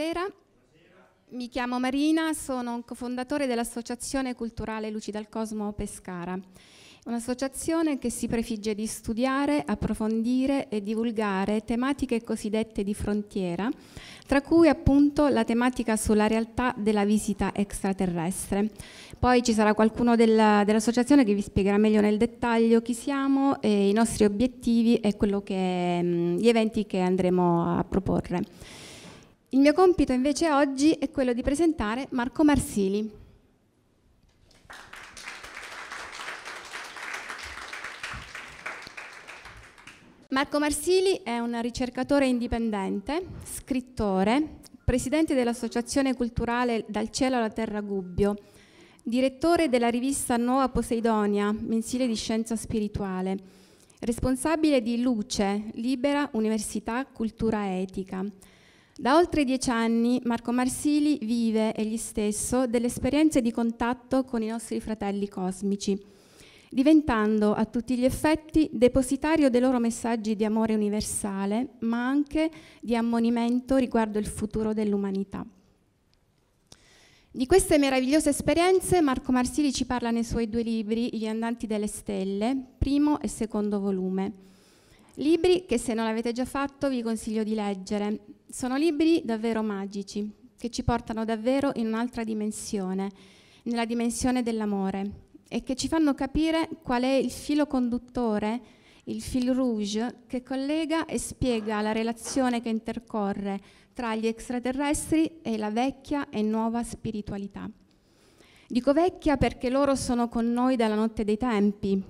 Buonasera. Mi chiamo Marina, sono cofondatore dell'Associazione Culturale Luci dal Cosmo Pescara, un'associazione che si prefigge di studiare, approfondire e divulgare tematiche cosiddette di frontiera, tra cui appunto la tematica sulla realtà della visita extraterrestre. Poi ci sarà qualcuno dell'associazione che vi spiegherà meglio nel dettaglio chi siamo, i nostri obiettivi e che, gli eventi che andremo a proporre. Il mio compito invece oggi è quello di presentare Marco Marsili. Marco Marsili è un ricercatore indipendente, scrittore, presidente dell'Associazione Culturale Dal Cielo alla Terra Gubbio, direttore della rivista Nuova Poseidonia, mensile di scienza spirituale, responsabile di Luce, Libera, Università, Cultura Etica, da oltre dieci anni Marco Marsili vive, egli stesso, delle esperienze di contatto con i nostri fratelli cosmici, diventando a tutti gli effetti depositario dei loro messaggi di amore universale, ma anche di ammonimento riguardo il futuro dell'umanità. Di queste meravigliose esperienze Marco Marsili ci parla nei suoi due libri, Gli andanti delle stelle, primo e secondo volume Libri che se non l'avete già fatto vi consiglio di leggere. Sono libri davvero magici, che ci portano davvero in un'altra dimensione, nella dimensione dell'amore, e che ci fanno capire qual è il filo conduttore, il fil rouge, che collega e spiega la relazione che intercorre tra gli extraterrestri e la vecchia e nuova spiritualità. Dico vecchia perché loro sono con noi dalla notte dei tempi,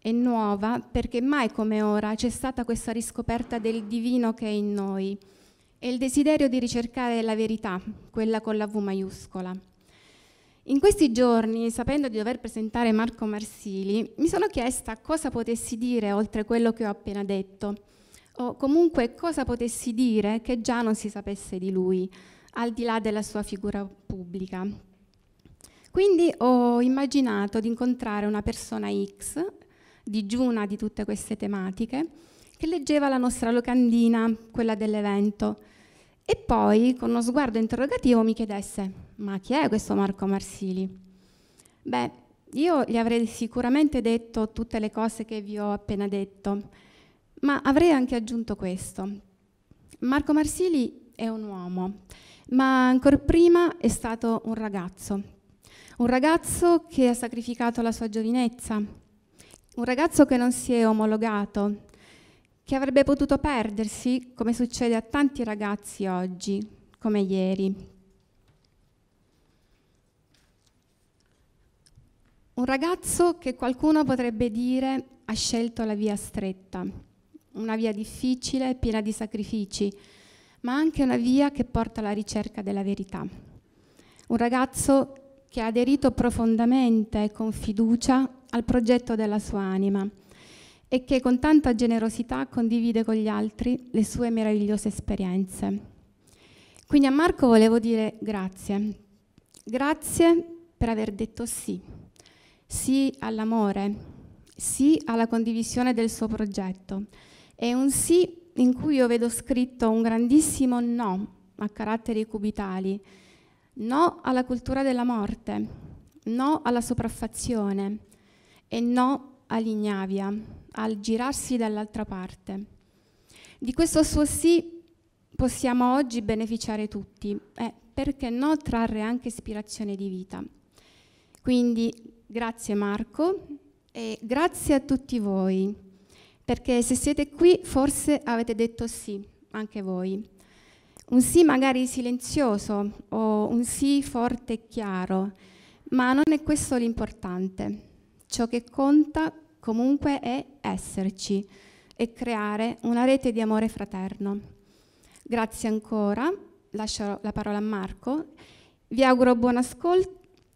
e nuova perché mai come ora c'è stata questa riscoperta del divino che è in noi e il desiderio di ricercare la verità, quella con la V maiuscola. In questi giorni, sapendo di dover presentare Marco Marsili, mi sono chiesta cosa potessi dire oltre quello che ho appena detto, o comunque cosa potessi dire che già non si sapesse di lui, al di là della sua figura pubblica. Quindi ho immaginato di incontrare una persona X digiuna di tutte queste tematiche, che leggeva la nostra locandina, quella dell'evento, e poi con uno sguardo interrogativo mi chiedesse, ma chi è questo Marco Marsili? Beh, io gli avrei sicuramente detto tutte le cose che vi ho appena detto, ma avrei anche aggiunto questo. Marco Marsili è un uomo, ma ancora prima è stato un ragazzo. Un ragazzo che ha sacrificato la sua giovinezza, un ragazzo che non si è omologato, che avrebbe potuto perdersi, come succede a tanti ragazzi oggi, come ieri. Un ragazzo che qualcuno potrebbe dire ha scelto la via stretta, una via difficile, piena di sacrifici, ma anche una via che porta alla ricerca della verità. Un ragazzo che ha aderito profondamente e con fiducia al progetto della sua anima e che con tanta generosità condivide con gli altri le sue meravigliose esperienze. Quindi a Marco volevo dire grazie. Grazie per aver detto sì. Sì all'amore, sì alla condivisione del suo progetto. È un sì in cui io vedo scritto un grandissimo no a caratteri cubitali, no alla cultura della morte, no alla sopraffazione, e no all'ignavia, al girarsi dall'altra parte. Di questo suo sì possiamo oggi beneficiare tutti e eh, perché no trarre anche ispirazione di vita. Quindi grazie Marco e grazie a tutti voi, perché se siete qui forse avete detto sì, anche voi. Un sì magari silenzioso o un sì forte e chiaro, ma non è questo l'importante. Ciò che conta comunque è esserci e creare una rete di amore fraterno. Grazie ancora, lascio la parola a Marco. Vi auguro buon, ascol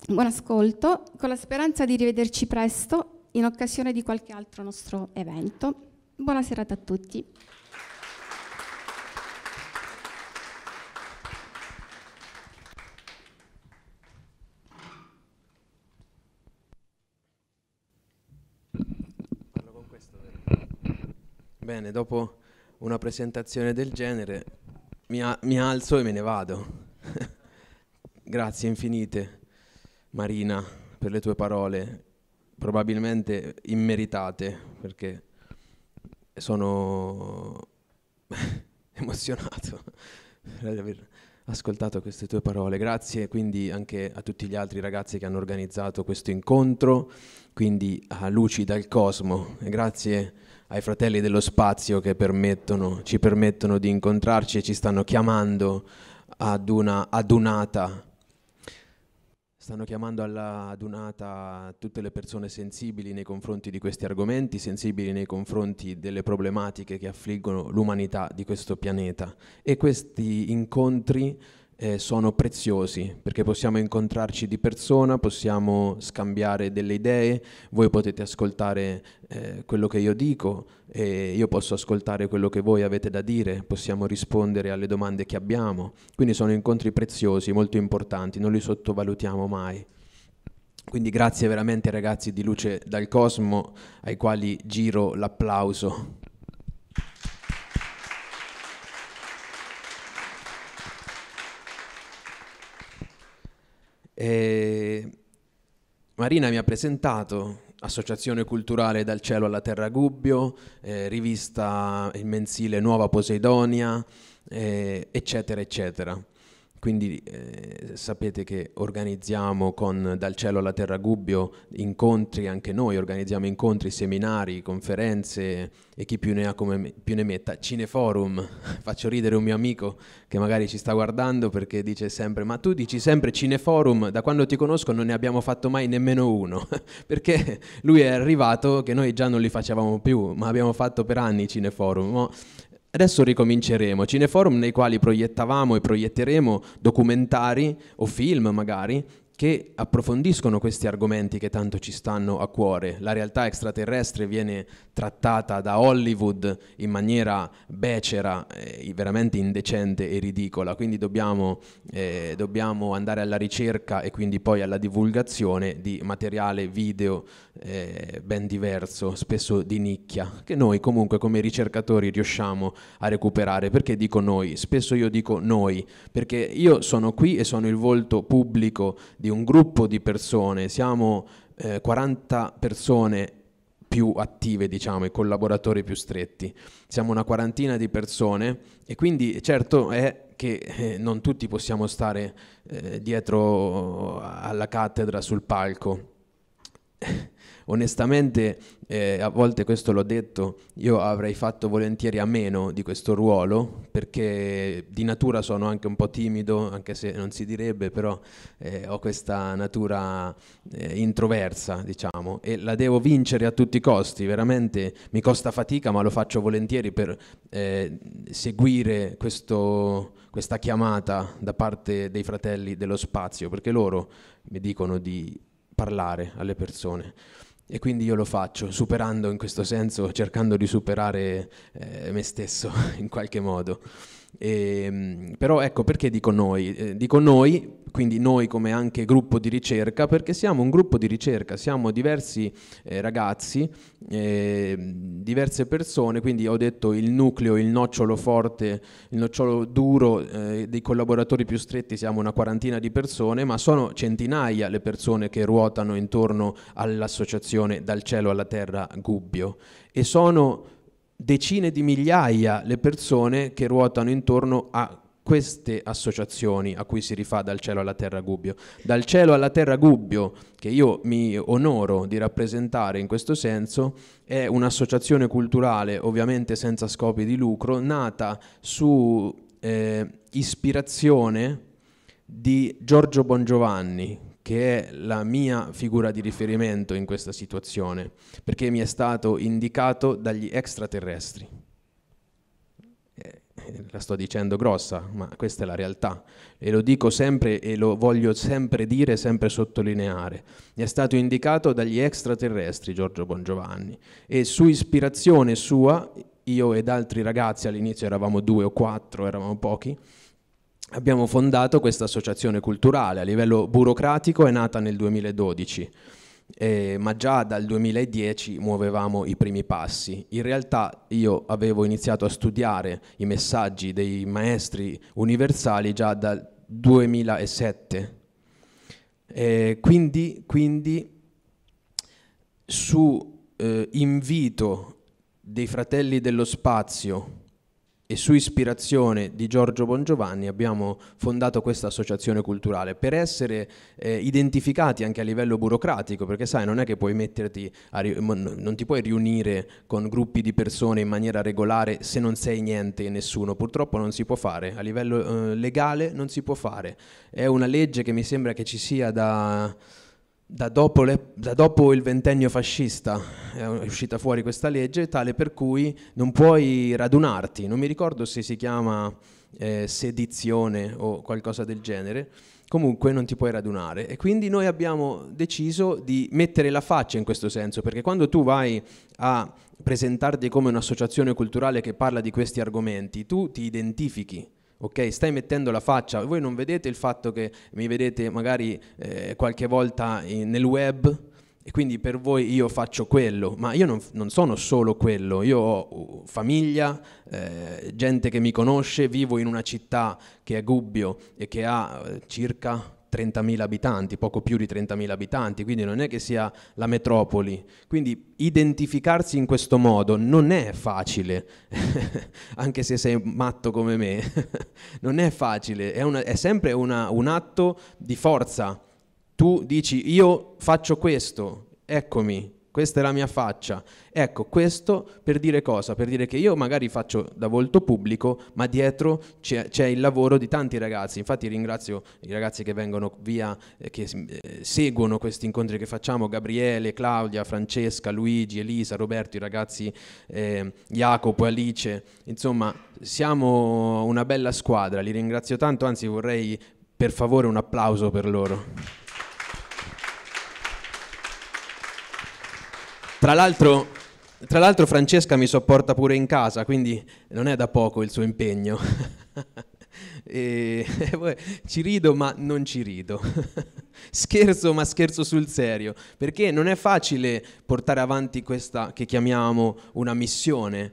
buon ascolto con la speranza di rivederci presto in occasione di qualche altro nostro evento. Buona serata a tutti. Bene, dopo una presentazione del genere mi, mi alzo e me ne vado. Grazie infinite Marina per le tue parole, probabilmente immeritate perché sono emozionato per aver ascoltato queste tue parole. Grazie quindi anche a tutti gli altri ragazzi che hanno organizzato questo incontro, quindi a Luci dal Cosmo. Grazie ai fratelli dello spazio che permettono, ci permettono di incontrarci e ci stanno chiamando ad una adunata. Stanno chiamando alla adunata tutte le persone sensibili nei confronti di questi argomenti, sensibili nei confronti delle problematiche che affliggono l'umanità di questo pianeta. E questi incontri eh, sono preziosi perché possiamo incontrarci di persona, possiamo scambiare delle idee, voi potete ascoltare eh, quello che io dico e io posso ascoltare quello che voi avete da dire, possiamo rispondere alle domande che abbiamo. Quindi sono incontri preziosi, molto importanti, non li sottovalutiamo mai. Quindi grazie veramente ragazzi di Luce dal Cosmo ai quali giro l'applauso. E Marina mi ha presentato Associazione Culturale Dal Cielo alla Terra Gubbio, eh, rivista il mensile Nuova Poseidonia, eh, eccetera, eccetera. Quindi eh, sapete che organizziamo con Dal cielo alla terra Gubbio incontri, anche noi organizziamo incontri, seminari, conferenze e chi più ne ha come me, più ne metta. Cineforum, faccio ridere un mio amico che magari ci sta guardando perché dice sempre ma tu dici sempre Cineforum, da quando ti conosco non ne abbiamo fatto mai nemmeno uno, perché lui è arrivato che noi già non li facevamo più, ma abbiamo fatto per anni Cineforum. Mo, Adesso ricominceremo, cineforum nei quali proiettavamo e proietteremo documentari o film magari che approfondiscono questi argomenti che tanto ci stanno a cuore. La realtà extraterrestre viene trattata da Hollywood in maniera becera, eh, veramente indecente e ridicola, quindi dobbiamo, eh, dobbiamo, andare alla ricerca e quindi poi alla divulgazione di materiale video eh, ben diverso, spesso di nicchia, che noi comunque come ricercatori riusciamo a recuperare. Perché dico noi? Spesso io dico noi, perché io sono qui e sono il volto pubblico di un gruppo di persone, siamo eh, 40 persone più attive, diciamo, i collaboratori più stretti. Siamo una quarantina di persone e quindi certo è che eh, non tutti possiamo stare eh, dietro alla cattedra sul palco onestamente eh, a volte questo l'ho detto, io avrei fatto volentieri a meno di questo ruolo perché di natura sono anche un po' timido, anche se non si direbbe, però eh, ho questa natura eh, introversa, diciamo, e la devo vincere a tutti i costi, veramente mi costa fatica, ma lo faccio volentieri per eh, seguire questo, questa chiamata da parte dei fratelli dello spazio, perché loro mi dicono di parlare alle persone. E quindi io lo faccio, superando in questo senso, cercando di superare eh, me stesso in qualche modo. E, ehm, però ecco perché dico noi? Eh, dico noi, quindi noi come anche gruppo di ricerca, perché siamo un gruppo di ricerca, siamo diversi eh, ragazzi, eh, diverse persone, quindi ho detto il nucleo, il nocciolo forte, il nocciolo duro eh, dei collaboratori più stretti, siamo una quarantina di persone, ma sono centinaia le persone che ruotano intorno all'associazione Dal cielo alla terra Gubbio e sono decine di migliaia le persone che ruotano intorno a queste associazioni a cui si rifà dal cielo alla terra Gubbio. Dal cielo alla terra Gubbio, che io mi onoro di rappresentare in questo senso, è un'associazione culturale, ovviamente senza scopi di lucro, nata su eh, ispirazione di Giorgio Bongiovanni, che è la mia figura di riferimento in questa situazione, perché mi è stato indicato dagli extraterrestri. Eh, la sto dicendo grossa, ma questa è la realtà e lo dico sempre e lo voglio sempre dire, sempre sottolineare. Mi è stato indicato dagli extraterrestri Giorgio Bongiovanni e su ispirazione sua, io ed altri ragazzi, all'inizio eravamo due o quattro, eravamo pochi, abbiamo fondato questa associazione culturale. A livello burocratico è nata nel 2012. Eh, ma già dal 2010 muovevamo i primi passi. In realtà io avevo iniziato a studiare i messaggi dei maestri universali già dal 2007. Eh, quindi, quindi, su eh, invito dei fratelli dello spazio e su ispirazione di Giorgio Bongiovanni abbiamo fondato questa associazione culturale per essere eh, identificati anche a livello burocratico, perché sai, non è che puoi metterti, a, non ti puoi riunire con gruppi di persone in maniera regolare se non sei niente e nessuno, purtroppo non si può fare, a livello eh, legale non si può fare, è una legge che mi sembra che ci sia da da dopo, le, da dopo, il ventennio fascista eh, è uscita fuori questa legge tale per cui non puoi radunarti, non mi ricordo se si chiama eh, sedizione o qualcosa del genere, comunque non ti puoi radunare e quindi noi abbiamo deciso di mettere la faccia in questo senso, perché quando tu vai a presentarti come un'associazione culturale che parla di questi argomenti, tu ti identifichi ok? Stai mettendo la faccia, voi non vedete il fatto che mi vedete magari eh, qualche volta in, nel web e quindi per voi io faccio quello, ma io non, non sono solo quello, io ho famiglia, eh, gente che mi conosce, vivo in una città che è Gubbio e che ha eh, circa 30.000 abitanti, poco più di 30.000 abitanti, quindi non è che sia la metropoli. Quindi identificarsi in questo modo non è facile, anche se sei matto come me, non è facile, è, una, è sempre una, un atto di forza. Tu dici io faccio questo, eccomi, questa è la mia faccia. Ecco, questo per dire cosa? Per dire che io magari faccio da volto pubblico, ma dietro c'è, c'è il lavoro di tanti ragazzi. Infatti ringrazio i ragazzi che vengono via, eh, che eh, seguono questi incontri che facciamo, Gabriele, Claudia, Francesca, Luigi, Elisa, Roberto, i ragazzi eh, Jacopo, Alice. Insomma, siamo una bella squadra, li ringrazio tanto, anzi vorrei per favore un applauso per loro. Tra l'altro, tra l'altro Francesca mi sopporta pure in casa, quindi non è da poco il suo impegno. E, ci rido ma non ci rido. scherzo ma scherzo sul serio, perché non è facile portare avanti questa che chiamiamo una missione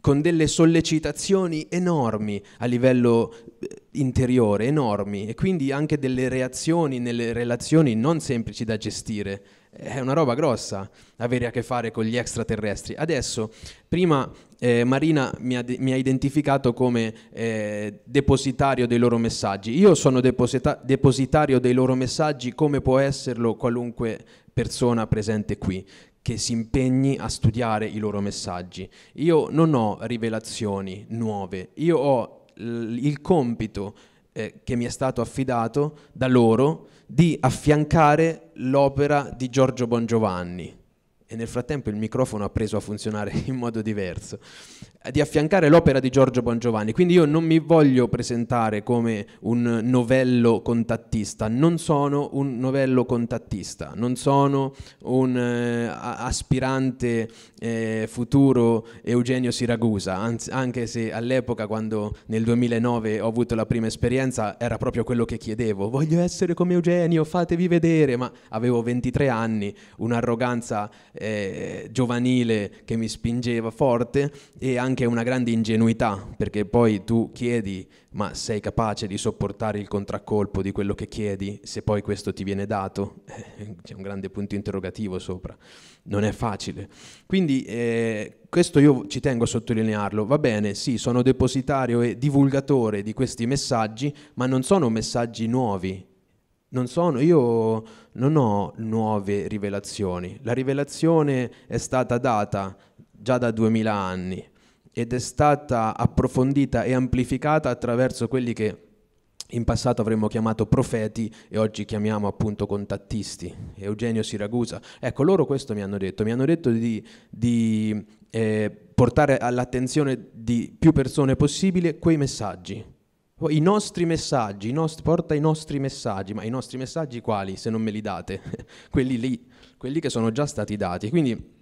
con delle sollecitazioni enormi a livello eh, interiore, enormi, e quindi anche delle reazioni nelle relazioni non semplici da gestire è una roba grossa avere a che fare con gli extraterrestri. Adesso, prima eh, Marina mi ha, mi ha, identificato come eh, depositario dei loro messaggi. Io sono deposita- depositario dei loro messaggi come può esserlo qualunque persona presente qui che si impegni a studiare i loro messaggi. Io non ho rivelazioni nuove, io ho l- il compito eh, che mi è stato affidato da loro di affiancare l'opera di Giorgio Bongiovanni e nel frattempo il microfono ha preso a funzionare in modo diverso di affiancare l'opera di Giorgio Bongiovanni. Quindi io non mi voglio presentare come un novello contattista, non sono un novello contattista, non sono un eh, aspirante eh, futuro Eugenio Siragusa, anzi, anche se all'epoca quando nel 2009 ho avuto la prima esperienza era proprio quello che chiedevo, voglio essere come Eugenio, fatevi vedere, ma avevo 23 anni, un'arroganza eh, giovanile che mi spingeva forte e anche anche una grande ingenuità, perché poi tu chiedi, ma sei capace di sopportare il contraccolpo di quello che chiedi, se poi questo ti viene dato? Eh, c'è un grande punto interrogativo sopra, non è facile. Quindi eh, questo io ci tengo a sottolinearlo, va bene, sì, sono depositario e divulgatore di questi messaggi, ma non sono messaggi nuovi, non sono, io non ho nuove rivelazioni. La rivelazione è stata data già da duemila anni ed è stata approfondita e amplificata attraverso quelli che in passato avremmo chiamato profeti e oggi chiamiamo appunto contattisti, Eugenio Siragusa. Ecco, loro questo mi hanno detto, mi hanno detto di, di eh, portare all'attenzione di più persone possibile quei messaggi. I nostri messaggi, i nostri, porta i nostri messaggi, ma i nostri messaggi quali se non me li date? quelli lì, quelli che sono già stati dati. Quindi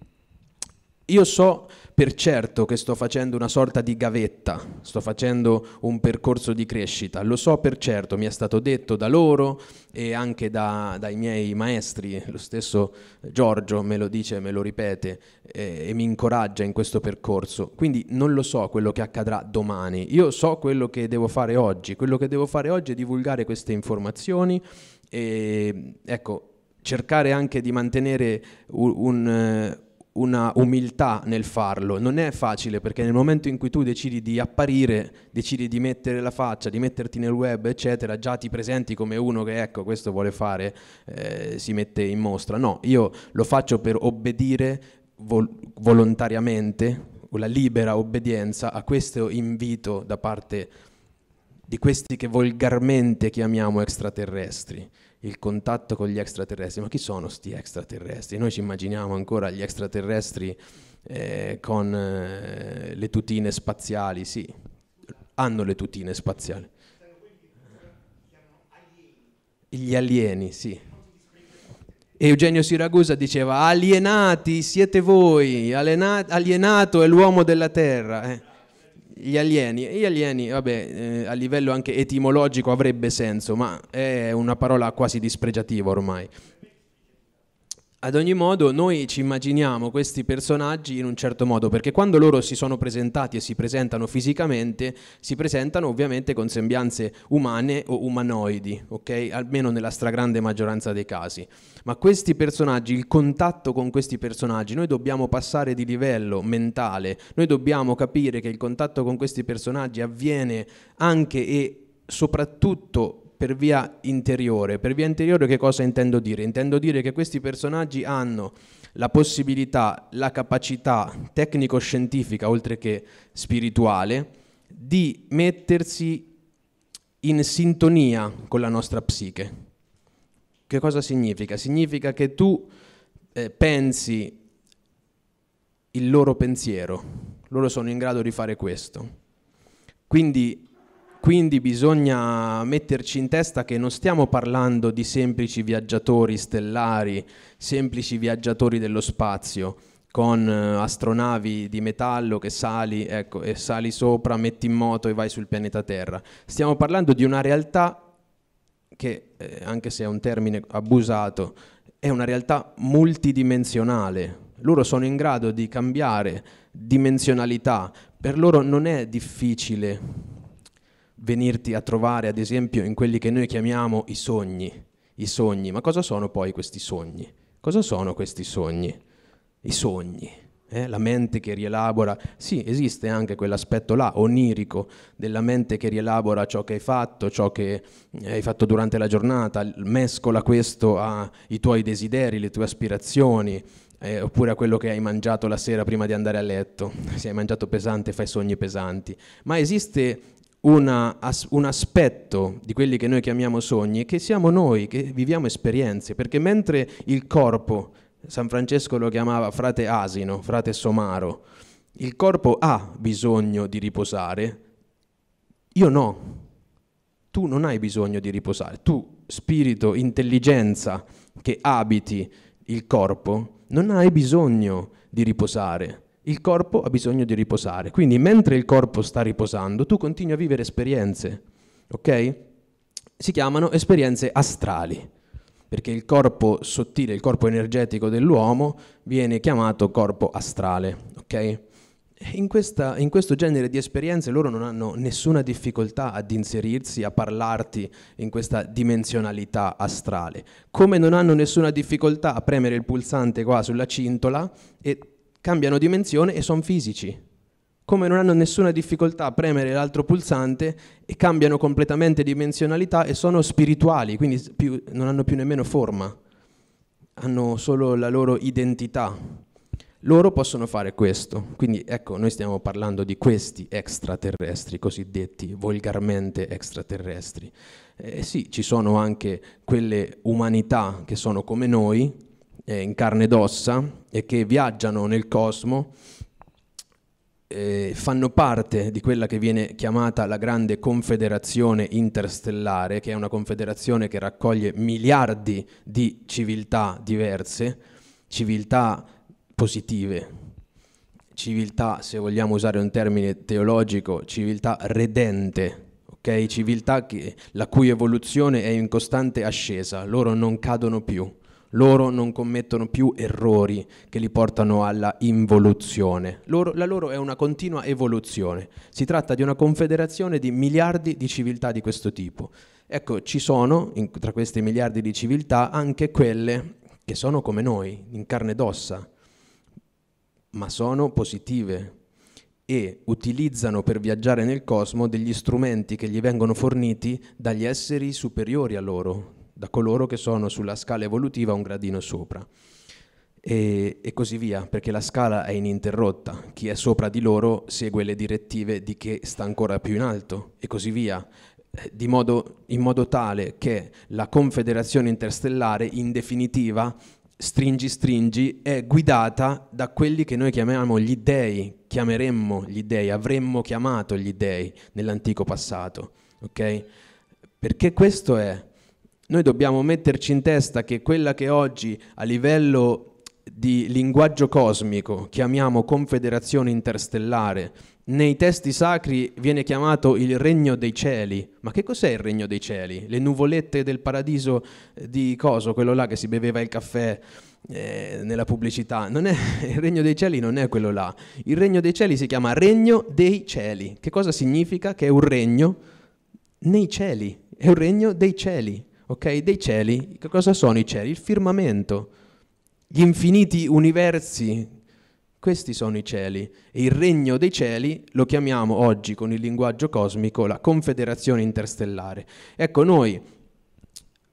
io so per certo che sto facendo una sorta di gavetta, sto facendo un percorso di crescita, lo so per certo, mi è stato detto da loro e anche da, dai miei maestri, lo stesso Giorgio me lo dice, me lo ripete eh, e mi incoraggia in questo percorso, quindi non lo so quello che accadrà domani, io so quello che devo fare oggi, quello che devo fare oggi è divulgare queste informazioni e ecco, cercare anche di mantenere un, un eh, una umiltà nel farlo, non è facile perché nel momento in cui tu decidi di apparire, decidi di mettere la faccia, di metterti nel web, eccetera, già ti presenti come uno che ecco questo vuole fare, eh, si mette in mostra. No, io lo faccio per obbedire vol- volontariamente, la libera obbedienza a questo invito da parte di questi che volgarmente chiamiamo extraterrestri il contatto con gli extraterrestri. Ma chi sono questi extraterrestri? Noi ci immaginiamo ancora gli extraterrestri eh, con eh, le tutine spaziali, sì, hanno le tutine spaziali. Gli alieni, sì. E Eugenio Siragusa diceva alienati siete voi, alienato è l'uomo della terra. Eh gli alieni, gli alieni vabbè, eh, a livello anche etimologico avrebbe senso, ma è una parola quasi dispregiativa ormai. Ad ogni modo, noi ci immaginiamo questi personaggi in un certo modo, perché quando loro si sono presentati e si presentano fisicamente, si presentano ovviamente con sembianze umane o umanoidi, ok? Almeno nella stragrande maggioranza dei casi. Ma questi personaggi, il contatto con questi personaggi, noi dobbiamo passare di livello mentale, noi dobbiamo capire che il contatto con questi personaggi avviene anche e soprattutto per via interiore. Per via interiore che cosa intendo dire? Intendo dire che questi personaggi hanno la possibilità, la capacità tecnico-scientifica, oltre che spirituale, di mettersi in sintonia con la nostra psiche. Che cosa significa? Significa che tu eh, pensi il loro pensiero, loro sono in grado di fare questo. Quindi quindi bisogna metterci in testa che non stiamo parlando di semplici viaggiatori stellari, semplici viaggiatori dello spazio, con eh, astronavi di metallo che sali, ecco, e sali sopra, metti in moto e vai sul pianeta Terra. Stiamo parlando di una realtà che, eh, anche se è un termine abusato, è una realtà multidimensionale. Loro sono in grado di cambiare dimensionalità. Per loro non è difficile venirti a trovare, ad esempio, in quelli che noi chiamiamo i sogni. I sogni, ma cosa sono poi questi sogni? Cosa sono questi sogni? I sogni. Eh? La mente che rielabora, sì, esiste anche quell'aspetto là, onirico, della mente che rielabora ciò che hai fatto, ciò che eh, hai fatto durante la giornata, mescola questo ai tuoi desideri, le tue aspirazioni, eh, oppure a quello che hai mangiato la sera prima di andare a letto, se hai mangiato pesante fai sogni pesanti, ma esiste una, un aspetto di quelli che noi chiamiamo sogni, che siamo noi, che viviamo esperienze, perché mentre il corpo, San Francesco lo chiamava frate asino, frate somaro, il corpo ha bisogno di riposare, io no, tu non hai bisogno di riposare, tu spirito, intelligenza che abiti il corpo, non hai bisogno di riposare il corpo ha bisogno di riposare. Quindi mentre il corpo sta riposando, tu continui a vivere esperienze, ok? Si chiamano esperienze astrali, perché il corpo sottile, il corpo energetico dell'uomo viene chiamato corpo astrale, ok? In, questa, in, questo genere di esperienze loro non hanno nessuna difficoltà ad inserirsi, a parlarti in questa dimensionalità astrale, come non hanno nessuna difficoltà a premere il pulsante qua sulla cintola e cambiano dimensione e sono fisici, come non hanno nessuna difficoltà a premere l'altro pulsante e cambiano completamente dimensionalità e sono spirituali, quindi più, non hanno più nemmeno forma, hanno solo la loro identità. Loro possono fare questo, quindi ecco, noi stiamo parlando di questi extraterrestri, cosiddetti volgarmente extraterrestri. Eh sì, ci sono anche quelle umanità che sono come noi, eh, in carne ed ossa e che viaggiano nel cosmo eh, fanno parte di quella che viene chiamata la grande confederazione interstellare, che è una confederazione che raccoglie miliardi di civiltà diverse, civiltà positive, civiltà, se vogliamo usare un termine teologico, civiltà redente, okay? civiltà che, la cui evoluzione è in costante ascesa, loro non cadono più. Loro non commettono più errori che li portano alla involuzione. Loro, la loro è una continua evoluzione. Si tratta di una confederazione di miliardi di civiltà di questo tipo. Ecco, ci sono in, tra questi miliardi di civiltà anche quelle che sono come noi, in carne ed ossa, ma sono positive e utilizzano per viaggiare nel cosmo degli strumenti che gli vengono forniti dagli esseri superiori a loro, da coloro che sono sulla scala evolutiva un gradino sopra. E, e, così via, perché la scala è ininterrotta, chi è sopra di loro segue le direttive di chi sta ancora più in alto e così via, eh, modo, in modo tale che la confederazione interstellare in definitiva stringi stringi è guidata da quelli che noi chiamiamo gli dei, chiameremmo gli dei, avremmo chiamato gli dei nell'antico passato, ok? Perché questo è noi dobbiamo metterci in testa che quella che oggi a livello di linguaggio cosmico chiamiamo confederazione interstellare, nei testi sacri viene chiamato il regno dei cieli. Ma che cos'è il regno dei cieli? Le nuvolette del paradiso eh, di Coso, quello là che si beveva il caffè eh, nella pubblicità. È, il regno dei cieli non è quello là. Il regno dei cieli si chiama regno dei cieli. Che cosa significa? Che è un regno nei cieli, è un regno dei cieli okay, dei cieli. Che cosa sono i cieli? Il firmamento, gli infiniti universi. Questi sono i cieli e il regno dei cieli lo chiamiamo oggi con il linguaggio cosmico la confederazione interstellare. Ecco, noi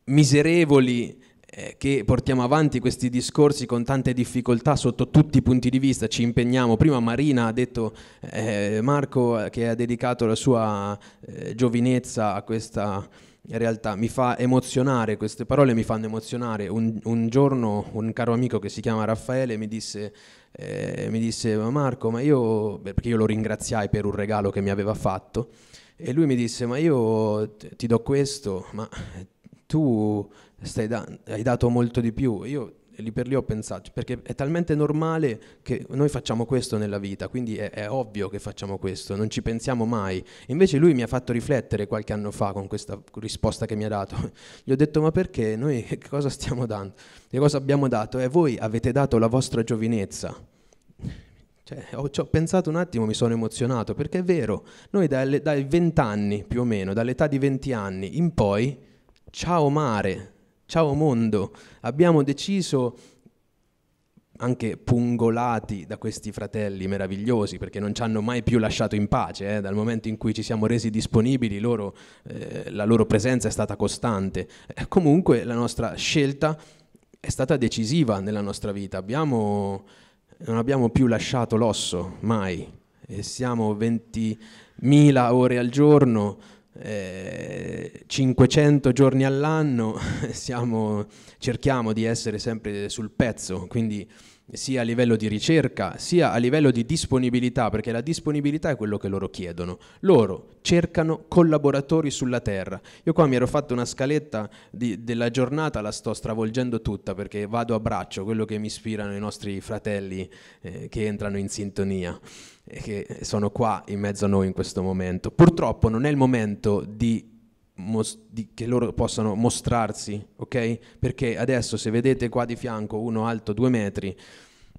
miserevoli eh, che portiamo avanti questi discorsi con tante difficoltà sotto tutti i punti di vista, ci impegniamo. Prima Marina ha detto, eh, Marco eh, che ha dedicato la sua eh, giovinezza a questa in realtà mi fa emozionare, queste parole mi fanno emozionare. Un, un giorno un caro amico che si chiama Raffaele mi disse, eh, mi disse ma Marco, ma io, beh, perché io lo ringraziai per un regalo che mi aveva fatto, e lui mi disse, ma io ti do questo, ma tu da- hai dato molto di più, io lì per lì ho pensato, perché è talmente normale che noi facciamo questo nella vita, quindi è, è, ovvio che facciamo questo, non ci pensiamo mai. Invece lui mi ha fatto riflettere qualche anno fa con questa risposta che mi ha dato. Gli ho detto ma perché noi che cosa stiamo dando? Che cosa abbiamo dato? E eh, voi avete dato la vostra giovinezza. Cioè, ho, ho, pensato un attimo, mi sono emozionato, perché è vero, noi dalle, dai 20 anni più o meno, dall'età di 20 anni in poi, ciao mare, Ciao mondo, abbiamo deciso anche pungolati da questi fratelli meravigliosi perché non ci hanno mai più lasciato in pace, eh? dal momento in cui ci siamo resi disponibili loro, eh, la loro presenza è stata costante. Eh, comunque la nostra scelta è stata decisiva nella nostra vita, abbiamo, non abbiamo più lasciato l'osso mai e siamo 20.000 ore al giorno 500 eh, giorni all'anno siamo, cerchiamo di essere sempre sul pezzo, quindi sia a livello di ricerca, sia a livello di disponibilità, perché la disponibilità è quello che loro chiedono. Loro cercano collaboratori sulla terra. Io qua mi ero fatto una scaletta di, della giornata, la sto stravolgendo tutta perché vado a braccio, quello che mi ispirano i nostri fratelli eh, che entrano in sintonia e che sono qua in mezzo a noi in questo momento. Purtroppo non è il momento di mos- di- che loro possano mostrarsi, ok? Perché adesso se vedete qua di fianco uno alto due metri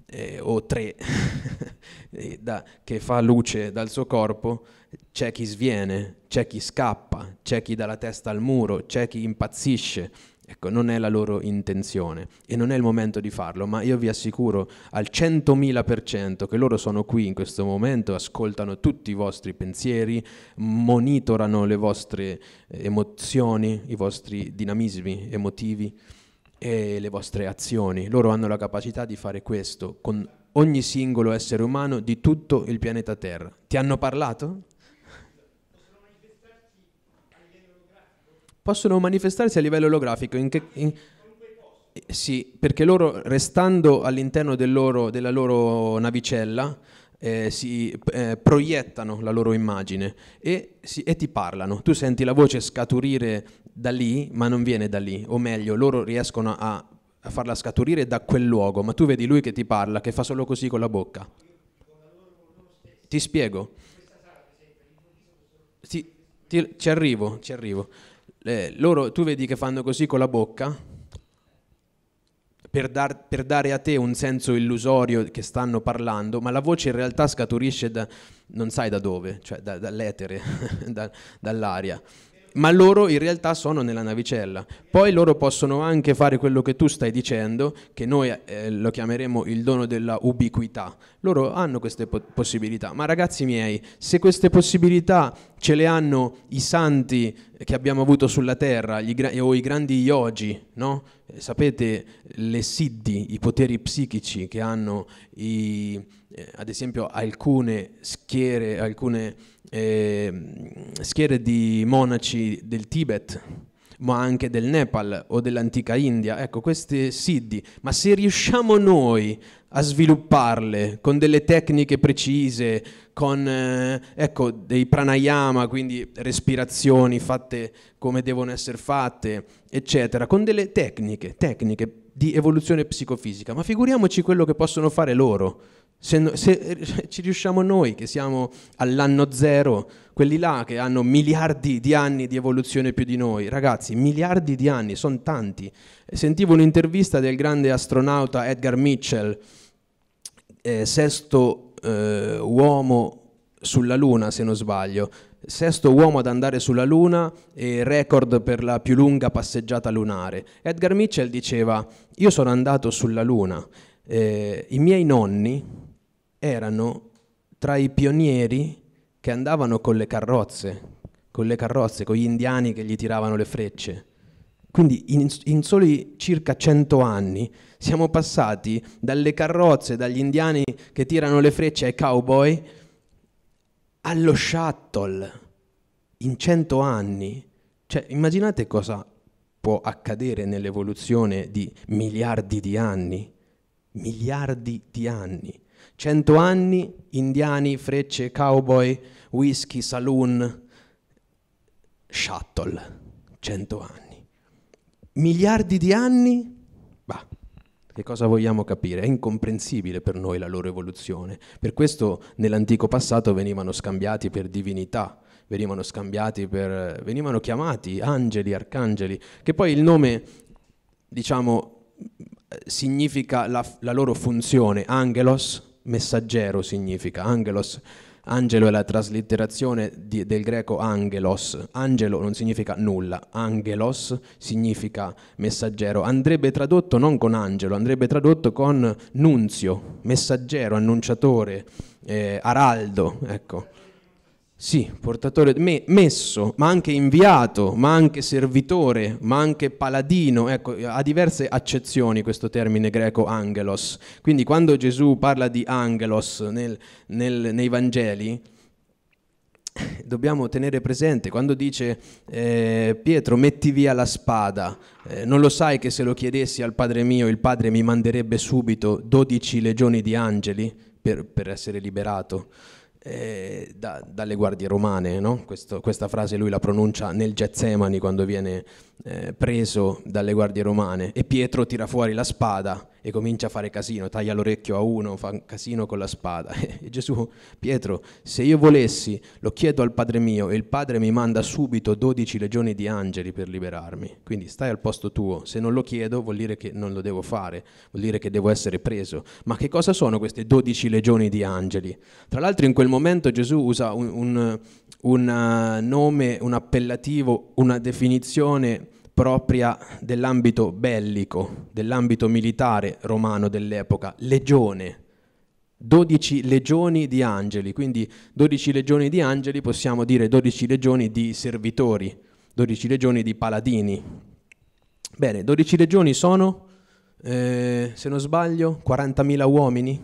eh, o tre eh, da- che fa luce dal suo corpo, c'è chi sviene, c'è chi scappa, c'è chi dà la testa al muro, c'è chi impazzisce, Ecco, non è la loro intenzione e non è il momento di farlo, ma io vi assicuro al 100.000% che loro sono qui in questo momento, ascoltano tutti i vostri pensieri, monitorano le vostre eh, emozioni, i vostri dinamismi emotivi e le vostre azioni. Loro hanno la capacità di fare questo con ogni singolo essere umano di tutto il pianeta Terra. Ti hanno parlato? possono manifestarsi a livello olografico. In che, in... Sì, perché loro restando all'interno del loro, della loro navicella eh, si eh, proiettano la loro immagine e, si, e, ti parlano. Tu senti la voce scaturire da lì, ma non viene da lì, o meglio, loro riescono a, a farla scaturire da quel luogo, ma tu vedi lui che ti parla, che fa solo così con la bocca. Ti spiego. Ti, ti, ci arrivo, ci arrivo eh, loro tu vedi che fanno così con la bocca per, dar, per, dare a te un senso illusorio che stanno parlando, ma la voce in realtà scaturisce da, non sai da dove, cioè da, dall'etere, da, dall'aria ma loro in realtà sono nella navicella. Poi loro possono anche fare quello che tu stai dicendo, che noi eh, lo chiameremo il dono della ubiquità. Loro hanno queste po- possibilità, ma ragazzi miei, se queste possibilità ce le hanno i santi che abbiamo avuto sulla terra gra- o i grandi yogi, no? Eh, sapete le siddhi, i poteri psichici che hanno i, eh, ad esempio alcune schiere, alcune eh, schiere di monaci del Tibet, ma anche del Nepal o dell'antica India, ecco queste siddhi, ma se riusciamo noi a svilupparle con delle tecniche precise, con eh, ecco, dei pranayama, quindi respirazioni fatte come devono essere fatte, eccetera, con delle tecniche, tecniche di evoluzione psicofisica, ma figuriamoci quello che possono fare loro. Se, se, eh, ci riusciamo noi, che siamo all'anno zero, quelli là che hanno miliardi di anni di evoluzione più di noi, ragazzi, miliardi di anni, sono tanti. Sentivo un'intervista del grande astronauta Edgar Mitchell, eh, sesto eh, uomo sulla Luna, se non sbaglio, sesto uomo ad andare sulla Luna e record per la più lunga passeggiata lunare. Edgar Mitchell diceva, io sono andato sulla Luna, eh, i miei nonni erano tra i pionieri che andavano con le carrozze, con le carrozze, con gli indiani che gli tiravano le frecce. Quindi in, in soli circa 100 anni siamo passati dalle carrozze, dagli indiani che tirano le frecce ai cowboy, allo shuttle in cento anni. Cioè, immaginate cosa può accadere nell'evoluzione di miliardi di anni. Miliardi di anni. Cento anni, indiani, frecce, cowboy, whisky, saloon, shuttle. Cento anni. Miliardi di anni che cosa vogliamo capire? È incomprensibile per noi la loro evoluzione. Per questo nell'antico passato venivano scambiati per divinità, venivano scambiati per venivano chiamati angeli, arcangeli, che poi il nome diciamo significa la, la loro funzione, angelos, messaggero significa, angelos Angelo è la traslitterazione di, del greco angelos. Angelo non significa nulla, angelos significa messaggero. Andrebbe tradotto non con angelo, andrebbe tradotto con nunzio, messaggero, annunciatore, eh, araldo, ecco. Sì, portatore, me, messo, ma anche inviato, ma anche servitore, ma anche paladino, ecco, ha diverse accezioni questo termine greco angelos. Quindi quando Gesù parla di angelos nel, nel, nei Vangeli, dobbiamo tenere presente quando dice eh, Pietro metti via la spada, eh, non lo sai che se lo chiedessi al Padre mio il Padre mi manderebbe subito 12 legioni di angeli per, per essere liberato eh, da, dalle guardie romane. No? Questo, questa frase lui la pronuncia nel Getsemani quando viene eh, preso dalle guardie romane e Pietro tira fuori la spada e comincia a fare casino, taglia l'orecchio a uno, fa un casino con la spada. E Gesù, Pietro, se io volessi, lo chiedo al Padre mio e il Padre mi manda subito 12 legioni di angeli per liberarmi. Quindi stai al posto tuo, se non lo chiedo vuol dire che non lo devo fare, vuol dire che devo essere preso. Ma che cosa sono queste 12 legioni di angeli? Tra l'altro in quel momento Gesù usa un, un, un eh, nome, un appellativo, una definizione propria dell'ambito bellico, dell'ambito militare romano dell'epoca, legione, 12 legioni di angeli, quindi 12 legioni di angeli possiamo dire 12 legioni di servitori, 12 legioni di paladini. Bene, 12 legioni sono, eh, se non sbaglio, 40.000 uomini,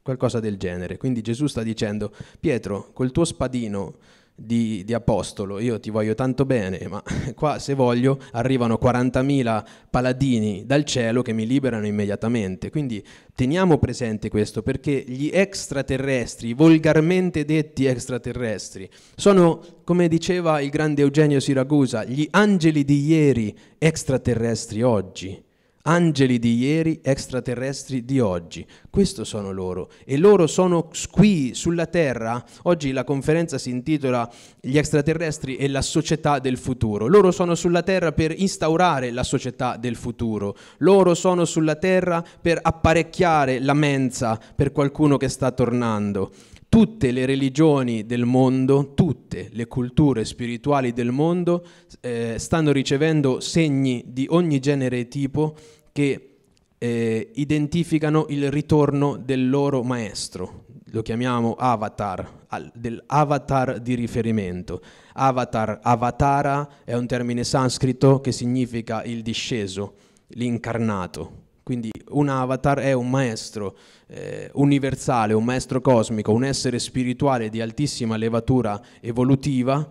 qualcosa del genere. Quindi Gesù sta dicendo, Pietro, col tuo spadino di, di, apostolo, io ti voglio tanto bene, ma qua se voglio arrivano 40.000 paladini dal cielo che mi liberano immediatamente. Quindi teniamo presente questo perché gli extraterrestri, volgarmente detti extraterrestri, sono, come diceva il grande Eugenio Siragusa, gli angeli di ieri, extraterrestri oggi. Angeli di ieri, extraterrestri di oggi. Questo sono loro. E loro sono qui, sulla Terra. Oggi la conferenza si intitola Gli extraterrestri e la società del futuro. Loro sono sulla Terra per instaurare la società del futuro. Loro sono sulla Terra per apparecchiare la mensa per qualcuno che sta tornando. Tutte le religioni del mondo, tutte le culture spirituali del mondo eh, stanno ricevendo segni di ogni genere e tipo che eh, identificano il ritorno del loro maestro, lo chiamiamo avatar, al, dell'avatar di riferimento. Avatar, avatara è un termine sanscrito che significa il disceso, l'incarnato. Quindi un avatar è un maestro eh, universale, un maestro cosmico, un essere spirituale di altissima levatura evolutiva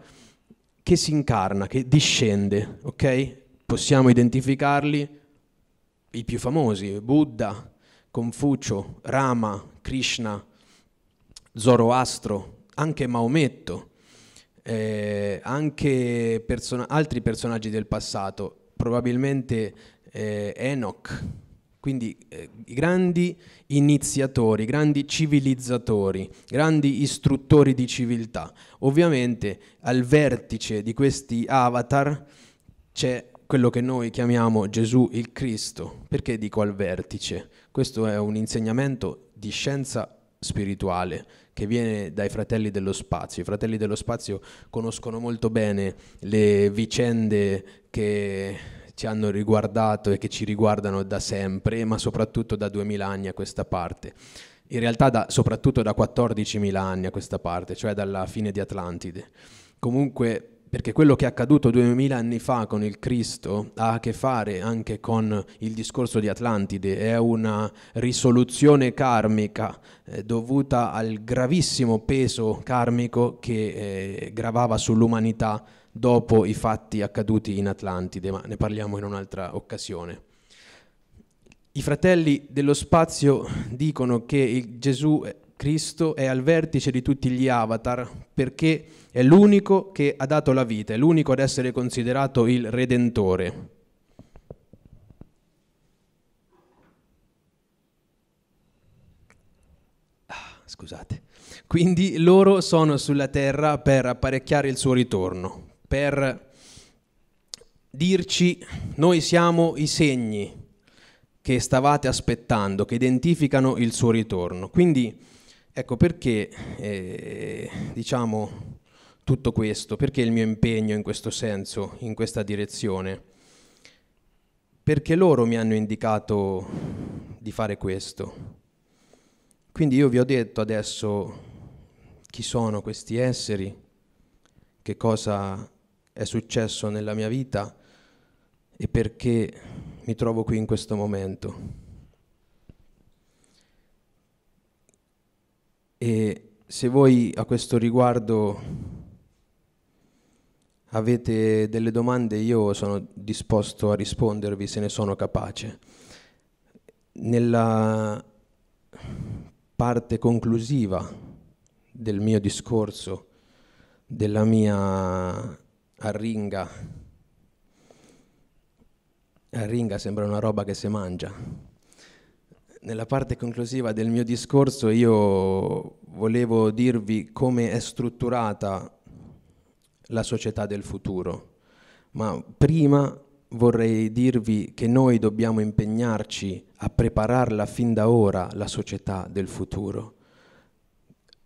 che si incarna, che discende, ok? Possiamo identificarli i più famosi, Buddha, Confucio, Rama, Krishna, Zoroastro, anche Maometto, eh, anche person- altri personaggi del passato, probabilmente eh, Enoch, quindi eh, grandi iniziatori, grandi civilizzatori, grandi istruttori di civiltà. Ovviamente al vertice di questi avatar c'è quello che noi chiamiamo Gesù il Cristo. Perché dico al vertice? Questo è un insegnamento di scienza spirituale che viene dai fratelli dello spazio. I fratelli dello spazio conoscono molto bene le vicende che ci hanno riguardato e che ci riguardano da sempre, ma soprattutto da 2000 anni a questa parte. In realtà da, soprattutto da 14.000 anni a questa parte, cioè dalla fine di Atlantide. Comunque perché quello che è accaduto 2000 anni fa con il Cristo ha a che fare anche con il discorso di Atlantide, è una risoluzione karmica eh, dovuta al gravissimo peso karmico che eh, gravava sull'umanità dopo i fatti accaduti in Atlantide, ma ne parliamo in un'altra occasione. I fratelli dello spazio dicono che Gesù eh, Cristo è al vertice di tutti gli avatar perché è l'unico che ha dato la vita, è l'unico ad essere considerato il Redentore. Ah, scusate. Quindi loro sono sulla terra per apparecchiare il suo ritorno, per dirci noi siamo i segni che stavate aspettando, che identificano il suo ritorno. Quindi Ecco perché eh, diciamo tutto questo, perché il mio impegno in questo senso, in questa direzione? Perché loro mi hanno indicato di fare questo. Quindi io vi ho detto adesso chi sono questi esseri, che cosa è successo nella mia vita e perché mi trovo qui in questo momento. E se voi a questo riguardo avete delle domande, io sono disposto a rispondervi se ne sono capace. Nella parte conclusiva del mio discorso, della mia arringa, arringa sembra una roba che si mangia, nella parte conclusiva del mio discorso io volevo dirvi come è strutturata la società del futuro, ma prima vorrei dirvi che noi dobbiamo impegnarci a prepararla fin da ora la società del futuro.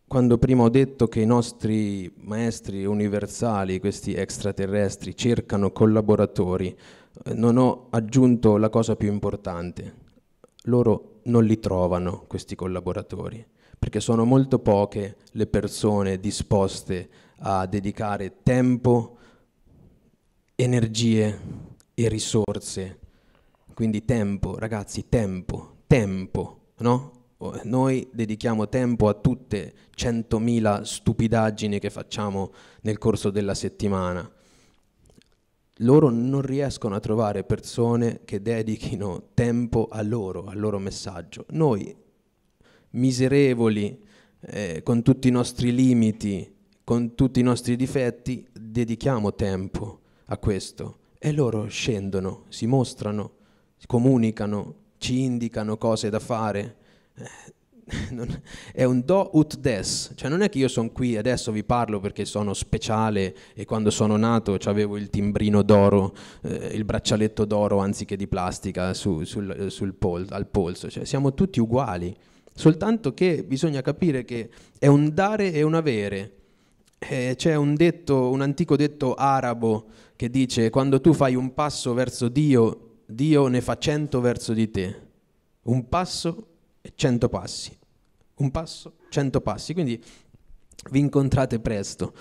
Quando prima ho detto che i nostri maestri universali, questi extraterrestri, cercano collaboratori, eh, non ho aggiunto la cosa più importante. Loro non li trovano questi collaboratori, perché sono molto poche le persone disposte a dedicare tempo, energie e risorse. Quindi tempo, ragazzi, tempo, tempo, no? Noi dedichiamo tempo a tutte 100.000 stupidaggini che facciamo nel corso della settimana loro non riescono a trovare persone che dedichino tempo a loro, al loro messaggio. Noi, miserevoli, eh, con tutti i nostri limiti, con tutti i nostri difetti, dedichiamo tempo a questo e loro scendono, si mostrano, si comunicano, ci indicano cose da fare. Eh, non, è un do ut des, cioè non è che io sono qui adesso vi parlo perché sono speciale e quando sono nato avevo il timbrino d'oro, eh, il braccialetto d'oro anziché di plastica su, sul, sul pol, al polso, cioè siamo tutti uguali, soltanto che bisogna capire che è un dare e un avere. Eh, c'è un, detto, un antico detto arabo che dice quando tu fai un passo verso Dio, Dio ne fa cento verso di te. Un passo e cento passi un passo, cento passi, quindi vi incontrate presto.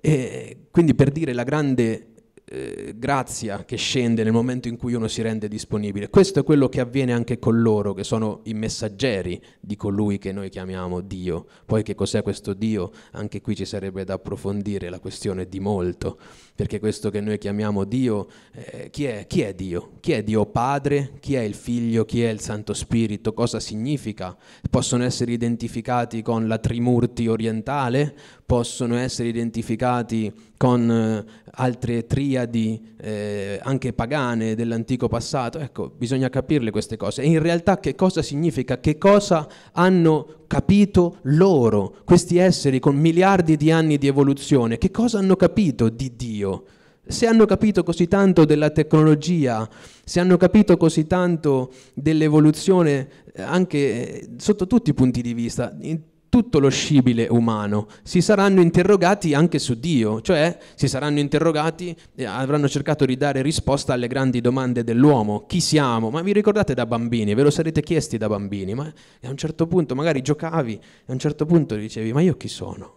E quindi per dire la grande eh, grazia che scende nel momento in cui uno si rende disponibile. Questo è quello che avviene anche con loro, che sono i messaggeri di colui che noi chiamiamo Dio. Poi che cos'è questo Dio? Anche qui ci sarebbe da approfondire la questione di molto, perché questo che noi chiamiamo Dio, eh, chi, è? chi è Dio? Chi è Dio Padre? Chi è il Figlio? Chi è il Santo Spirito? Cosa significa? Possono essere identificati con la Trimurti orientale? possono essere identificati con eh, altre triadi eh, anche pagane dell'antico passato. Ecco, bisogna capirle queste cose. E in realtà che cosa significa? Che cosa hanno capito loro, questi esseri con miliardi di anni di evoluzione? Che cosa hanno capito di Dio? Se hanno capito così tanto della tecnologia, se hanno capito così tanto dell'evoluzione eh, anche eh, sotto tutti i punti di vista, in tutto lo scibile umano, si saranno interrogati anche su Dio, cioè si saranno interrogati e avranno cercato di dare risposta alle grandi domande dell'uomo, chi siamo? Ma vi ricordate da bambini, ve lo sarete chiesti da bambini, ma a un certo punto magari giocavi e a un certo punto dicevi ma io chi sono?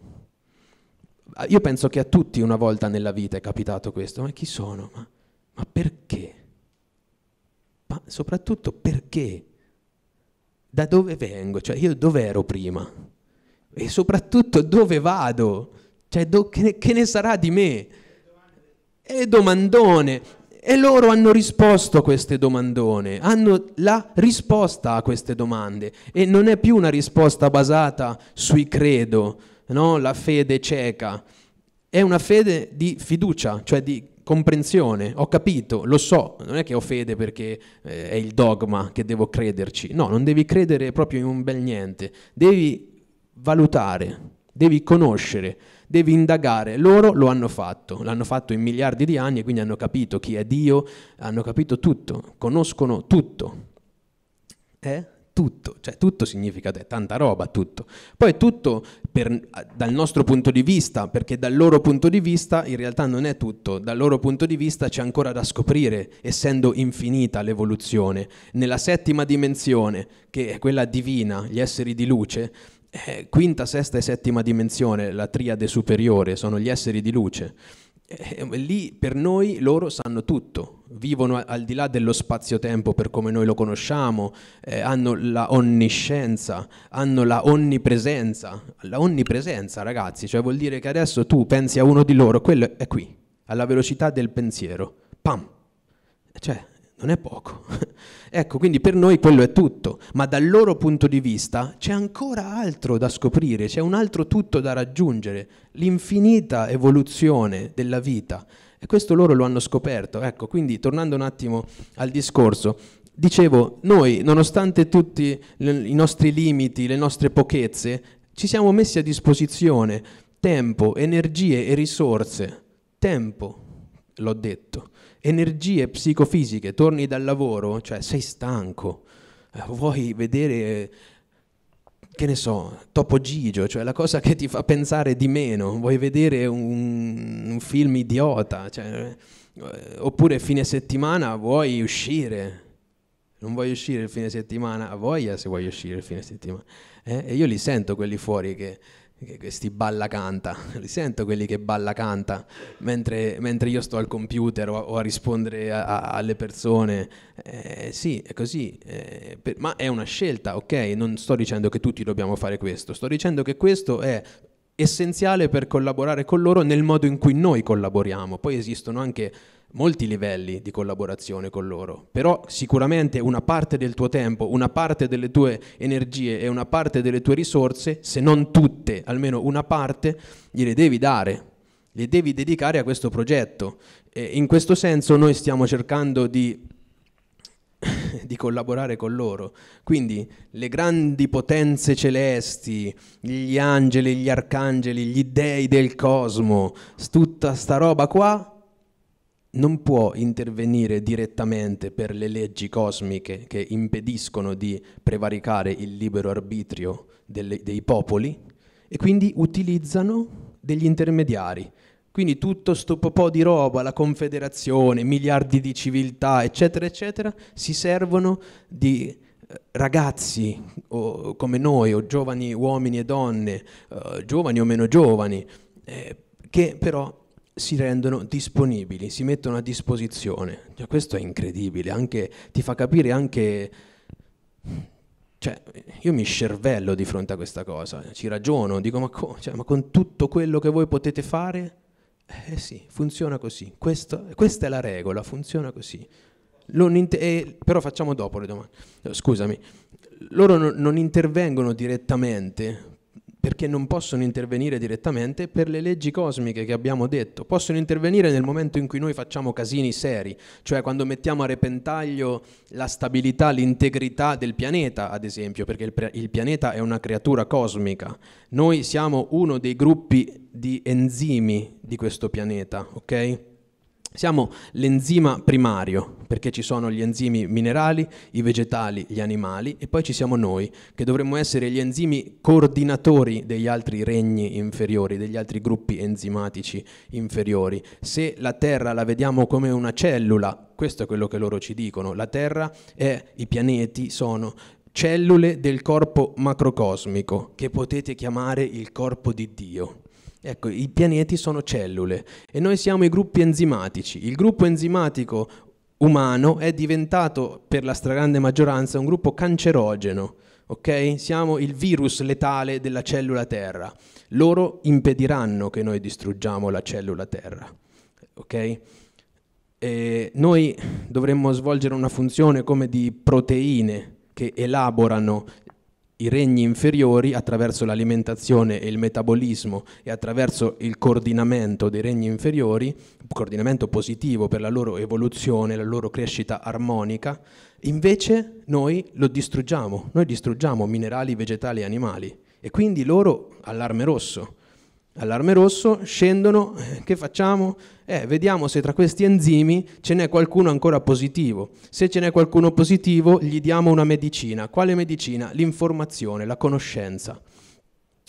Ah, io penso che a tutti una volta nella vita è capitato questo, ma chi sono? Ma, ma perché? Ma soprattutto perché? Da dove vengo? Cioè io dove ero prima? E soprattutto dove vado? Cioè, do, che, che, ne sarà di me? E domandone. E loro hanno risposto a queste domandone, hanno la risposta a queste domande. E non è più una risposta basata sui credo, no? la fede cieca. È una fede di fiducia, cioè di comprensione, ho capito, lo so, non è che ho fede perché eh, è il dogma che devo crederci, no, non devi credere proprio in un bel niente, devi valutare, devi conoscere, devi indagare. Loro lo hanno fatto, l'hanno fatto in miliardi di anni e quindi hanno capito chi è Dio, hanno capito tutto, conoscono tutto. Eh? Tutto, cioè tutto significa te, tanta roba, tutto. Poi tutto per, dal nostro punto di vista, perché dal loro punto di vista in realtà non è tutto, dal loro punto di vista c'è ancora da scoprire, essendo infinita l'evoluzione. Nella settima dimensione, che è quella divina, gli esseri di luce, eh, quinta, sesta e settima dimensione, la triade superiore, sono gli esseri di luce. Eh, lì per noi loro sanno tutto, vivono al di là dello spazio-tempo per come noi lo conosciamo, eh, hanno la onniscienza, hanno la onnipresenza. La onnipresenza, ragazzi, cioè vuol dire che adesso tu pensi a uno di loro, quello è qui, alla velocità del pensiero. Pam! Cioè, non è poco. ecco, quindi per noi quello è tutto, ma dal loro punto di vista c'è ancora altro da scoprire, c'è un altro tutto da raggiungere, l'infinita evoluzione della vita. E questo loro lo hanno scoperto. Ecco, quindi tornando un attimo al discorso, dicevo, noi nonostante tutti i nostri limiti, le nostre pochezze, ci siamo messi a disposizione tempo, energie e risorse. Tempo, l'ho detto energie psicofisiche, torni dal lavoro, cioè sei stanco, eh, vuoi vedere, che ne so, Topo Gigio, cioè la cosa che ti fa pensare di meno, vuoi vedere un, un film idiota, cioè, eh, oppure fine settimana vuoi uscire. Non vuoi uscire il fine settimana? A voglia se vuoi uscire il fine settimana. Eh? E io li sento quelli fuori che questi balla canta, li sento quelli che balla canta mentre, mentre io sto al computer o, a, o a rispondere a, a, alle persone. Eh, sì, è così, eh, per, ma è una scelta, ok? Non sto dicendo che tutti dobbiamo fare questo, sto dicendo che questo è essenziale per collaborare con loro nel modo in cui noi collaboriamo. Poi esistono anche molti livelli di collaborazione con loro, però sicuramente una parte del tuo tempo, una parte delle tue energie e una parte delle tue risorse, se non tutte, almeno una parte, gliele devi dare, le devi dedicare a questo progetto. E in questo senso noi stiamo cercando di, di collaborare con loro. Quindi le grandi potenze celesti, gli angeli, gli arcangeli, gli dei del cosmo, tutta sta roba qua non può intervenire direttamente per le leggi cosmiche che impediscono di prevaricare il libero arbitrio delle, dei popoli e quindi utilizzano degli intermediari. Quindi tutto sto po' di roba, la confederazione, miliardi di civiltà, eccetera, eccetera, si servono di eh, ragazzi o, come noi, o giovani uomini e donne, uh, giovani o meno giovani, eh, che però si rendono disponibili, si mettono a disposizione. Cioè, questo è incredibile, anche, ti fa capire anche... Cioè, io mi scervello di fronte a questa cosa, ci ragiono, dico ma, co- cioè, ma con tutto quello che voi potete fare, eh sì, funziona così, Questo, questa è la regola, funziona così. Inter- eh, però facciamo dopo le domande, scusami, loro no- non intervengono direttamente perché non possono intervenire direttamente per le leggi cosmiche che abbiamo detto. Possono intervenire nel momento in cui noi facciamo casini seri, cioè quando mettiamo a repentaglio la stabilità, l'integrità del pianeta, ad esempio, perché il, il pianeta è una creatura cosmica. Noi siamo uno dei gruppi di enzimi di questo pianeta, ok? Siamo l'enzima primario, perché ci sono gli enzimi minerali, i vegetali, gli animali e poi ci siamo noi, che dovremmo essere gli enzimi coordinatori degli altri regni inferiori, degli altri gruppi enzimatici inferiori. Se la Terra la vediamo come una cellula, questo è quello che loro ci dicono, la Terra e i pianeti sono cellule del corpo macrocosmico, che potete chiamare il corpo di Dio. Ecco, i pianeti sono cellule e noi siamo i gruppi enzimatici. Il gruppo enzimatico umano è diventato per la stragrande maggioranza un gruppo cancerogeno. Ok? Siamo il virus letale della cellula Terra. Loro impediranno che noi distruggiamo la cellula Terra. Okay? noi dovremmo svolgere una funzione come di proteine che elaborano i regni inferiori attraverso l'alimentazione e il metabolismo e attraverso il coordinamento dei regni inferiori, coordinamento positivo per la loro evoluzione, la loro crescita armonica, invece noi lo distruggiamo, noi distruggiamo minerali, vegetali e animali e quindi loro allarme rosso allarme rosso, scendono, eh, che facciamo? Eh, vediamo se tra questi enzimi ce n'è qualcuno ancora positivo. Se ce n'è qualcuno positivo gli diamo una medicina. Quale medicina? L'informazione, la conoscenza.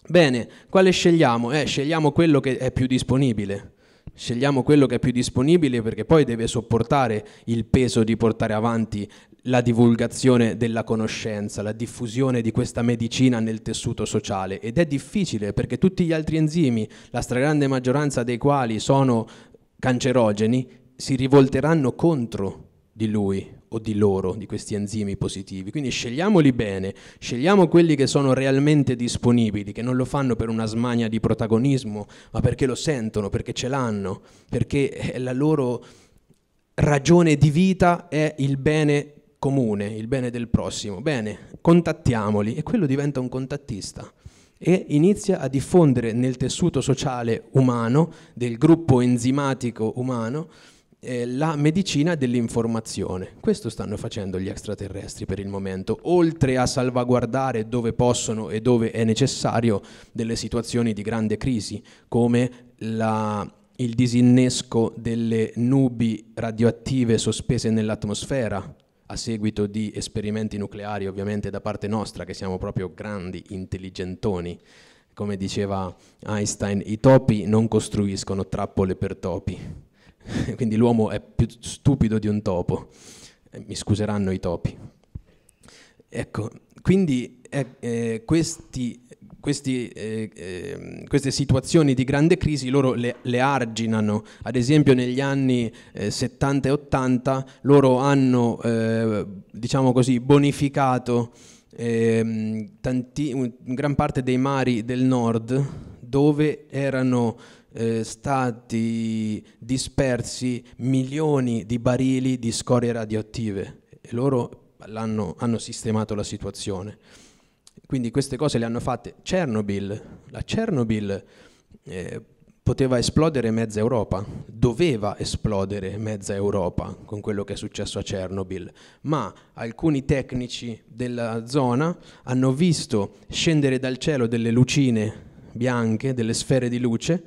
Bene, quale scegliamo? Eh, scegliamo quello che è più disponibile. Scegliamo quello che è più disponibile perché poi deve sopportare il peso di portare avanti la divulgazione della conoscenza, la diffusione di questa medicina nel tessuto sociale ed è difficile perché tutti gli altri enzimi, la stragrande maggioranza dei quali sono cancerogeni, si rivolteranno contro di lui o di loro, di questi enzimi positivi. Quindi scegliamoli bene, scegliamo quelli che sono realmente disponibili, che non lo fanno per una smania di protagonismo, ma perché lo sentono, perché ce l'hanno, perché la loro ragione di vita è il bene comune, il bene del prossimo. Bene, contattiamoli e quello diventa un contattista e inizia a diffondere nel tessuto sociale umano, del gruppo enzimatico umano, eh, la medicina dell'informazione. Questo stanno facendo gli extraterrestri per il momento, oltre a salvaguardare dove possono e dove è necessario delle situazioni di grande crisi, come la il disinnesco delle nubi radioattive sospese nell'atmosfera, a seguito di esperimenti nucleari ovviamente da parte nostra, che siamo proprio grandi intelligentoni, come diceva Einstein, i topi non costruiscono trappole per topi, quindi l'uomo è più stupido di un topo, eh, mi scuseranno i topi. Ecco, quindi eh, eh questi questi, eh, eh, queste situazioni di grande crisi loro le, le arginano. Ad esempio negli anni eh, 70 e 80 loro hanno, eh, diciamo così, bonificato ehm, tanti, gran parte dei mari del nord dove erano eh, stati dispersi milioni di barili di scorie radioattive e loro hanno sistemato la situazione. Quindi queste cose le hanno fatte. Chernobyl, la Chernobyl eh, poteva esplodere mezza Europa, doveva esplodere mezza Europa con quello che è successo a Chernobyl, ma alcuni tecnici della zona hanno visto scendere dal cielo delle lucine bianche, delle sfere di luce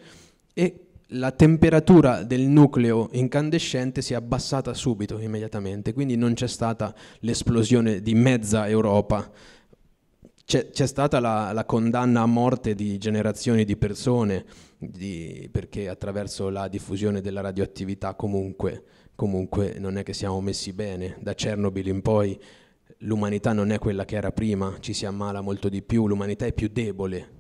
e la temperatura del nucleo incandescente si è abbassata subito, immediatamente, quindi non c'è stata l'esplosione di mezza Europa c'è, c'è stata la, la, condanna a morte di generazioni di persone di, perché attraverso la diffusione della radioattività comunque, comunque non è che siamo messi bene. Da Chernobyl in poi l'umanità non è quella che era prima, ci si ammala molto di più, l'umanità è più debole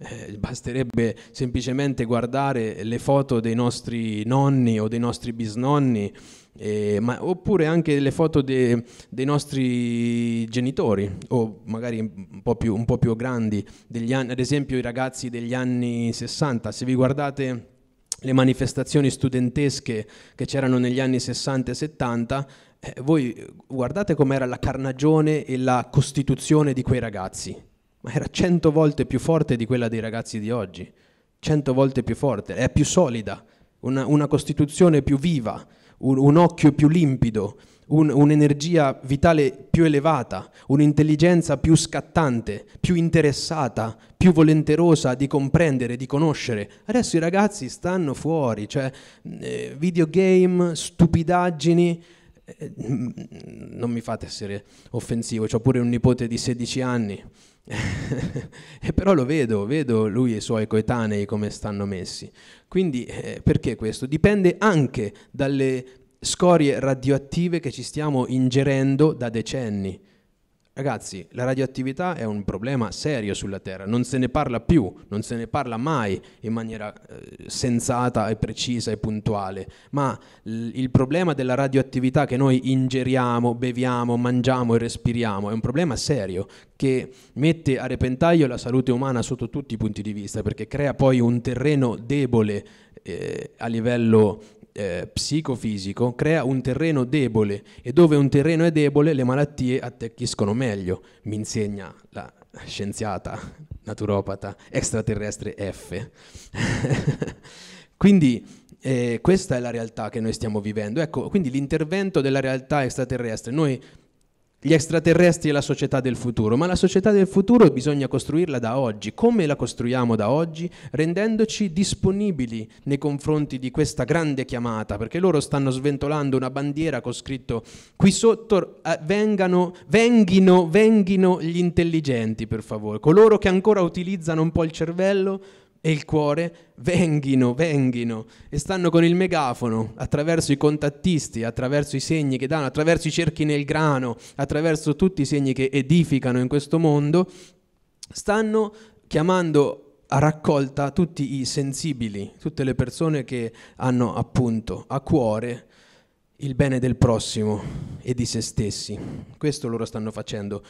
eh, basterebbe semplicemente guardare le foto dei nostri nonni o dei nostri bisnonni, eh, ma, oppure anche le foto de, dei nostri genitori, o magari un po' più, un po più grandi, anni, ad esempio i ragazzi degli anni 60. Se vi guardate le manifestazioni studentesche che c'erano negli anni 60 e 70, eh, voi guardate com'era la carnagione e la costituzione di quei ragazzi ma era cento volte più forte di quella dei ragazzi di oggi, cento volte più forte, è più solida, una, una costituzione più viva, un, un occhio più limpido, un, un'energia vitale più elevata, un'intelligenza più scattante, più interessata, più volenterosa di comprendere, di conoscere. Adesso i ragazzi stanno fuori, cioè eh, videogame, stupidaggini. Eh, mm, non mi fate essere offensivo, ho pure un nipote di 16 anni e però lo vedo, vedo lui e i suoi coetanei come stanno messi. Quindi eh, perché questo? Dipende anche dalle scorie radioattive che ci stiamo ingerendo da decenni. Ragazzi, la radioattività è un problema serio sulla Terra, non se ne parla più, non se ne parla mai in maniera eh, sensata e precisa e puntuale, ma l- il problema della radioattività che noi ingeriamo, beviamo, mangiamo e respiriamo è un problema serio che mette a repentaglio la salute umana sotto tutti i punti di vista, perché crea poi un terreno debole eh, a livello eh, psicofisico crea un terreno debole e dove un terreno è debole le malattie attecchiscono meglio, mi insegna la scienziata naturopata extraterrestre F. quindi eh, questa è la realtà che noi stiamo vivendo. Ecco, quindi l'intervento della realtà extraterrestre, noi gli extraterrestri e la società del futuro, ma la società del futuro bisogna costruirla da oggi. Come la costruiamo da oggi? Rendendoci disponibili nei confronti di questa grande chiamata, perché loro stanno sventolando una bandiera con scritto qui sotto eh, vengano, venghino, venghino gli intelligenti, per favore, coloro che ancora utilizzano un po' il cervello e il cuore venghino, venghino e stanno con il megafono attraverso i contattisti, attraverso i segni che danno, attraverso i cerchi nel grano, attraverso tutti i segni che edificano in questo mondo, stanno chiamando a raccolta tutti i sensibili, tutte le persone che hanno appunto a cuore il bene del prossimo e di se stessi. Questo loro stanno facendo.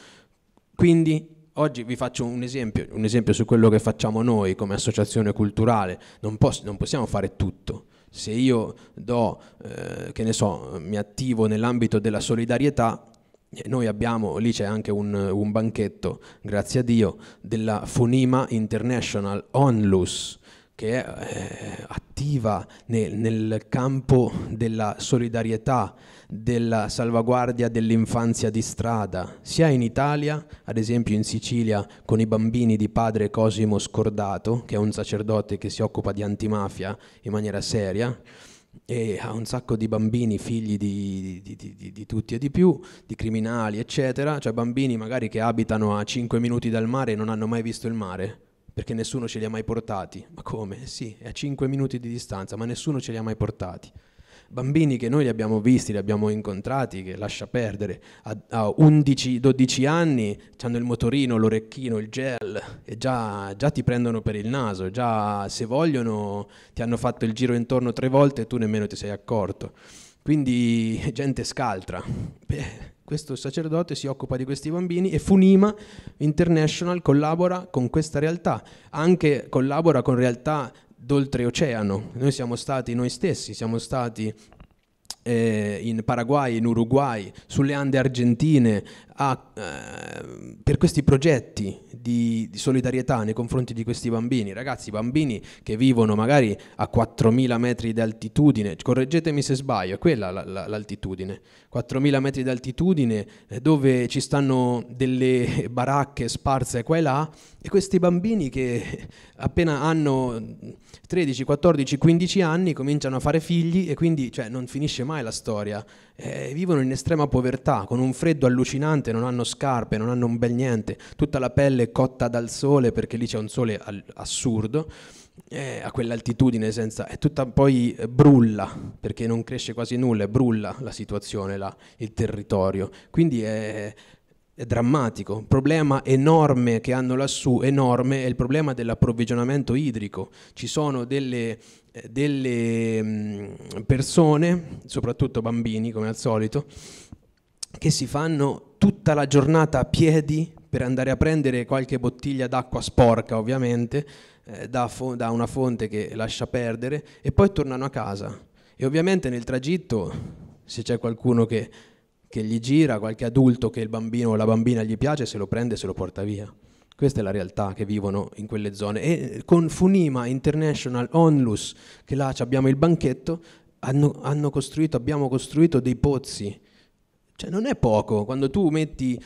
Quindi Oggi vi faccio un esempio, un esempio su quello che facciamo noi come associazione culturale. Non, posso, non possiamo fare tutto. Se io do, eh, che ne so, mi attivo nell'ambito della solidarietà, eh, noi abbiamo, lì c'è anche un, un banchetto, grazie a Dio, della Fonima International Onlus, che è eh, attiva nel, nel campo della solidarietà, della salvaguardia dell'infanzia di strada, sia in Italia, ad esempio in Sicilia, con i bambini di padre Cosimo Scordato, che è un sacerdote che si occupa di antimafia in maniera seria, e ha un sacco di bambini, figli di, di, di, di, tutti e di più, di criminali, eccetera, cioè bambini magari che abitano a 5 minuti dal mare e non hanno mai visto il mare perché nessuno ce li ha mai portati. Ma come? Sì, è a 5 minuti di distanza, ma nessuno ce li ha mai portati. Bambini che noi li abbiamo visti, li abbiamo incontrati, che lascia perdere, a, 11-12 anni hanno il motorino, l'orecchino, il gel e già, già ti prendono per il naso, già se vogliono ti hanno fatto il giro intorno tre volte e tu nemmeno ti sei accorto. Quindi gente scaltra. Beh, questo sacerdote si occupa di questi bambini e Funima International collabora con questa realtà, anche collabora con realtà d'oltreoceano. Noi siamo stati noi stessi, siamo stati eh, in Paraguay, in Uruguay, sulle Ande argentine, a, eh, per questi progetti di, di, solidarietà nei confronti di questi bambini, ragazzi, bambini che vivono magari a 4.000 metri di altitudine, correggetemi se sbaglio, è quella la, la, l'altitudine, 4.000 metri di altitudine eh, dove ci stanno delle baracche sparse qua e là e questi bambini che appena hanno 13, 14, 15 anni cominciano a fare figli e quindi cioè, non finisce mai la storia. Eh, vivono in estrema povertà, con un freddo allucinante, non hanno scarpe, non hanno un bel niente, tutta la pelle cotta dal sole perché lì c'è un sole assurdo. Eh, a quell'altitudine senza, è tutta poi eh, brulla perché non cresce quasi nulla, è brulla la situazione là, il territorio. Quindi è, eh, drammatico, un problema enorme che hanno lassù, enorme, è il problema dell'approvvigionamento idrico. Ci sono delle, eh, delle mm, persone, soprattutto bambini come al solito, che si fanno tutta la giornata a piedi per andare a prendere qualche bottiglia d'acqua sporca ovviamente, eh, da, da, una fonte che lascia perdere e poi tornano a casa. E ovviamente nel tragitto, se c'è qualcuno che che gli gira, qualche adulto che il bambino o la bambina gli piace, se lo prende e se lo porta via. Questa è la realtà che vivono in quelle zone. E eh, con Funima International Onlus, che là abbiamo il banchetto, hanno, hanno costruito, abbiamo costruito dei pozzi. Cioè non è poco, quando tu metti,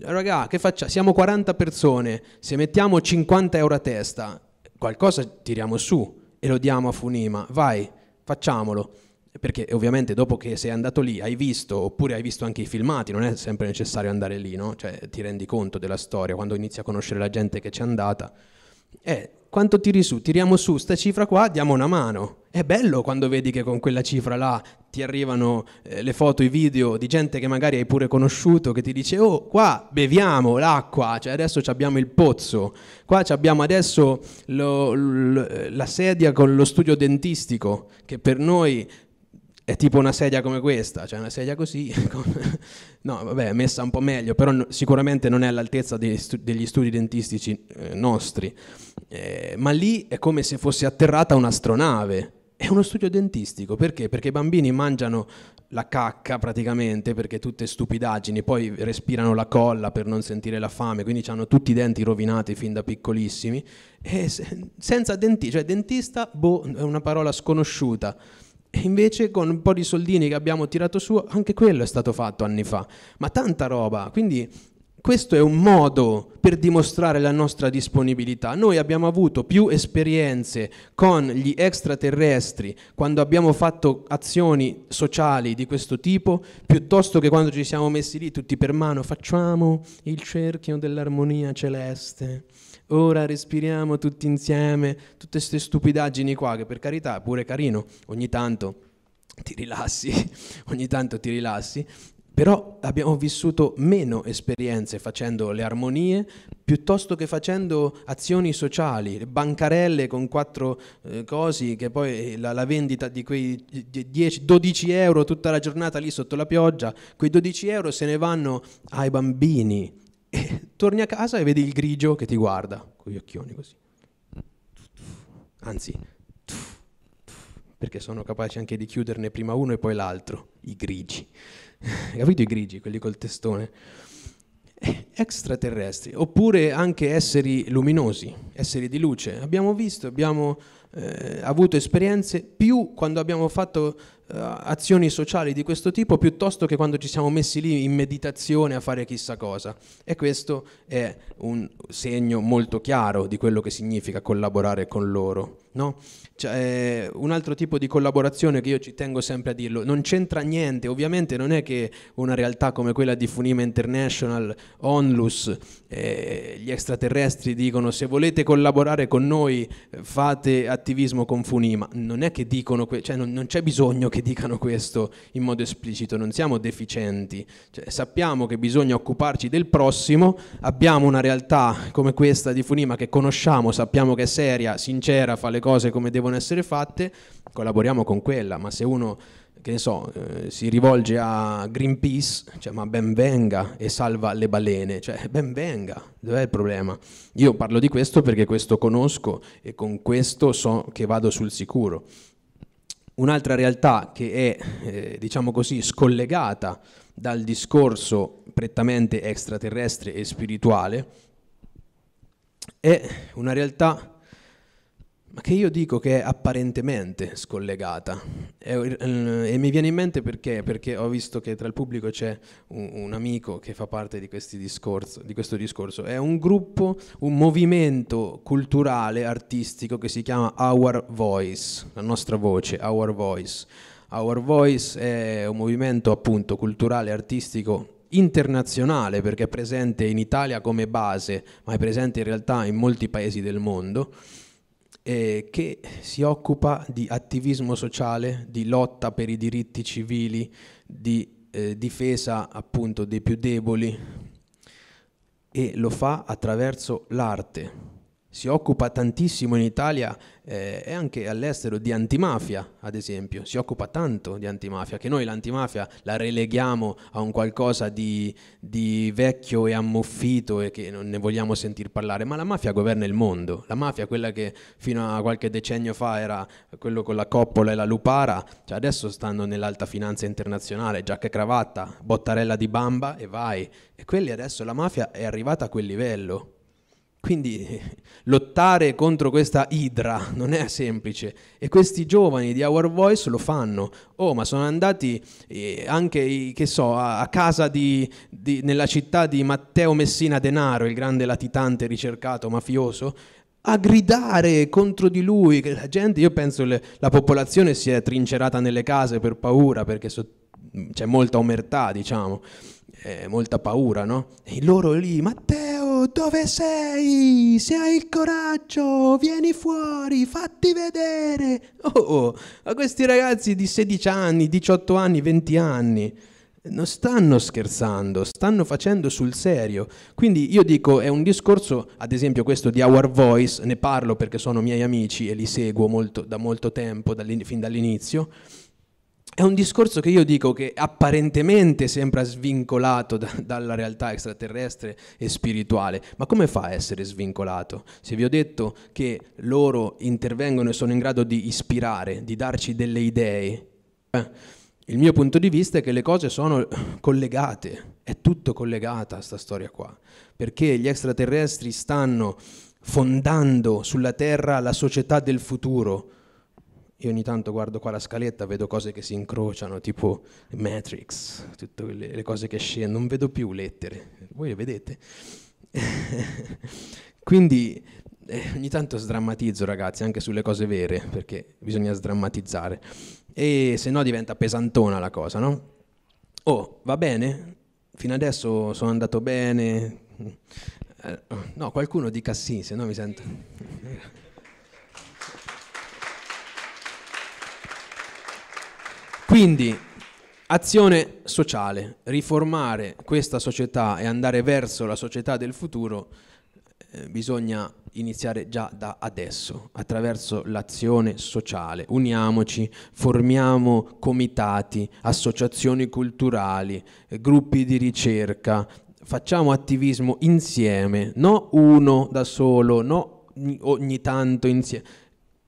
raga, che facciamo? Siamo 40 persone, se mettiamo 50 euro a testa, qualcosa tiriamo su e lo diamo a Funima, vai, facciamolo perché ovviamente dopo che sei andato lì hai visto, oppure hai visto anche i filmati, non è sempre necessario andare lì, no? Cioè ti rendi conto della storia quando inizi a conoscere la gente che c'è andata. Eh, quanto tiri su? Tiriamo su questa cifra qua, diamo una mano. È bello quando vedi che con quella cifra là ti arrivano eh, le foto, i video di gente che magari hai pure conosciuto che ti dice oh qua beviamo l'acqua, cioè adesso abbiamo il pozzo, qua abbiamo adesso lo, lo, la sedia con lo studio dentistico che per noi è tipo una sedia come questa, cioè una sedia così, no, vabbè, è messa un po' meglio, però no, sicuramente non è all'altezza degli, studi, degli studi dentistici eh, nostri, eh, ma lì è come se fosse atterrata un'astronave. È uno studio dentistico, perché? Perché i bambini mangiano la cacca praticamente, perché tutte stupidaggini, poi respirano la colla per non sentire la fame, quindi hanno tutti i denti rovinati fin da piccolissimi, e se, senza dentista, cioè dentista, boh, è una parola sconosciuta e invece con un po' di soldini che abbiamo tirato su, anche quello è stato fatto anni fa. Ma tanta roba, quindi questo è un modo per dimostrare la nostra disponibilità. Noi abbiamo avuto più esperienze con gli extraterrestri quando abbiamo fatto azioni sociali di questo tipo, piuttosto che quando ci siamo messi lì tutti per mano, facciamo il cerchio dell'armonia celeste ora respiriamo tutti insieme, tutte queste stupidaggini qua, che per carità è pure carino, ogni tanto ti rilassi, ogni tanto ti rilassi, però abbiamo vissuto meno esperienze facendo le armonie piuttosto che facendo azioni sociali, bancarelle con quattro eh, cosi che poi eh, la, la vendita di quei 10, 12 euro tutta la giornata lì sotto la pioggia, quei 12 euro se ne vanno ai bambini e torni a casa e vedi il grigio che ti guarda, con gli occhioni così. Anzi, perché sono capaci anche di chiuderne prima uno e poi l'altro, i grigi. Capito i grigi, quelli col testone? Eh, extraterrestri, oppure anche esseri luminosi, esseri di luce. Abbiamo visto, abbiamo eh, avuto esperienze più quando abbiamo fatto eh, azioni sociali di questo tipo piuttosto che quando ci siamo messi lì in meditazione a fare chissà cosa. E questo è un segno molto chiaro di quello che significa collaborare con loro. No? Cioè, eh, un altro tipo di collaborazione che io ci tengo sempre a dirlo, non c'entra niente, ovviamente non è che una realtà come quella di Funima International, Onlus, eh, gli extraterrestri dicono se volete collaborare con noi eh, fate attivismo con Funima, non è che dicono, que- cioè, non, non, c'è bisogno che dicano questo in modo esplicito, non siamo deficienti, cioè, sappiamo che bisogna occuparci del prossimo, abbiamo una realtà come questa di Funima che conosciamo, sappiamo che è seria, sincera, fa le cose cose come devono essere fatte, collaboriamo con quella, ma se uno che ne so, eh, si rivolge a Greenpeace, cioè, ma ben venga e salva le balene, cioè ben venga, dov'è il problema? Io parlo di questo perché questo conosco e con questo so che vado sul sicuro. Un'altra realtà che è, eh, diciamo così, scollegata dal discorso prettamente extraterrestre e spirituale è una realtà ma che io dico che è apparentemente scollegata. E, eh, e mi viene in mente perché? Perché ho visto che tra il pubblico c'è un, un amico che fa parte di, discorso, di, questo discorso. È un gruppo, un movimento culturale, artistico che si chiama Our Voice, la nostra voce, Our Voice. Our Voice è un movimento appunto culturale, artistico internazionale perché è presente in Italia come base, ma è presente in realtà in molti paesi del mondo eh, che si occupa di attivismo sociale, di lotta per i diritti civili, di eh, difesa appunto dei più deboli e lo fa attraverso l'arte si occupa tantissimo in Italia eh, e anche all'estero di antimafia, ad esempio, si occupa tanto di antimafia, che noi l'antimafia la releghiamo a un qualcosa di, di vecchio e ammuffito e che non ne vogliamo sentir parlare, ma la mafia governa il mondo, la mafia quella che fino a qualche decennio fa era quello con la coppola e la lupara, cioè adesso stanno nell'alta finanza internazionale, giacca e cravatta, bottarella di bamba e vai, e quelli adesso la mafia è arrivata a quel livello quindi lottare contro questa idra non è semplice e questi giovani di Our Voice lo fanno. Oh, ma sono andati eh, anche, che so, a casa di, di, nella città di Matteo Messina Denaro, il grande latitante ricercato mafioso, a gridare contro di lui. La gente, io penso le, la popolazione si è trincerata nelle case per paura, perché so, c'è molta omertà, diciamo, eh, molta paura, no? E loro lì, Matteo! dove sei? Se hai il coraggio, vieni fuori, fatti vedere. Oh, oh, questi ragazzi di 16 anni, 18 anni, 20 anni non stanno scherzando, stanno facendo sul serio. Quindi io dico, è un discorso, ad esempio questo di Our Voice, ne parlo perché sono miei amici e li seguo molto, da molto tempo, dall'in- fin dall'inizio. È un discorso che io dico che apparentemente sembra svincolato da, dalla realtà extraterrestre e spirituale, ma come fa a essere svincolato? Se vi ho detto che loro intervengono e sono in grado di ispirare, di darci delle idee, eh, il mio punto di vista è che le cose sono collegate, è tutto collegata questa storia qua, perché gli extraterrestri stanno fondando sulla Terra la società del futuro, io ogni tanto guardo qua la scaletta, vedo cose che si incrociano, tipo Matrix, tutte le, le cose che scendono, non vedo più lettere, voi le vedete? Quindi eh, ogni tanto sdrammatizzo ragazzi, anche sulle cose vere, perché bisogna sdrammatizzare, e se no diventa pesantona la cosa, no? Oh, va bene? Fino adesso sono andato bene? Eh, no, qualcuno dica sì, se no mi sento... Quindi azione sociale, riformare questa società e andare verso la società del futuro eh, bisogna iniziare già da adesso, attraverso l'azione sociale. Uniamoci, formiamo comitati, associazioni culturali, eh, gruppi di ricerca, facciamo attivismo insieme, non uno da solo, no ogni tanto insieme.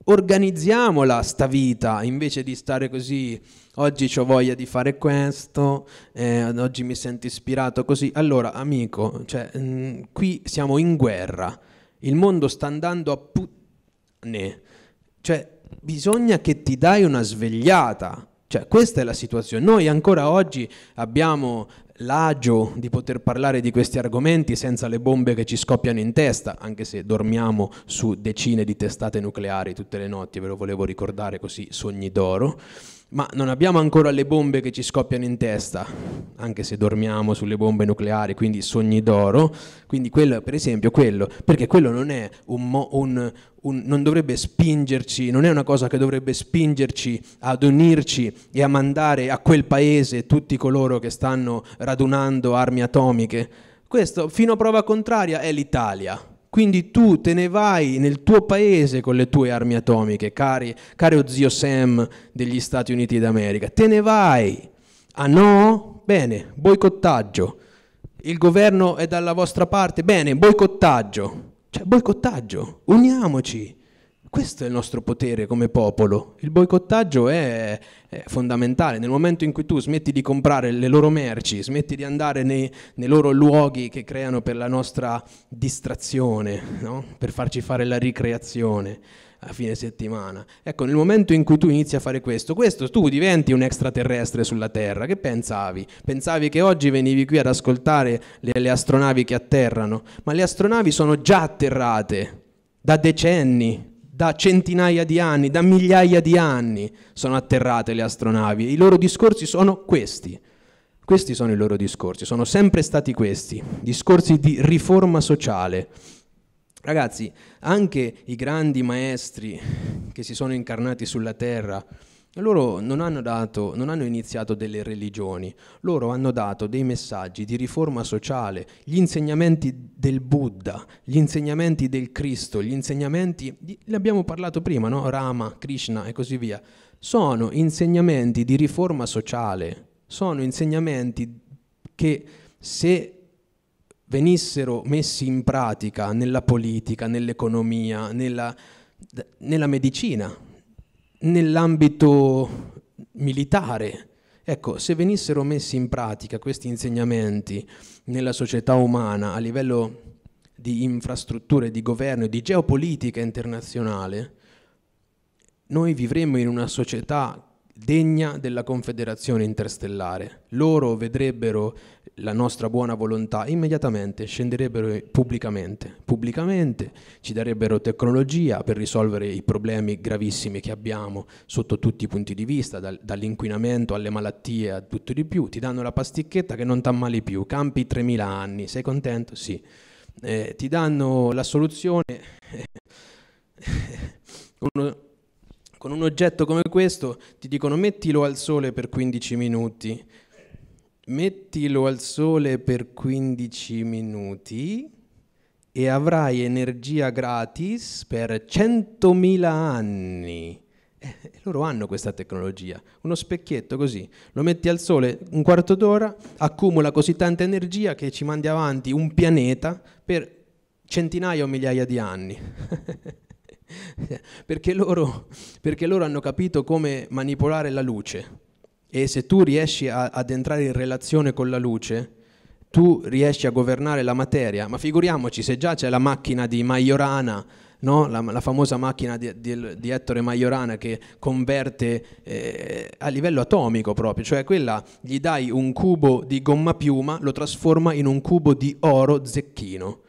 Organizziamola sta vita invece di stare così oggi ho voglia di fare questo, eh, oggi mi sento ispirato così. Allora, amico, cioè, mh, mm, qui siamo in guerra, il mondo sta andando a puttane, cioè bisogna che ti dai una svegliata. Cioè, questa è la situazione. Noi ancora oggi abbiamo l'agio di poter parlare di questi argomenti senza le bombe che ci scoppiano in testa, anche se dormiamo su decine di testate nucleari tutte le notti, ve lo volevo ricordare così, sogni d'oro ma non abbiamo ancora le bombe che ci scoppiano in testa, anche se dormiamo sulle bombe nucleari, quindi sogni d'oro, quindi quello, per esempio quello, perché quello non è un, mo, un, un, non dovrebbe spingerci, non è una cosa che dovrebbe spingerci ad unirci e a mandare a quel paese tutti coloro che stanno radunando armi atomiche. Questo, fino a prova contraria, è l'Italia quindi tu te ne vai nel tuo paese con le tue armi atomiche, cari, caro zio Sam degli Stati Uniti d'America. Te ne vai. Ah no? Bene, boicottaggio. Il governo è dalla vostra parte? Bene, boicottaggio. Cioè, boicottaggio. Uniamoci. Questo è il nostro potere come popolo. Il boicottaggio è, è, fondamentale. Nel momento in cui tu smetti di comprare le loro merci, smetti di andare nei, nei loro luoghi che creano per la nostra distrazione, no? per farci fare la ricreazione a fine settimana. Ecco, nel momento in cui tu inizi a fare questo, questo tu diventi un extraterrestre sulla Terra. Che pensavi? Pensavi che oggi venivi qui ad ascoltare le, le astronavi che atterrano, ma le astronavi sono già atterrate da decenni da centinaia di anni, da migliaia di anni sono atterrate le astronavi. I loro discorsi sono questi. Questi sono i loro discorsi, sono sempre stati questi, discorsi di riforma sociale. Ragazzi, anche i grandi maestri che si sono incarnati sulla Terra, loro non hanno, dato, non hanno, iniziato delle religioni, loro hanno dato dei messaggi di riforma sociale, gli insegnamenti del Buddha, gli insegnamenti del Cristo, gli insegnamenti, di, ne abbiamo parlato prima, no? Rama, Krishna e così via, sono insegnamenti di riforma sociale, sono insegnamenti che se venissero messi in pratica nella politica, nell'economia, nella, nella medicina, nell'ambito militare. Ecco, se venissero messi in pratica questi insegnamenti nella società umana a livello di infrastrutture, di governo e di geopolitica internazionale, noi vivremmo in una società degna della Confederazione Interstellare. Loro vedrebbero la nostra buona volontà immediatamente, scenderebbero pubblicamente, pubblicamente ci darebbero tecnologia per risolvere i problemi gravissimi che abbiamo sotto tutti i punti di vista, dal, dall'inquinamento alle malattie a tutto di più, ti danno la pasticchetta che non t'ammali più, campi 3000 anni, sei contento? Sì. Eh, ti danno la soluzione. Uno, con un oggetto come questo ti dicono mettilo al sole per 15 minuti. Mettilo al sole per 15 minuti e avrai energia gratis per 100.000 anni. Eh, eh, loro hanno questa tecnologia, uno specchietto così, lo metti al sole un quarto d'ora, accumula così tanta energia che ci mandi avanti un pianeta per centinaia o migliaia di anni. perché, loro, perché loro hanno capito come manipolare la luce e se tu riesci a, ad entrare in relazione con la luce, tu riesci a governare la materia, ma figuriamoci se già c'è la macchina di Majorana, no? la, la, famosa macchina di, di, di, Ettore Majorana che converte eh, a livello atomico proprio, cioè quella gli dai un cubo di gomma piuma, lo trasforma in un cubo di oro zecchino.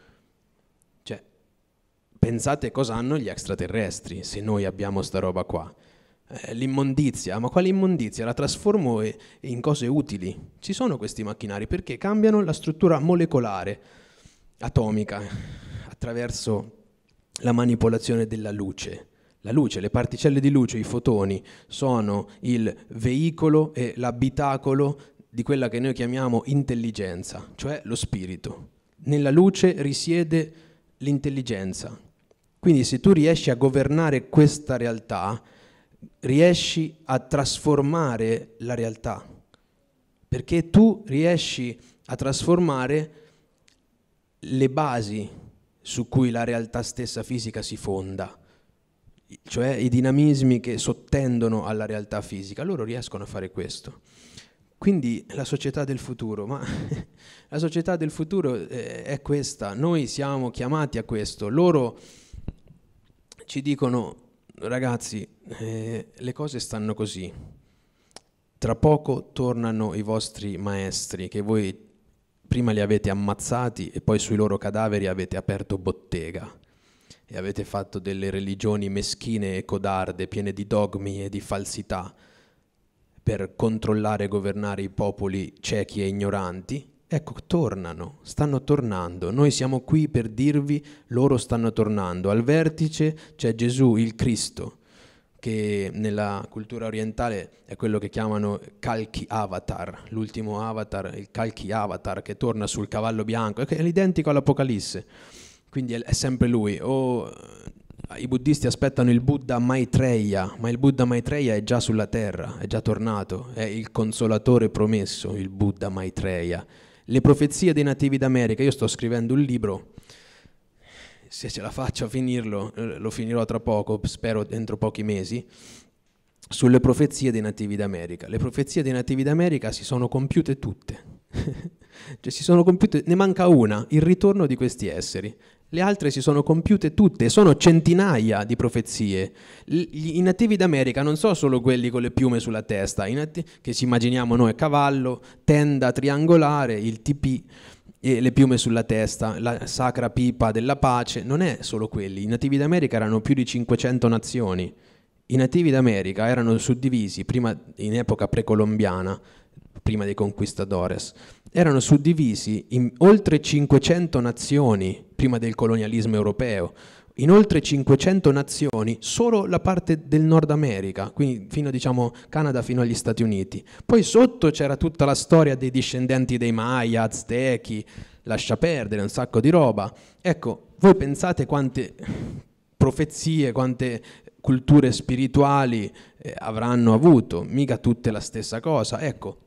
Pensate cosa hanno gli extraterrestri se noi abbiamo sta roba qua. Eh, l'immondizia, ma quale immondizia? La trasformo in cose utili. Ci sono questi macchinari perché cambiano la struttura molecolare atomica attraverso la manipolazione della luce. La luce, le particelle di luce, i fotoni, sono il veicolo e l'abitacolo di quella che noi chiamiamo intelligenza, cioè lo spirito. Nella luce risiede l'intelligenza, quindi se tu riesci a governare questa realtà, riesci a trasformare la realtà, perché tu riesci a trasformare le basi su cui la realtà stessa fisica si fonda, cioè i dinamismi che sottendono alla realtà fisica, loro riescono a fare questo. Quindi la società del futuro, ma la società del futuro eh, è questa, noi siamo chiamati a questo, loro ci dicono ragazzi eh, le cose stanno così, tra poco tornano i vostri maestri che voi prima li avete ammazzati e poi sui loro cadaveri avete aperto bottega e avete fatto delle religioni meschine e codarde, piene di dogmi e di falsità, per controllare e governare i popoli ciechi e ignoranti, Ecco, tornano, stanno tornando. Noi siamo qui per dirvi loro stanno tornando. Al vertice c'è Gesù, il Cristo, che nella cultura orientale è quello che chiamano Kalki Avatar, l'ultimo avatar, il Kalki Avatar che torna sul cavallo bianco, è l'identico all'Apocalisse. Quindi è, è sempre lui. O eh, i buddisti aspettano il Buddha Maitreya, ma il Buddha Maitreya è già sulla terra, è già tornato, è il consolatore promesso, il Buddha Maitreya. Le profezie dei nativi d'America. Io sto scrivendo un libro, se ce la faccio a finirlo, eh, lo finirò tra poco, spero dentro pochi mesi, sulle profezie dei nativi d'America. Le profezie dei nativi d'America si sono compiute tutte. cioè si sono compiute, ne manca una, il ritorno di questi esseri. Le altre si sono compiute tutte, sono centinaia di profezie. I nativi d'America non sono solo quelli con le piume sulla testa, che ci immaginiamo noi, cavallo, tenda triangolare, il TP e le piume sulla testa, la sacra pipa della pace, non è solo quelli. I nativi d'America erano più di 500 nazioni. I nativi d'America erano suddivisi, prima in epoca precolombiana, prima dei conquistadores, erano suddivisi in oltre 500 nazioni prima del colonialismo europeo, in oltre 500 nazioni solo la parte del Nord America, quindi fino diciamo Canada fino agli Stati Uniti. Poi sotto c'era tutta la storia dei discendenti dei Maya, Aztechi, lascia perdere un sacco di roba. Ecco, voi pensate quante profezie, quante culture spirituali eh, avranno avuto, mica tutte la stessa cosa. Ecco,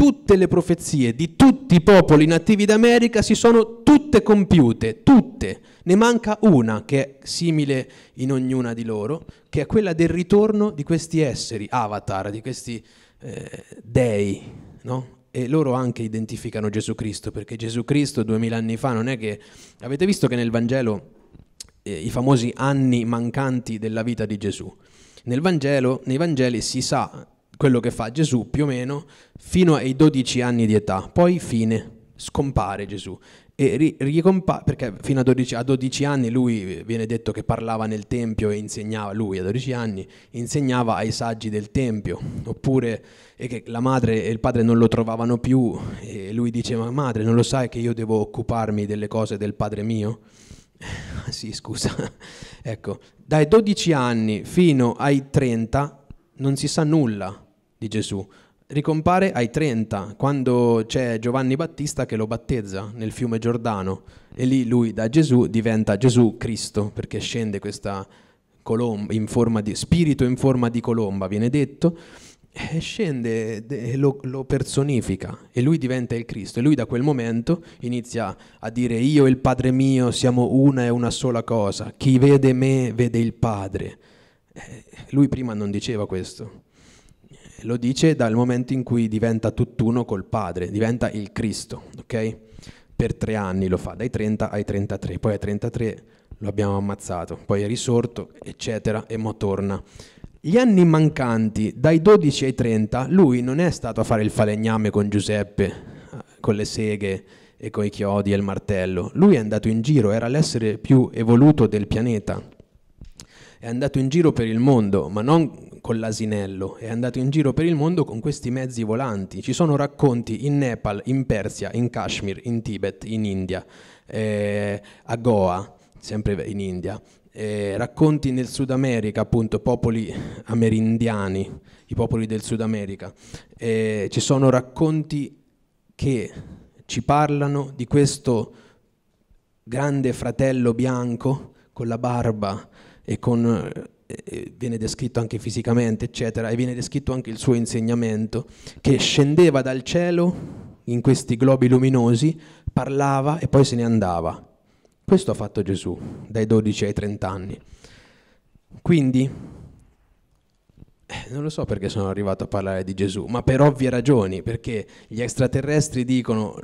tutte le profezie di tutti i popoli nativi d'America si sono tutte compiute, tutte. Ne manca una che è simile in ognuna di loro, che è quella del ritorno di questi esseri, avatar, di questi eh, dei, no? E loro anche identificano Gesù Cristo, perché Gesù Cristo duemila anni fa non è che... Avete visto che nel Vangelo eh, i famosi anni mancanti della vita di Gesù? Vangelo, nei Vangeli si sa quello che fa Gesù più o meno fino ai 12 anni di età, poi fine, scompare Gesù. E ri- ricompa- perché fino a 12, a 12, anni lui eh, viene detto che parlava nel Tempio e insegnava, lui a 12 anni insegnava ai saggi del Tempio, oppure che la madre e il padre non lo trovavano più e lui diceva madre non lo sai che io devo occuparmi delle cose del padre mio? sì scusa, ecco, dai 12 anni fino ai 30 non si sa nulla di Gesù ricompare ai 30, quando c'è Giovanni Battista che lo battezza nel fiume Giordano e lì lui da Gesù diventa Gesù Cristo perché scende questa colomba in forma di spirito in forma di colomba, viene detto, e scende e lo, lo personifica e lui diventa il Cristo e lui da quel momento inizia a dire io e il Padre mio siamo una e una sola cosa, chi vede me vede il Padre. Eh, lui prima non diceva questo lo dice dal momento in cui diventa tutt'uno col padre, diventa il Cristo, ok? Per tre anni lo fa, dai 30 ai 33, poi ai 33 lo abbiamo ammazzato, poi è risorto, eccetera, e mo torna. Gli anni mancanti, dai 12 ai 30, lui non è stato a fare il falegname con Giuseppe, con le seghe e con i chiodi e il martello. Lui è andato in giro, era l'essere più evoluto del pianeta è andato in giro per il mondo, ma non con l'asinello, è andato in giro per il mondo con questi mezzi volanti. Ci sono racconti in Nepal, in Persia, in Kashmir, in Tibet, in India, eh, a Goa, sempre in India, eh, racconti nel Sud America, appunto, popoli amerindiani, i popoli del Sud America. Eh, ci sono racconti che ci parlano di questo grande fratello bianco con la barba e con, eh, viene descritto anche fisicamente, eccetera, e viene descritto anche il suo insegnamento, che scendeva dal cielo in questi globi luminosi, parlava e poi se ne andava. Questo ha fatto Gesù dai 12 ai 30 anni. Quindi, eh, non lo so perché sono arrivato a parlare di Gesù, ma per ovvie ragioni, perché gli extraterrestri dicono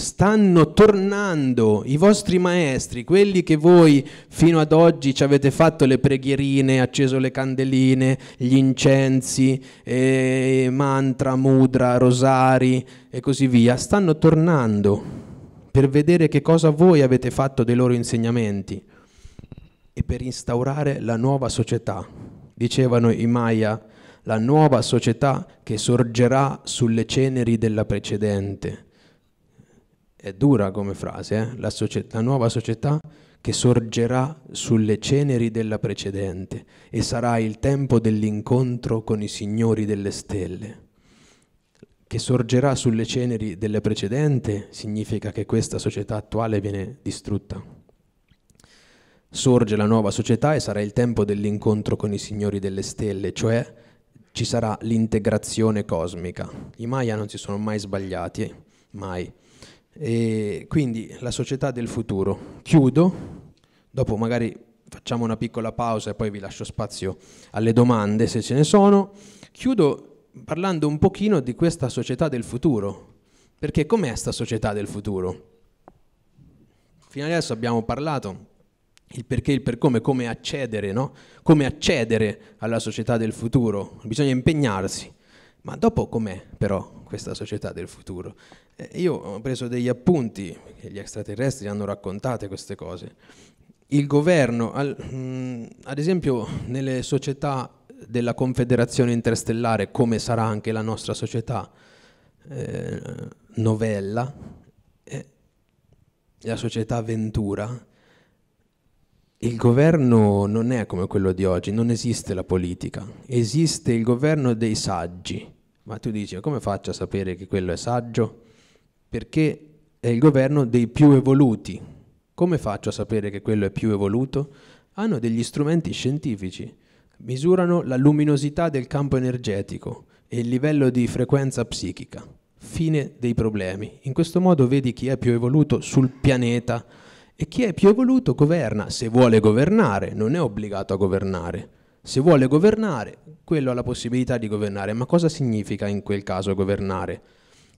stanno tornando i vostri maestri, quelli che voi fino ad oggi ci avete fatto le preghierine, acceso le candeline, gli incensi, eh, mantra, mudra, rosari e così via, stanno tornando per vedere che cosa voi avete fatto dei loro insegnamenti e per instaurare la nuova società. Dicevano i Maya, la nuova società che sorgerà sulle ceneri della precedente è dura come frase, eh? la, società, la nuova società che sorgerà sulle ceneri della precedente e sarà il tempo dell'incontro con i signori delle stelle. Che sorgerà sulle ceneri della precedente significa che questa società attuale viene distrutta. Sorge la nuova società e sarà il tempo dell'incontro con i signori delle stelle, cioè ci sarà l'integrazione cosmica. I Maya non si sono mai sbagliati, eh. mai e quindi la società del futuro. Chiudo, dopo magari facciamo una piccola pausa e poi vi lascio spazio alle domande se ce ne sono. Chiudo parlando un pochino di questa società del futuro, perché com'è questa società del futuro? Fino adesso abbiamo parlato il perché, il per come, come accedere, no? come accedere alla società del futuro, bisogna impegnarsi. Ma dopo com'è però questa società del futuro? Eh, io ho preso degli appunti, che gli extraterrestri hanno raccontato queste cose. Il governo, mm, ad esempio nelle società della Confederazione Interstellare, come sarà anche la nostra società eh, novella, eh, la società Ventura, il governo non è come quello di oggi, non esiste la politica, esiste il governo dei saggi. Ma tu dici, come faccio a sapere che quello è saggio? perché è il governo dei più evoluti. Come faccio a sapere che quello è più evoluto? Hanno degli strumenti scientifici, misurano la luminosità del campo energetico e il livello di frequenza psichica. Fine dei problemi. In questo modo vedi chi è più evoluto sul pianeta e chi è più evoluto governa, se vuole governare, non è obbligato a governare. Se vuole governare, quello ha la possibilità di governare, ma cosa significa in quel caso governare?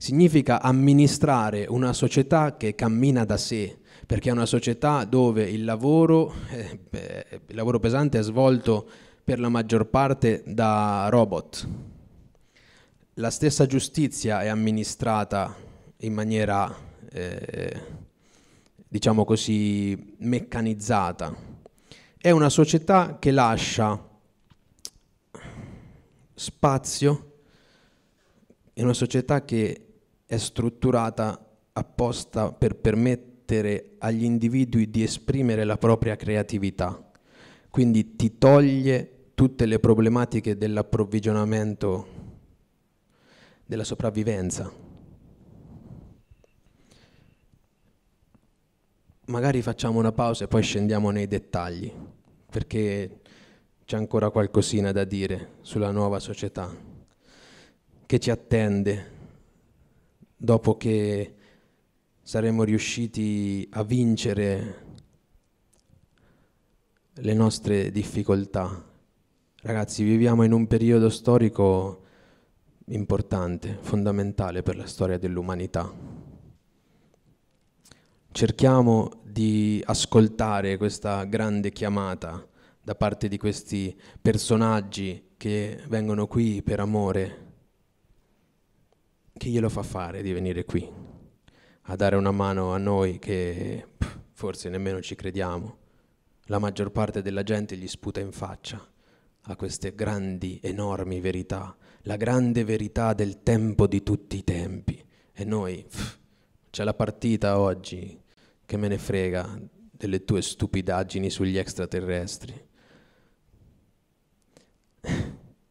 Significa amministrare una società che cammina da sé, perché è una società dove il lavoro, eh, il lavoro pesante è svolto per la maggior parte da robot. La stessa giustizia è amministrata in maniera, eh, diciamo così, meccanizzata. È una società che lascia spazio, è una società che è strutturata apposta per permettere agli individui di esprimere la propria creatività, quindi ti toglie tutte le problematiche dell'approvvigionamento, della sopravvivenza. Magari facciamo una pausa e poi scendiamo nei dettagli, perché c'è ancora qualcosina da dire sulla nuova società che ci attende dopo che saremo riusciti a vincere le nostre difficoltà. Ragazzi, viviamo in un periodo storico importante, fondamentale per la storia dell'umanità. Cerchiamo di ascoltare questa grande chiamata da parte di questi personaggi che vengono qui per amore chi glielo fa fare di venire qui a dare una mano a noi che forse nemmeno ci crediamo. La maggior parte della gente gli sputa in faccia a queste grandi, enormi verità, la grande verità del tempo di tutti i tempi. E noi, pff, c'è la partita oggi, che me ne frega delle tue stupidaggini sugli extraterrestri.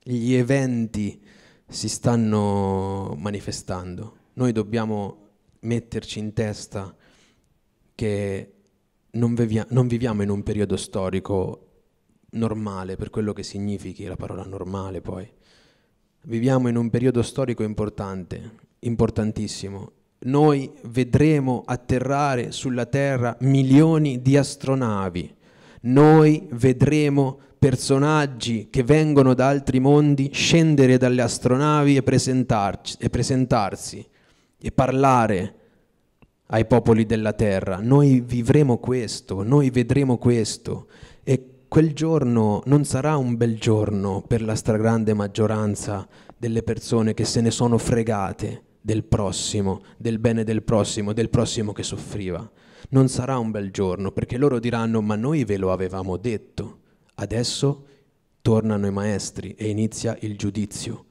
Gli eventi si stanno manifestando. Noi dobbiamo metterci in testa che non, vivia- non viviamo in un periodo storico normale, per quello che significhi la parola normale poi. Viviamo in un periodo storico importante, importantissimo. Noi vedremo atterrare sulla Terra milioni di astronavi, noi vedremo personaggi che vengono da altri mondi scendere dalle astronavi e, e presentarsi e parlare ai popoli della terra. Noi vivremo questo, noi vedremo questo e quel giorno non sarà un bel giorno per la stragrande maggioranza delle persone che se ne sono fregate del prossimo, del bene del prossimo, del prossimo che soffriva. Non sarà un bel giorno perché loro diranno ma noi ve lo avevamo detto. Adesso tornano i maestri e inizia il giudizio.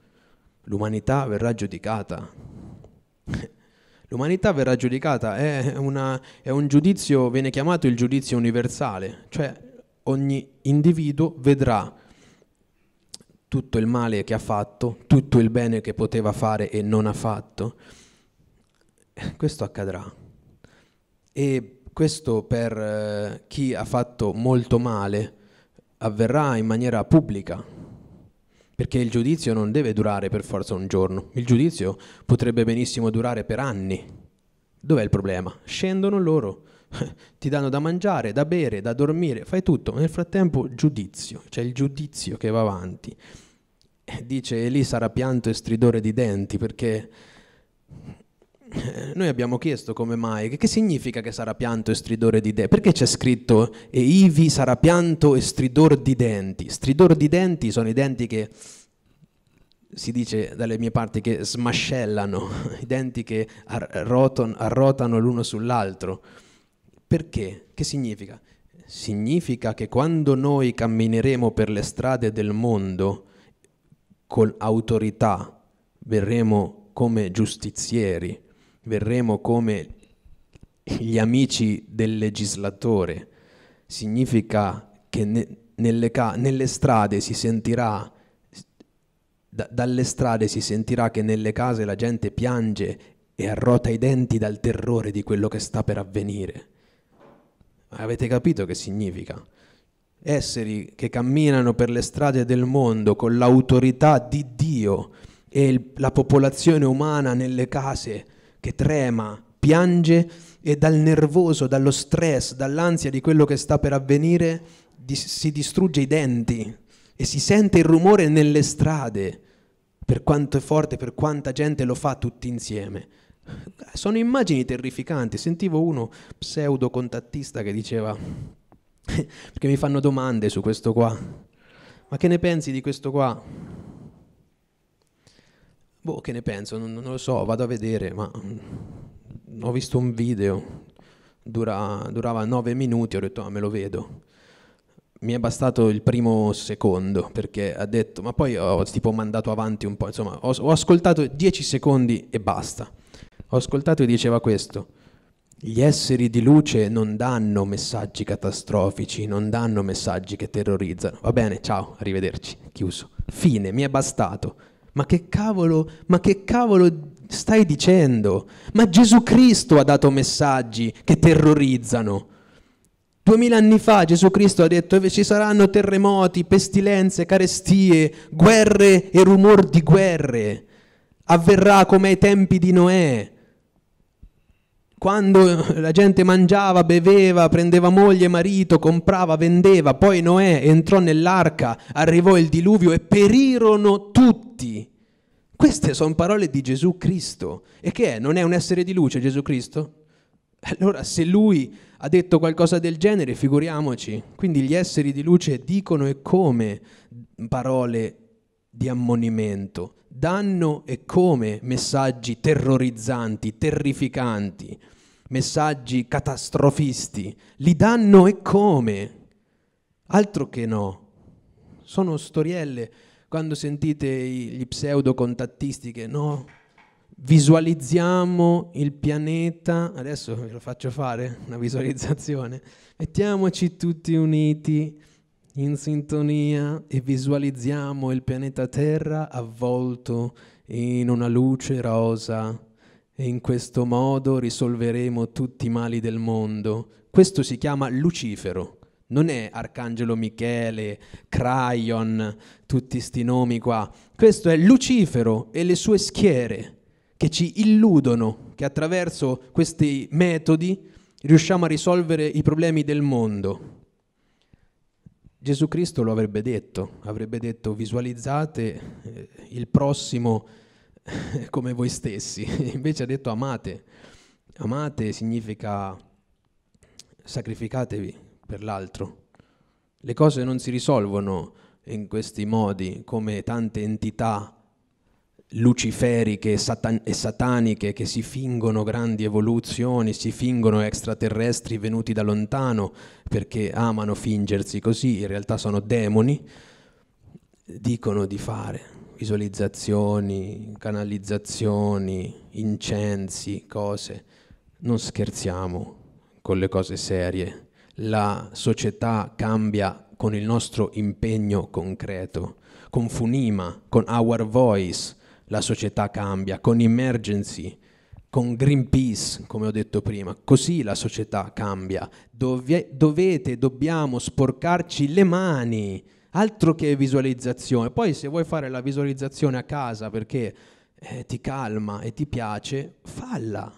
L'umanità verrà giudicata. L'umanità verrà giudicata, è, una, è, un giudizio, viene chiamato il giudizio universale, cioè ogni individuo vedrà tutto il male che ha fatto, tutto il bene che poteva fare e non ha fatto. Questo accadrà. E questo per eh, chi ha fatto molto male, avverrà in maniera pubblica, perché il giudizio non deve durare per forza un giorno, il giudizio potrebbe benissimo durare per anni. Dov'è il problema? Scendono loro, ti danno da mangiare, da bere, da dormire, fai tutto, nel frattempo giudizio, c'è il giudizio che va avanti. Eh, dice, e lì sarà pianto e stridore di denti perché eh, noi abbiamo chiesto come mai, che, che significa che sarà pianto e stridore di denti? Perché c'è scritto e ivi sarà pianto e stridor di denti? Stridor di denti sono i denti che si dice dalle mie parti che smascellano, i denti che arroton, arrotano l'uno sull'altro. Perché? Che significa? Significa che quando noi cammineremo per le strade del mondo con autorità, verremo come giustizieri, verremo come gli amici del legislatore, significa che ne, nelle, nelle, strade si sentirà, da, dalle strade si sentirà che nelle case la gente piange e arrota i denti dal terrore di quello che sta per avvenire. Avete capito che significa? Esseri che camminano per le strade del mondo con l'autorità di Dio e il, la popolazione umana nelle case che trema, piange e dal nervoso, dallo stress, dall'ansia di quello che sta per avvenire si distrugge i denti e si sente il rumore nelle strade, per quanto è forte, per quanta gente lo fa tutti insieme. Sono immagini terrificanti. Sentivo uno pseudo contattista che diceva, perché mi fanno domande su questo qua, ma che ne pensi di questo qua? Boh, che ne penso? Non, non, lo so, vado a vedere, ma mm, ho visto un video, dura, durava 9 minuti, ho detto, ah, me lo vedo. Mi è bastato il primo secondo perché ha detto, ma poi ho tipo mandato avanti un po', insomma, ho, ho ascoltato 10 secondi e basta. Ho ascoltato e diceva questo, gli esseri di luce non danno messaggi catastrofici, non danno messaggi che terrorizzano. Va bene, ciao, arrivederci, chiuso. Fine, mi è bastato. Ma che cavolo, ma che cavolo stai dicendo? Ma Gesù Cristo ha dato messaggi che terrorizzano. Duemila anni fa Gesù Cristo ha detto che ci saranno terremoti, pestilenze, carestie, guerre e rumor di guerre. Avverrà come ai tempi di Noè quando la gente mangiava, beveva, prendeva moglie, marito, comprava, vendeva, poi Noè entrò nell'arca, arrivò il diluvio e perirono tutti. Queste sono parole di Gesù Cristo. E che è? Non è un essere di luce Gesù Cristo? Allora se lui ha detto qualcosa del genere, figuriamoci. Quindi gli esseri di luce dicono e come parole di ammonimento, danno e come messaggi terrorizzanti, terrificanti, messaggi catastrofisti, li danno e come. Altro che no. Sono storielle quando sentite gli pseudo contattisti che no, visualizziamo il pianeta, adesso ve lo faccio fare una visualizzazione, mettiamoci tutti uniti in sintonia e visualizziamo il pianeta Terra avvolto in una luce rosa e in questo modo risolveremo tutti i mali del mondo. Questo si chiama Lucifero, non è Arcangelo Michele, Cryon, tutti sti nomi qua. Questo è Lucifero e le sue schiere che ci illudono che attraverso questi metodi riusciamo a risolvere i problemi del mondo. Gesù Cristo lo avrebbe detto, avrebbe detto visualizzate eh, il prossimo eh, come voi stessi, invece ha detto amate. Amate significa sacrificatevi per l'altro. Le cose non si risolvono in questi modi come tante entità luciferiche satan- e sataniche che si fingono grandi evoluzioni, si fingono extraterrestri venuti da lontano perché amano fingersi così, in realtà sono demoni, dicono di fare visualizzazioni, canalizzazioni, incensi, cose. Non scherziamo con le cose serie. La società cambia con il nostro impegno concreto, con Funima, con Our Voice, la società cambia, con Emergency, con Greenpeace, come ho detto prima, così la società cambia. Dove, dovete, dobbiamo sporcarci le mani, altro che visualizzazione. Poi se vuoi fare la visualizzazione a casa perché eh, ti calma e ti piace, falla,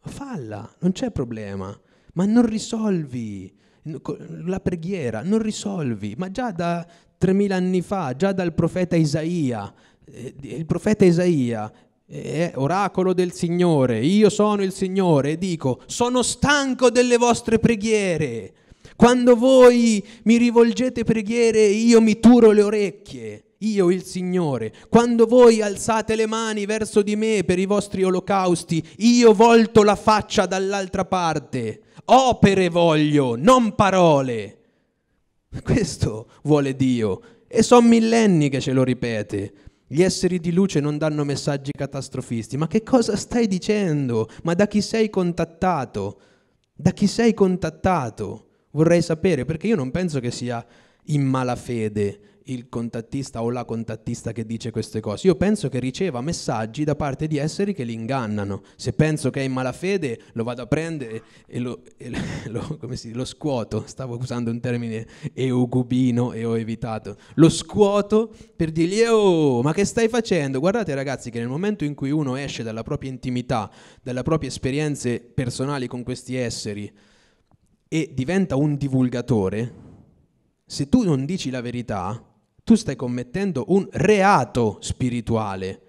falla, non c'è problema, ma non risolvi la preghiera, non risolvi, ma già da 3000 anni fa, già dal profeta Isaia, eh, il profeta Isaia eh, è oracolo del Signore, io sono il Signore e dico, sono stanco delle vostre preghiere. Quando voi mi rivolgete preghiere, io mi turo le orecchie, io il Signore. Quando voi alzate le mani verso di me per i vostri olocausti, io volto la faccia dall'altra parte. Opere voglio, non parole. Questo vuole Dio. E sono millenni che ce lo ripete. Gli esseri di luce non danno messaggi catastrofisti. Ma che cosa stai dicendo? Ma da chi sei contattato? Da chi sei contattato? Vorrei sapere, perché io non penso che sia in malafede il contattista o la contattista che dice queste cose. Io penso che riceva messaggi da parte di esseri che li ingannano. Se penso che è in malafede, lo vado a prendere e lo, e lo, dice, lo scuoto. Stavo usando un termine eugubino e ho evitato. Lo scuoto per dirgli, oh, ma che stai facendo? Guardate ragazzi che nel momento in cui uno esce dalla propria intimità, dalle proprie esperienze personali con questi esseri e diventa un divulgatore, se tu non dici la verità, tu stai commettendo un reato spirituale.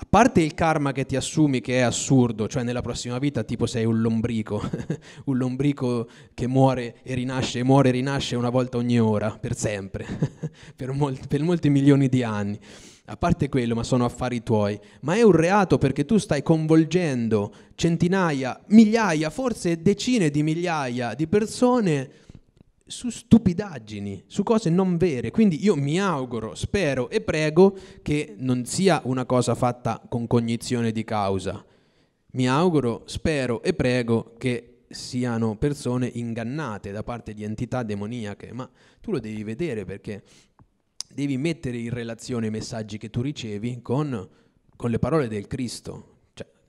A parte il karma che ti assumi che è assurdo, cioè nella prossima vita tipo sei un lombrico, un lombrico che muore e rinasce, muore e rinasce una volta ogni ora, per sempre, per, molti, per molti milioni di anni. A parte quello, ma sono affari tuoi, ma è un reato perché tu stai convolgendo centinaia, migliaia, forse decine di migliaia di persone su stupidaggini, su cose non vere. Quindi io mi auguro, spero e prego che non sia una cosa fatta con cognizione di causa. Mi auguro, spero e prego che siano persone ingannate da parte di entità demoniache, ma tu lo devi vedere perché devi mettere in relazione i messaggi che tu ricevi con, con le parole del Cristo,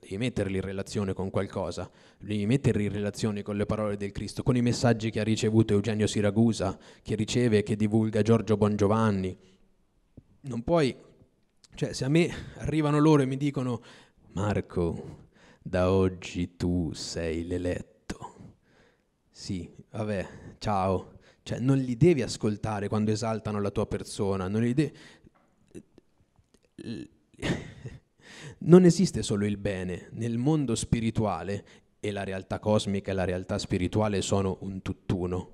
devi metterli in relazione con qualcosa, devi metterli in relazione con le parole del Cristo, con i messaggi che ha ricevuto Eugenio Siragusa, che riceve e che divulga Giorgio Bongiovanni. Non puoi, cioè se a me arrivano loro e mi dicono Marco, da oggi tu sei l'eletto. Sì, vabbè, ciao. Cioè non li devi ascoltare quando esaltano la tua persona, non li devi... Non esiste solo il bene, nel mondo spirituale e la realtà cosmica e la realtà spirituale sono un tutt'uno.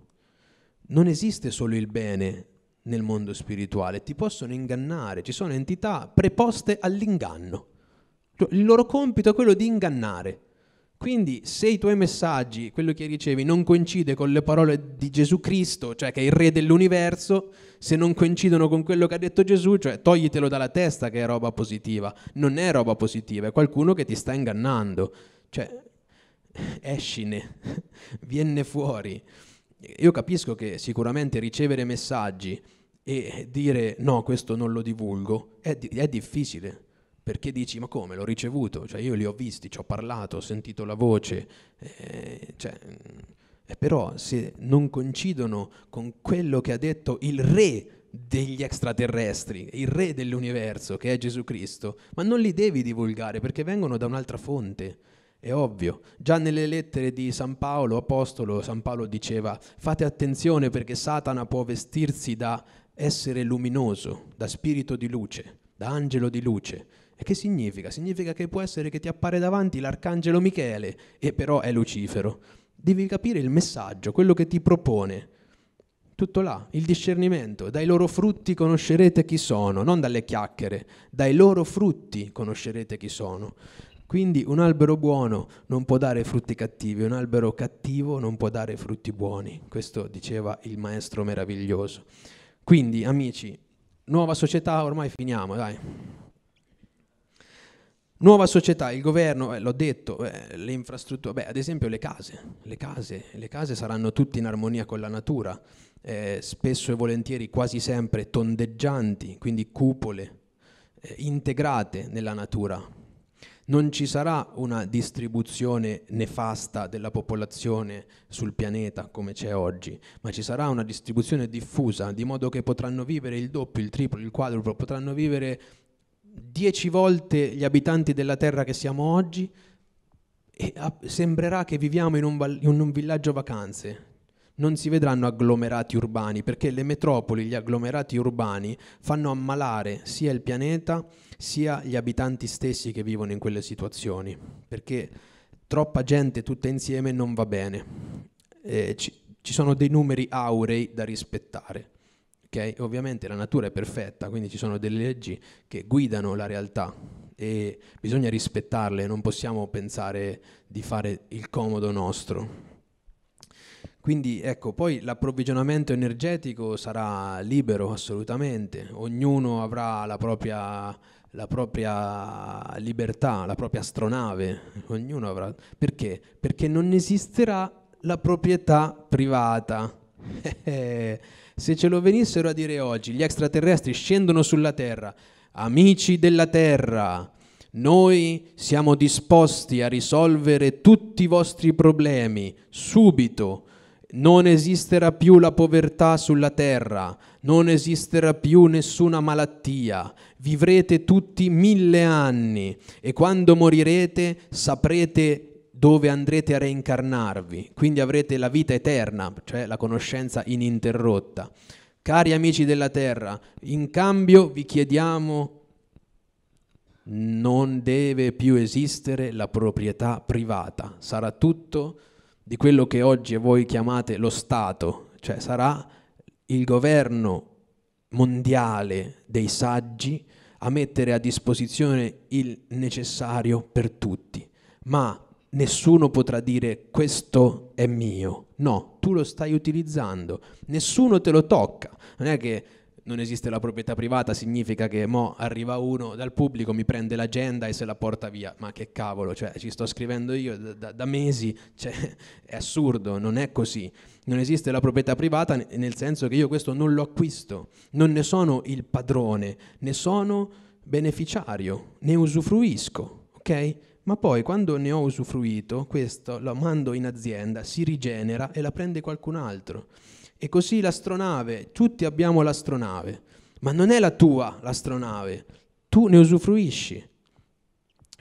Non esiste solo il bene nel mondo spirituale, ti possono ingannare, ci sono entità preposte all'inganno. Il loro compito è quello di ingannare. Quindi se i tuoi messaggi, quello che ricevi, non coincide con le parole di Gesù Cristo, cioè che è il Re dell'universo, se non coincidono con quello che ha detto Gesù, cioè toglitelo dalla testa che è roba positiva. Non è roba positiva, è qualcuno che ti sta ingannando. Cioè, escine, vienne fuori. Io capisco che sicuramente ricevere messaggi e dire no, questo non lo divulgo, è, di- è difficile perché dici ma come l'ho ricevuto? Cioè io li ho visti, ci ho parlato, ho sentito la voce, eh, cioè, e eh, però se non coincidono con quello che ha detto il re degli extraterrestri, il re dell'universo che è Gesù Cristo, ma non li devi divulgare perché vengono da un'altra fonte. È ovvio, già nelle lettere di San Paolo, apostolo, San Paolo diceva fate attenzione perché Satana può vestirsi da essere luminoso, da spirito di luce, da angelo di luce. E che significa? Significa che può essere che ti appare davanti l'arcangelo Michele e però è Lucifero. Devi capire il messaggio, quello che ti propone. Tutto là, il discernimento. Dai loro frutti conoscerete chi sono, non dalle chiacchiere. Dai loro frutti conoscerete chi sono. Quindi un albero buono non può dare frutti cattivi, un albero cattivo non può dare frutti buoni. Questo diceva il maestro meraviglioso. Quindi, amici, nuova società, ormai finiamo, dai. Nuova società, il governo, eh, l'ho detto, eh, le infrastrutture, beh, ad esempio le case, le case, le case saranno tutte in armonia con la natura, eh, spesso e volentieri quasi sempre tondeggianti, quindi cupole, eh, integrate nella natura. Non ci sarà una distribuzione nefasta della popolazione sul pianeta come c'è oggi, ma ci sarà una distribuzione diffusa, di modo che potranno vivere il doppio, il triplo, il quadruplo, potranno vivere dieci volte gli abitanti della terra che siamo oggi e sembrerà che viviamo in un, in un villaggio vacanze. Non si vedranno agglomerati urbani perché le metropoli, gli agglomerati urbani fanno ammalare sia il pianeta sia gli abitanti stessi che vivono in quelle situazioni perché troppa gente tutta insieme non va bene. Eh, ci, ci sono dei numeri aurei da rispettare. Okay? Ovviamente la natura è perfetta, quindi ci sono delle leggi che guidano la realtà e bisogna rispettarle, non possiamo pensare di fare il comodo nostro. Quindi ecco, poi l'approvvigionamento energetico sarà libero assolutamente, ognuno avrà la propria, la propria libertà, la propria astronave, ognuno avrà... Perché? Perché non esisterà la proprietà privata. Eh, se ce lo venissero a dire oggi, gli extraterrestri scendono sulla Terra. Amici della Terra, noi siamo disposti a risolvere tutti i vostri problemi subito. Non esisterà più la povertà sulla terra, non esisterà più nessuna malattia, vivrete tutti mille anni e quando morirete saprete dove andrete a reincarnarvi, quindi avrete la vita eterna, cioè la conoscenza ininterrotta. Cari amici della terra, in cambio vi chiediamo non deve più esistere la proprietà privata, sarà tutto di quello che oggi voi chiamate lo Stato, cioè sarà il governo mondiale dei saggi a mettere a disposizione il necessario per tutti. Ma nessuno potrà dire questo è mio. No, tu lo stai utilizzando, nessuno te lo tocca. Non è che non esiste la proprietà privata, significa che mo arriva uno dal pubblico, mi prende l'agenda e se la porta via. Ma che cavolo, cioè, ci sto scrivendo io da, da, da mesi, cioè, è assurdo, non è così. Non esiste la proprietà privata nel senso che io questo non lo acquisto, non ne sono il padrone, ne sono beneficiario, ne usufruisco, ok? ma poi quando ne ho usufruito, questo lo mando in azienda, si rigenera e la prende qualcun altro. E così l'astronave, tutti abbiamo l'astronave, ma non è la tua l'astronave, tu ne usufruisci.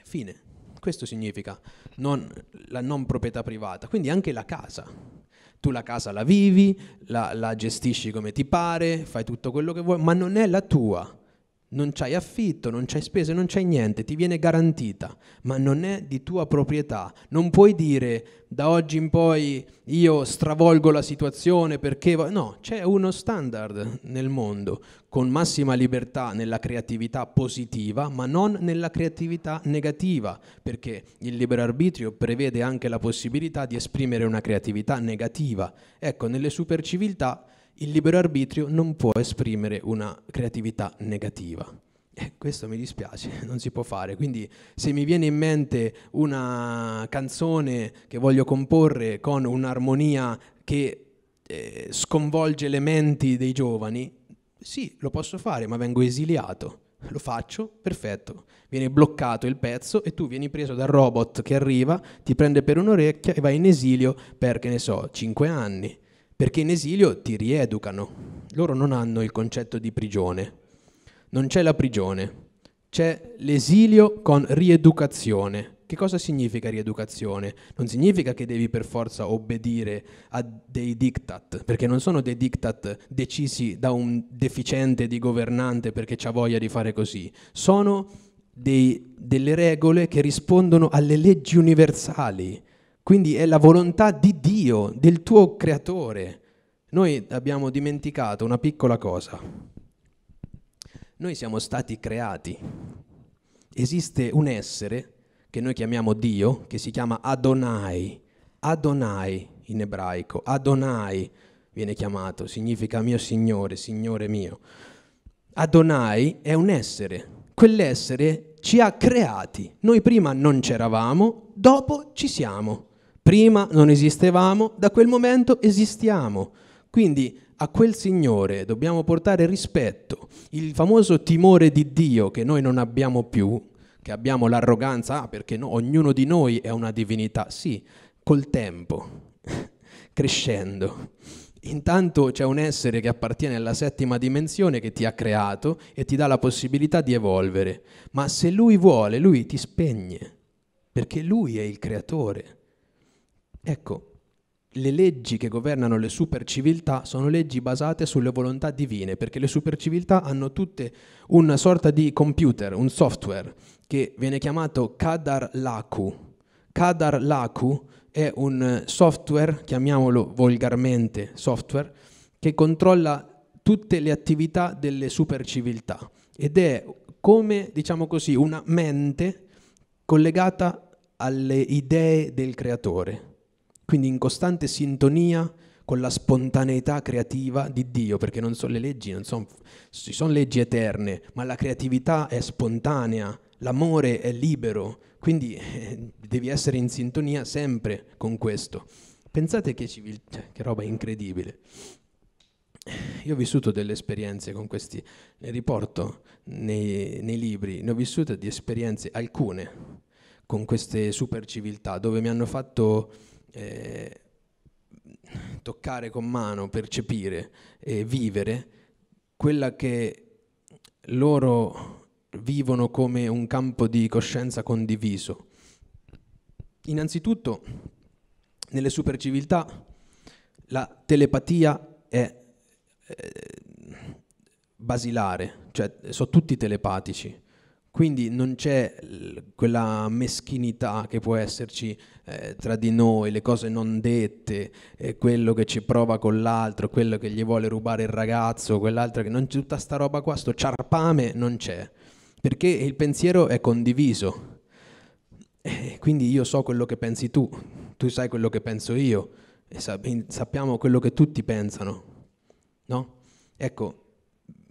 Fine. Questo significa non, la non proprietà privata, quindi anche la casa. Tu la casa la vivi, la, la gestisci come ti pare, fai tutto quello che vuoi, ma non è la tua. Non c'hai affitto, non c'hai spese, non c'hai niente, ti viene garantita, ma non è di tua proprietà. Non puoi dire da oggi in poi io stravolgo la situazione perché... Va-". No, c'è uno standard nel mondo, con massima libertà nella creatività positiva, ma non nella creatività negativa, perché il libero arbitrio prevede anche la possibilità di esprimere una creatività negativa. Ecco, nelle superciviltà il libero arbitrio non può esprimere una creatività negativa. Eh, questo mi dispiace, non si può fare. Quindi se mi viene in mente una canzone che voglio comporre con un'armonia che eh, sconvolge le menti dei giovani, sì, lo posso fare, ma vengo esiliato. Lo faccio, perfetto. Viene bloccato il pezzo e tu vieni preso dal robot che arriva, ti prende per un'orecchia e vai in esilio per, che ne so, 5 anni perché in esilio ti rieducano. Loro non hanno il concetto di prigione. Non c'è la prigione, c'è l'esilio con rieducazione. Che cosa significa rieducazione? Non significa che devi per forza obbedire a dei diktat, perché non sono dei diktat decisi da un deficiente di governante perché ha voglia di fare così. Sono dei, delle regole che rispondono alle leggi universali quindi è la volontà di Dio, del tuo creatore. Noi abbiamo dimenticato una piccola cosa. Noi siamo stati creati. Esiste un essere che noi chiamiamo Dio, che si chiama Adonai. Adonai in ebraico. Adonai viene chiamato, significa mio Signore, Signore mio. Adonai è un essere. Quell'essere ci ha creati. Noi prima non c'eravamo, dopo ci siamo. Prima non esistevamo, da quel momento esistiamo. Quindi a quel Signore dobbiamo portare rispetto, il famoso timore di Dio che noi non abbiamo più, che abbiamo l'arroganza, ah, perché no, ognuno di noi è una divinità. Sì, col tempo, crescendo. Intanto c'è un essere che appartiene alla settima dimensione che ti ha creato e ti dà la possibilità di evolvere, ma se lui vuole, lui ti spegne, perché lui è il creatore. Ecco, le leggi che governano le superciviltà sono leggi basate sulle volontà divine, perché le superciviltà hanno tutte una sorta di computer, un software, che viene chiamato Kadar Laku. Kadar Laku è un software, chiamiamolo volgarmente software, che controlla tutte le attività delle superciviltà ed è come, diciamo così, una mente collegata alle idee del creatore quindi in costante sintonia con la spontaneità creativa di Dio, perché non sono le leggi, non sono, ci sono leggi eterne, ma la creatività è spontanea, l'amore è libero, quindi eh, devi essere in sintonia sempre con questo. Pensate che, civil- cioè, che roba incredibile. Io ho vissuto delle esperienze con questi, ne riporto nei, nei libri, ne ho vissute di esperienze, alcune, con queste super civiltà, dove mi hanno fatto eh, toccare con mano, percepire e vivere quella che loro vivono come un campo di coscienza condiviso. Innanzitutto, nelle superciviltà la telepatia è eh, basilare, cioè sono tutti telepatici. Quindi non c'è quella meschinità che può esserci eh, tra di noi, le cose non dette, eh, quello che ci prova con l'altro, quello che gli vuole rubare il ragazzo, quell'altro che non c'è tutta sta roba qua, sto ciarpame non c'è, perché il pensiero è condiviso. Eh, quindi io so quello che pensi tu, tu sai quello che penso io e sappiamo quello che tutti pensano. No? Ecco,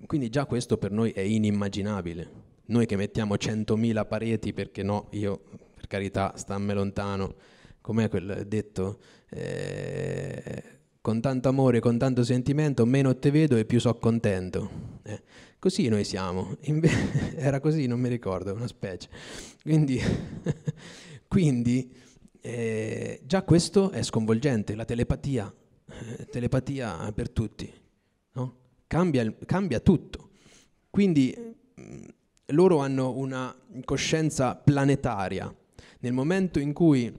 quindi già questo per noi è inimmaginabile. Noi che mettiamo 100.000 pareti perché no, io per carità stamme lontano, com'è quel detto? Eh, con tanto amore, con tanto sentimento, meno te vedo e più so contento. Eh, così noi siamo, Inve- era così, non mi ricordo, una specie. Quindi, quindi eh, già questo è sconvolgente, la telepatia, eh, telepatia per tutti, no? cambia, cambia tutto. Quindi mm, loro hanno una coscienza planetaria. Nel momento in cui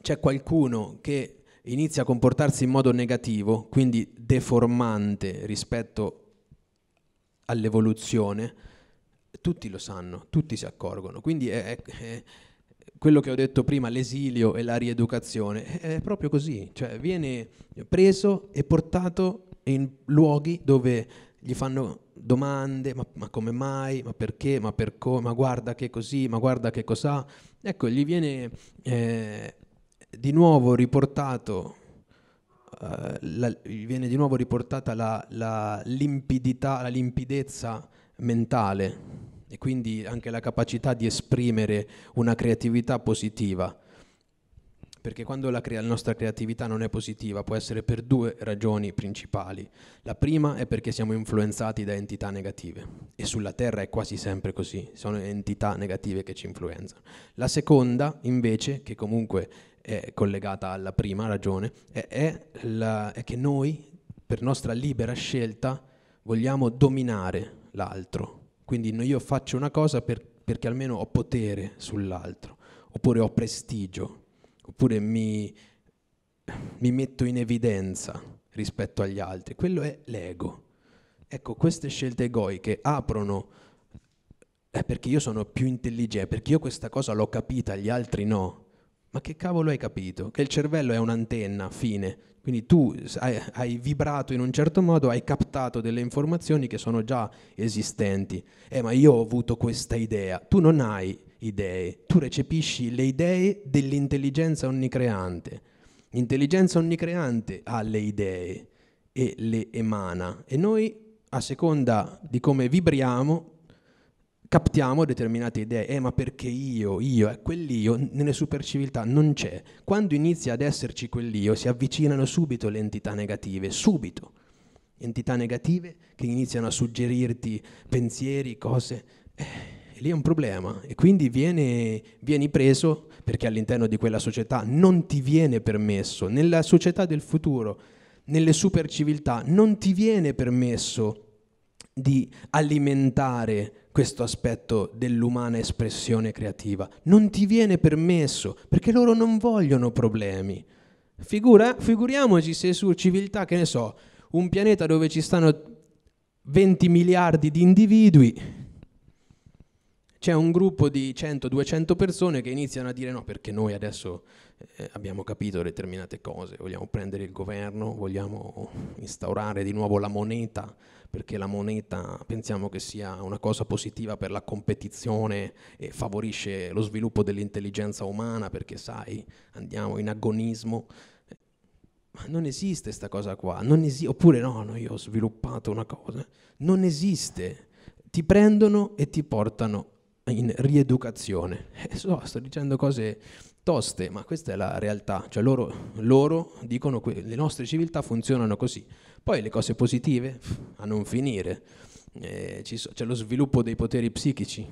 c'è qualcuno che inizia a comportarsi in modo negativo, quindi deformante rispetto all'evoluzione, tutti lo sanno, tutti si accorgono. Quindi è, è quello che ho detto prima, l'esilio e la rieducazione, è proprio così, cioè viene preso e portato in luoghi dove gli fanno domande, ma, ma, come mai, ma perché, ma per come, ma guarda che così, ma guarda che cos'ha. Ecco, gli viene eh, di nuovo riportato Uh, la, viene di nuovo riportata la, la, limpidità, la limpidezza mentale e quindi anche la capacità di esprimere una creatività positiva perché quando la, crea- la, nostra creatività non è positiva può essere per due ragioni principali. La prima è perché siamo influenzati da entità negative e sulla Terra è quasi sempre così, sono entità negative che ci influenzano. La seconda invece, che comunque è collegata alla prima ragione, è, è, la, è che noi per nostra libera scelta vogliamo dominare l'altro. Quindi io faccio una cosa per, perché almeno ho potere sull'altro, oppure ho prestigio oppure mi, mi metto in evidenza rispetto agli altri. Quello è l'ego. Ecco, queste scelte egoiche aprono è eh, perché io sono più intelligente, perché io questa cosa l'ho capita, gli altri no. Ma che cavolo hai capito? Che il cervello è un'antenna, fine. Quindi tu hai, hai, vibrato in un certo modo, hai captato delle informazioni che sono già esistenti. Eh, ma io ho avuto questa idea. Tu non hai idee, tu recepisci le idee dell'intelligenza onnicreante. L'intelligenza onnicreante ha le idee e le emana e noi a seconda di come vibriamo captiamo determinate idee, eh ma perché io, io, eh, quell'io nelle superciviltà non c'è. Quando inizia ad esserci quell'io si avvicinano subito le entità negative, subito. Entità negative che iniziano a suggerirti pensieri, cose. Eh e lì è un problema e quindi viene, vieni preso perché all'interno di quella società non ti viene permesso, nella società del futuro, nelle super civiltà, non ti viene permesso di alimentare questo aspetto dell'umana espressione creativa. Non ti viene permesso perché loro non vogliono problemi. Figura, figuriamoci se su civiltà, che ne so, un pianeta dove ci stanno 20 miliardi di individui c'è un gruppo di 100-200 persone che iniziano a dire no perché noi adesso eh, eh, abbiamo capito determinate cose, vogliamo prendere il governo, vogliamo instaurare di nuovo la moneta perché la moneta pensiamo che sia una cosa positiva per la competizione e favorisce lo sviluppo dell'intelligenza umana perché sai andiamo in agonismo. Ma non esiste questa cosa qua, esi- oppure no, no, io ho sviluppato una cosa, non esiste ti prendono e ti portano in rieducazione. Eh, so, sto dicendo cose toste, ma questa è la realtà. Cioè loro, loro dicono che le nostre civiltà funzionano così. Poi le cose positive, a non finire. Eh, c'è lo sviluppo dei poteri psichici,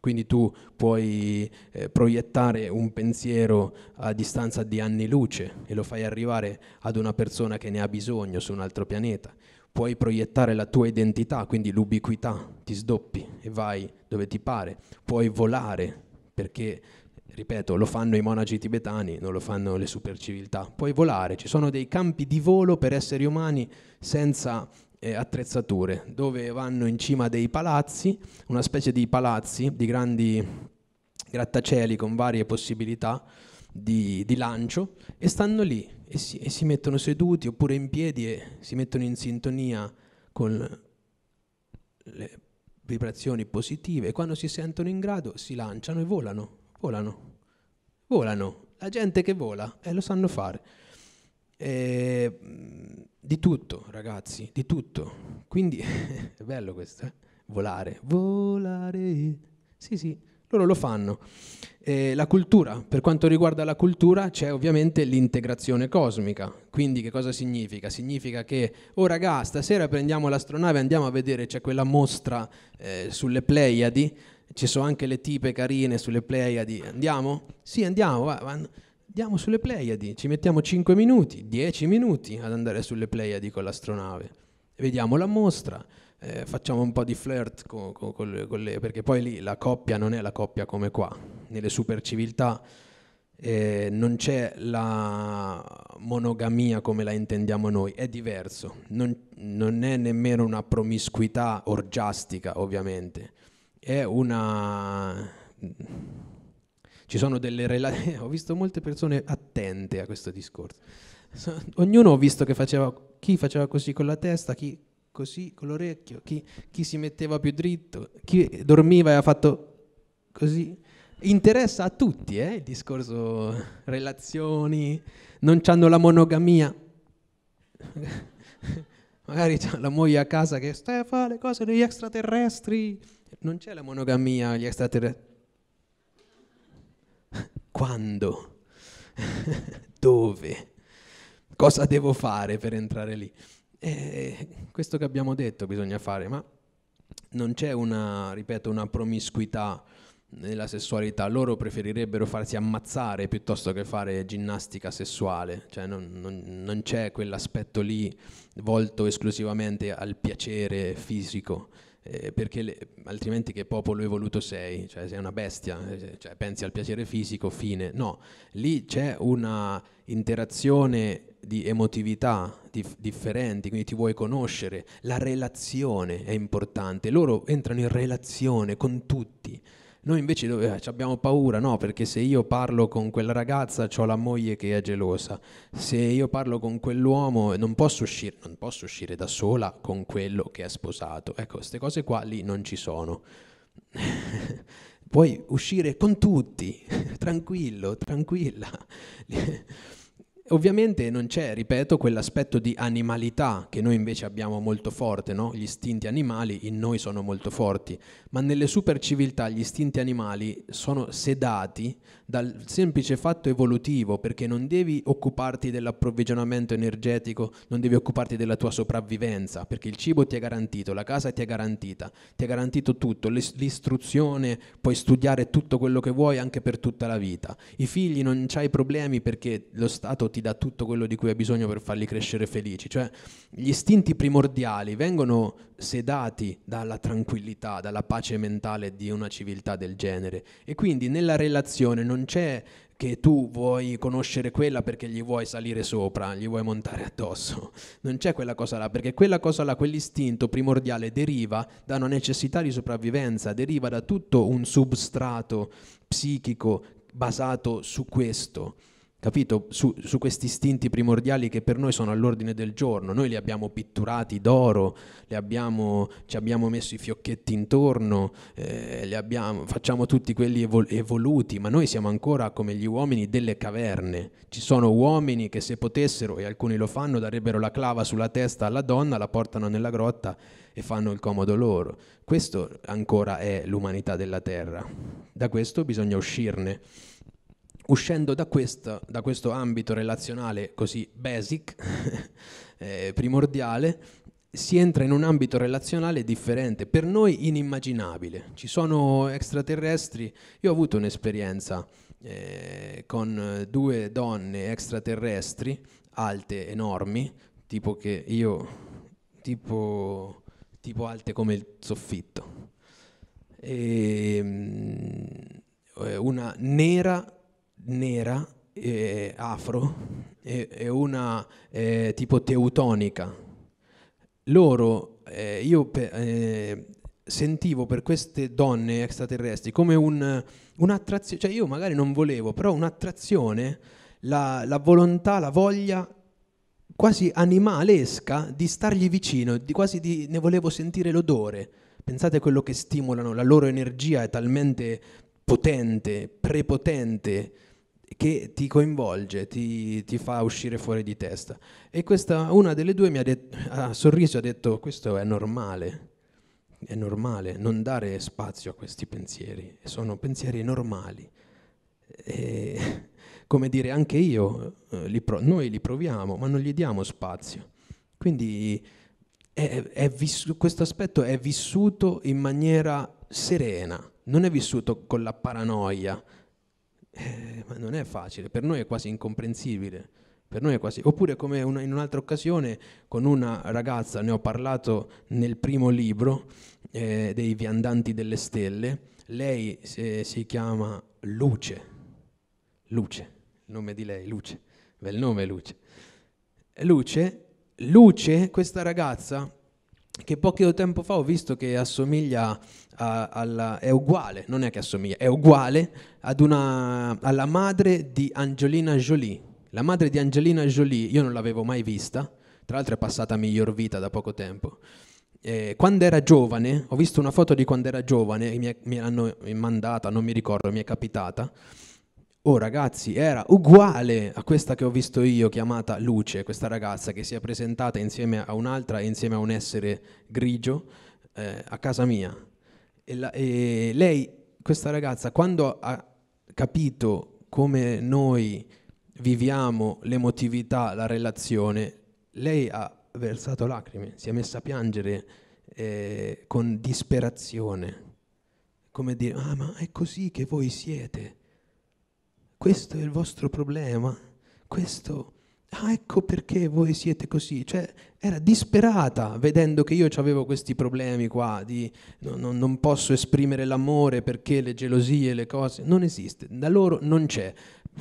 quindi tu puoi eh, proiettare un pensiero a distanza di anni luce e lo fai arrivare ad una persona che ne ha bisogno su un altro pianeta puoi proiettare la tua identità, quindi l'ubiquità, ti sdoppi e vai dove ti pare, puoi volare, perché, ripeto, lo fanno i monaci tibetani, non lo fanno le superciviltà, puoi volare, ci sono dei campi di volo per esseri umani senza eh, attrezzature, dove vanno in cima dei palazzi, una specie di palazzi, di grandi grattacieli con varie possibilità, di, di lancio e stanno lì e si, e si, mettono seduti oppure in piedi e si mettono in sintonia con le vibrazioni positive e quando si sentono in grado si lanciano e volano, volano, volano. La gente che vola e eh, lo sanno fare. E, mm, di tutto, ragazzi, di tutto. Quindi è bello questo, eh? volare, volare. Sì, sì, loro lo fanno. Eh, la cultura, per quanto riguarda la cultura c'è ovviamente l'integrazione cosmica, quindi che cosa significa? Significa che, oh raga, stasera prendiamo l'astronave e andiamo a vedere, c'è quella mostra eh, sulle Pleiadi, ci sono anche le tipe carine sulle Pleiadi, andiamo? Sì, andiamo, va, va, andiamo sulle Pleiadi, ci mettiamo 5 minuti, 10 minuti ad andare sulle Pleiadi con l'astronave, vediamo la mostra. Eh, facciamo un po' di flirt con, con, con le, perché poi lì la coppia non è la coppia come qua, nelle superciviltà eh, non c'è la monogamia come la intendiamo noi, è diverso, non, non è nemmeno una promiscuità orgiastica ovviamente, è una... Ci sono delle relazioni, eh, ho visto molte persone attente a questo discorso, ognuno ho visto che faceva, chi faceva così con la testa, chi così con l'orecchio, chi, chi si metteva più dritto, chi dormiva e ha fatto così interessa a tutti eh, il discorso relazioni, non hanno la monogamia. Magari c'è la moglie a casa che fa le cose degli extraterrestri. Non c'è la monogamia gli extraterrestri. Quando? Dove? Cosa devo fare per entrare lì? Eh, questo che abbiamo detto bisogna fare, ma non c'è una, ripeto, una promiscuità nella sessualità, loro preferirebbero farsi ammazzare piuttosto che fare ginnastica sessuale, cioè non, non, non c'è quell'aspetto lì volto esclusivamente al piacere fisico. Eh, perché le, altrimenti che popolo evoluto sei, cioè sei una bestia, eh, cioè, pensi al piacere fisico, fine. No, lì c'è una interazione di emotività dif- differenti, quindi ti vuoi conoscere, la relazione è importante, loro entrano in relazione con tutti, noi invece eh, abbiamo paura, no? Perché se io parlo con quella ragazza ho la moglie che è gelosa, se io parlo con quell'uomo non posso uscire, non posso uscire da sola con quello che è sposato. Ecco, queste cose qua lì non ci sono. Puoi uscire con tutti, tranquillo, tranquilla. Ovviamente non c'è, ripeto, quell'aspetto di animalità che noi invece abbiamo molto forte, no? gli istinti animali in noi sono molto forti, ma nelle superciviltà gli istinti animali sono sedati dal semplice fatto evolutivo, perché non devi occuparti dell'approvvigionamento energetico, non devi occuparti della tua sopravvivenza, perché il cibo ti è garantito, la casa ti è garantita, ti è garantito tutto, l'istruzione, puoi studiare tutto quello che vuoi anche per tutta la vita, i figli non c'hai problemi perché lo Stato ti ti dà tutto quello di cui hai bisogno per farli crescere felici. Cioè, gli istinti primordiali vengono sedati dalla tranquillità, dalla pace mentale di una civiltà del genere. E quindi nella relazione non c'è che tu vuoi conoscere quella perché gli vuoi salire sopra, gli vuoi montare addosso. Non c'è quella cosa là, perché quella cosa là, quell'istinto primordiale deriva da una necessità di sopravvivenza, deriva da tutto un substrato psichico basato su questo capito? Su, su questi istinti primordiali che per noi sono all'ordine del giorno, noi li abbiamo pitturati d'oro, abbiamo, ci abbiamo messo i fiocchetti intorno, eh, abbiamo, facciamo tutti quelli evol- evoluti, ma noi siamo ancora come gli uomini delle caverne. Ci sono uomini che se potessero, e alcuni lo fanno, darebbero la clava sulla testa alla donna, la portano nella grotta e fanno il comodo loro. Questo ancora è l'umanità della terra. Da questo bisogna uscirne uscendo da, questa, da, questo ambito relazionale così basic, eh, primordiale, si entra in un ambito relazionale differente, per noi inimmaginabile. Ci sono extraterrestri, io ho avuto un'esperienza eh, con due donne extraterrestri, alte, enormi, tipo che io, tipo, tipo alte come il soffitto. E, ehm, eh, una nera nera, e afro, e, e una eh, tipo teutonica. Loro, eh, io pe- eh, sentivo per queste donne extraterrestri come un, un'attrazione, cioè io magari non volevo, però un'attrazione, la, la volontà, la voglia quasi animalesca di stargli vicino, di quasi di, ne volevo sentire l'odore. Pensate a quello che stimolano, la loro energia è talmente potente, prepotente, che ti coinvolge, ti, ti, fa uscire fuori di testa. E questa, una delle due mi ha, detto, ha sorriso e ha detto questo è normale, è normale non dare spazio a questi pensieri, sono pensieri normali. E, come dire, anche io, eh, li pro- noi li proviamo, ma non gli diamo spazio. Quindi è, è vissu- questo aspetto è vissuto in maniera serena, non è vissuto con la paranoia, eh, non è facile, per noi è quasi incomprensibile. Quasi... Oppure come una, in un'altra occasione con una ragazza, ne ho parlato nel primo libro eh, dei Viandanti delle Stelle, lei eh, si chiama Luce, Luce, il nome di lei, Luce, bel nome Luce. Luce, Luce, questa ragazza che poco tempo fa ho visto che assomiglia a, alla, è uguale, non è che assomiglia, è uguale una, alla madre di Angelina Jolie. La madre di Angelina Jolie io non l'avevo mai vista, tra l'altro è passata miglior vita da poco tempo. Eh, quando era giovane, ho visto una foto di quando era giovane, mi, è, mi l'hanno mandata, non mi ricordo, mi è capitata. Oh ragazzi, era uguale a questa che ho visto io chiamata Luce, questa ragazza che si è presentata insieme a un'altra insieme a un essere grigio eh, a casa mia. E, la, e lei, questa ragazza, quando ha capito come noi viviamo l'emotività, la relazione, lei ha versato lacrime, si è messa a piangere eh, con disperazione, come dire, ah ma è così che voi siete, questo è il vostro problema, questo, ah ecco perché voi siete così, cioè era disperata vedendo che io avevo questi problemi qua di no, no, non posso esprimere l'amore perché le gelosie, le cose, non esiste, da loro non c'è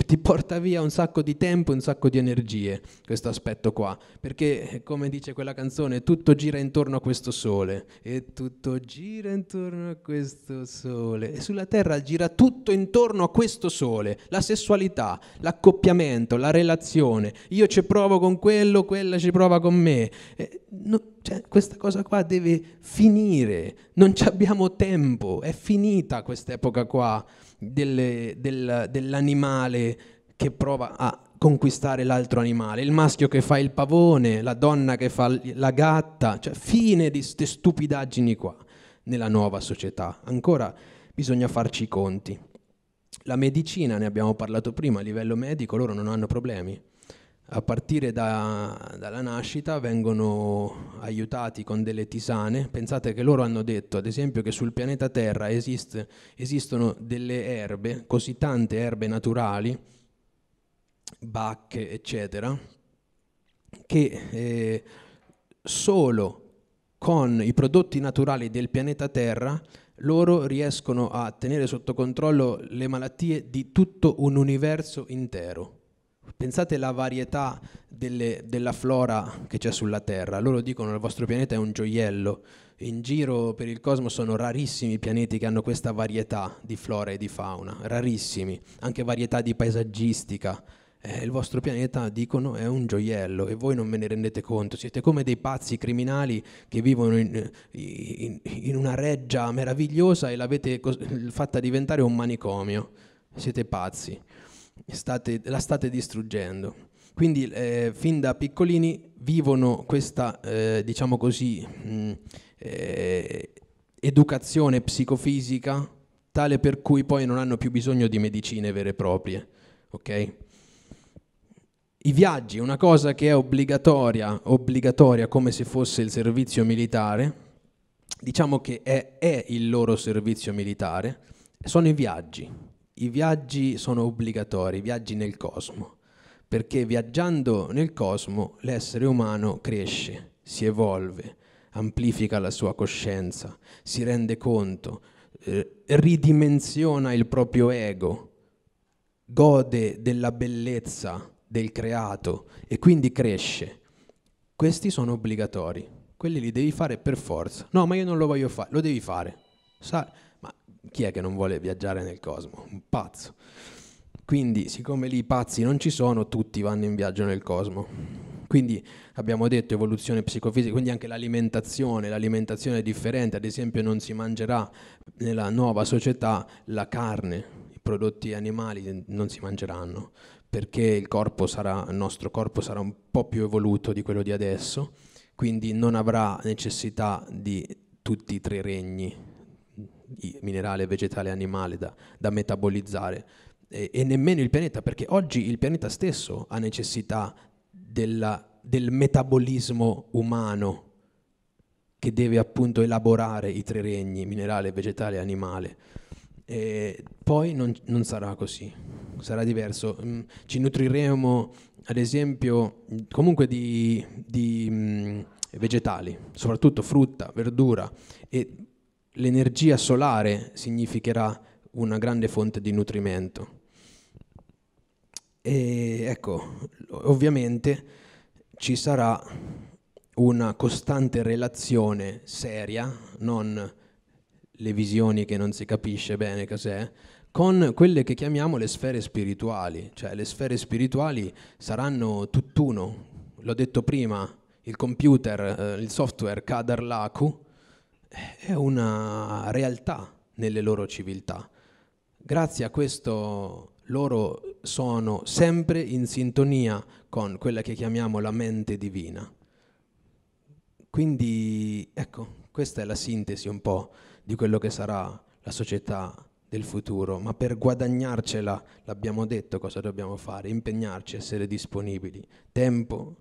ti porta via un sacco di tempo, un sacco di energie, questo aspetto qua, perché come dice quella canzone, tutto gira intorno a questo sole e tutto gira intorno a questo sole e sulla terra gira tutto intorno a questo sole, la sessualità, l'accoppiamento, la relazione, io ci provo con quello, quella ci prova con me. E, no, cioè, questa cosa qua deve finire, non abbiamo tempo, è finita quest'epoca qua delle, del, dell'animale che prova a conquistare l'altro animale, il maschio che fa il pavone, la donna che fa la gatta, cioè fine di queste stupidaggini qua nella nuova società. Ancora bisogna farci i conti. La medicina, ne abbiamo parlato prima, a livello medico loro non hanno problemi a partire da, dalla nascita vengono aiutati con delle tisane. Pensate che loro hanno detto, ad esempio, che sul pianeta Terra esiste, esistono delle erbe, così tante erbe naturali, bacche, eccetera, che eh, solo con i prodotti naturali del pianeta Terra loro riescono a tenere sotto controllo le malattie di tutto un universo intero. Pensate alla varietà delle, della flora che c'è sulla Terra. Loro dicono che il vostro pianeta è un gioiello. In giro per il cosmo sono rarissimi i pianeti che hanno questa varietà di flora e di fauna, rarissimi, anche varietà di paesaggistica. Eh, il vostro pianeta, dicono, è un gioiello e voi non ve ne rendete conto. Siete come dei pazzi criminali che vivono in, in, in una reggia meravigliosa e l'avete cos- fatta diventare un manicomio. Siete pazzi state, la state distruggendo. Quindi eh, fin da piccolini vivono questa, eh, diciamo così, mh, mm, eh, educazione psicofisica tale per cui poi non hanno più bisogno di medicine vere e proprie. Okay? I viaggi, una cosa che è obbligatoria, obbligatoria come se fosse il servizio militare, diciamo che è, è il loro servizio militare, sono i viaggi i viaggi sono obbligatori, i viaggi nel cosmo, perché viaggiando nel cosmo l'essere umano cresce, si evolve, amplifica la sua coscienza, si rende conto, eh, ridimensiona il proprio ego, gode della bellezza del creato e quindi cresce. Questi sono obbligatori, quelli li devi fare per forza. No, ma io non lo voglio fare, lo devi fare. Sai? chi è che non vuole viaggiare nel cosmo? Un pazzo. Quindi, siccome lì i pazzi non ci sono, tutti vanno in viaggio nel cosmo. Quindi abbiamo detto evoluzione psicofisica, quindi anche l'alimentazione, l'alimentazione è differente, ad esempio non si mangerà nella nuova società la carne, i prodotti animali non si mangeranno, perché il, corpo sarà, il nostro corpo sarà un po' più evoluto di quello di adesso, quindi non avrà necessità di tutti i tre regni minerale, vegetale, animale da, da metabolizzare e, e, nemmeno il pianeta, perché oggi il pianeta stesso ha necessità della, del metabolismo umano che deve appunto elaborare i tre regni, minerale, vegetale e animale. E poi non, non, sarà così, sarà diverso. Mm, ci nutriremo, ad esempio, comunque di, di mm, vegetali, soprattutto frutta, verdura e l'energia solare significherà una grande fonte di nutrimento. E ecco, ovviamente ci sarà una costante relazione seria, non le visioni che non si capisce bene cos'è, con quelle che chiamiamo le sfere spirituali, cioè le sfere spirituali saranno tutt'uno, l'ho detto prima, il computer, eh, il software Kadar Laku, è una realtà nelle loro civiltà. Grazie a questo loro sono sempre in sintonia con quella che chiamiamo la mente divina. Quindi ecco, questa è la sintesi un po' di quello che sarà la società del futuro, ma per guadagnarcela, l'abbiamo detto cosa dobbiamo fare, impegnarci, essere disponibili, tempo,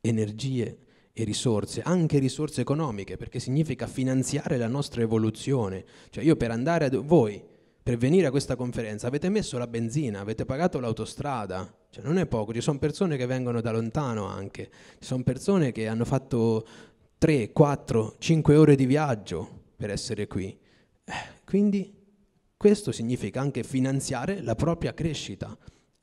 energie, e risorse, anche risorse economiche, perché significa finanziare la nostra evoluzione. Cioè io per andare a voi, per venire a questa conferenza, avete messo la benzina, avete pagato l'autostrada, cioè non è poco, ci sono persone che vengono da lontano anche, ci sono persone che hanno fatto 3, 4, 5 ore di viaggio per essere qui. Eh, quindi questo significa anche finanziare la propria crescita.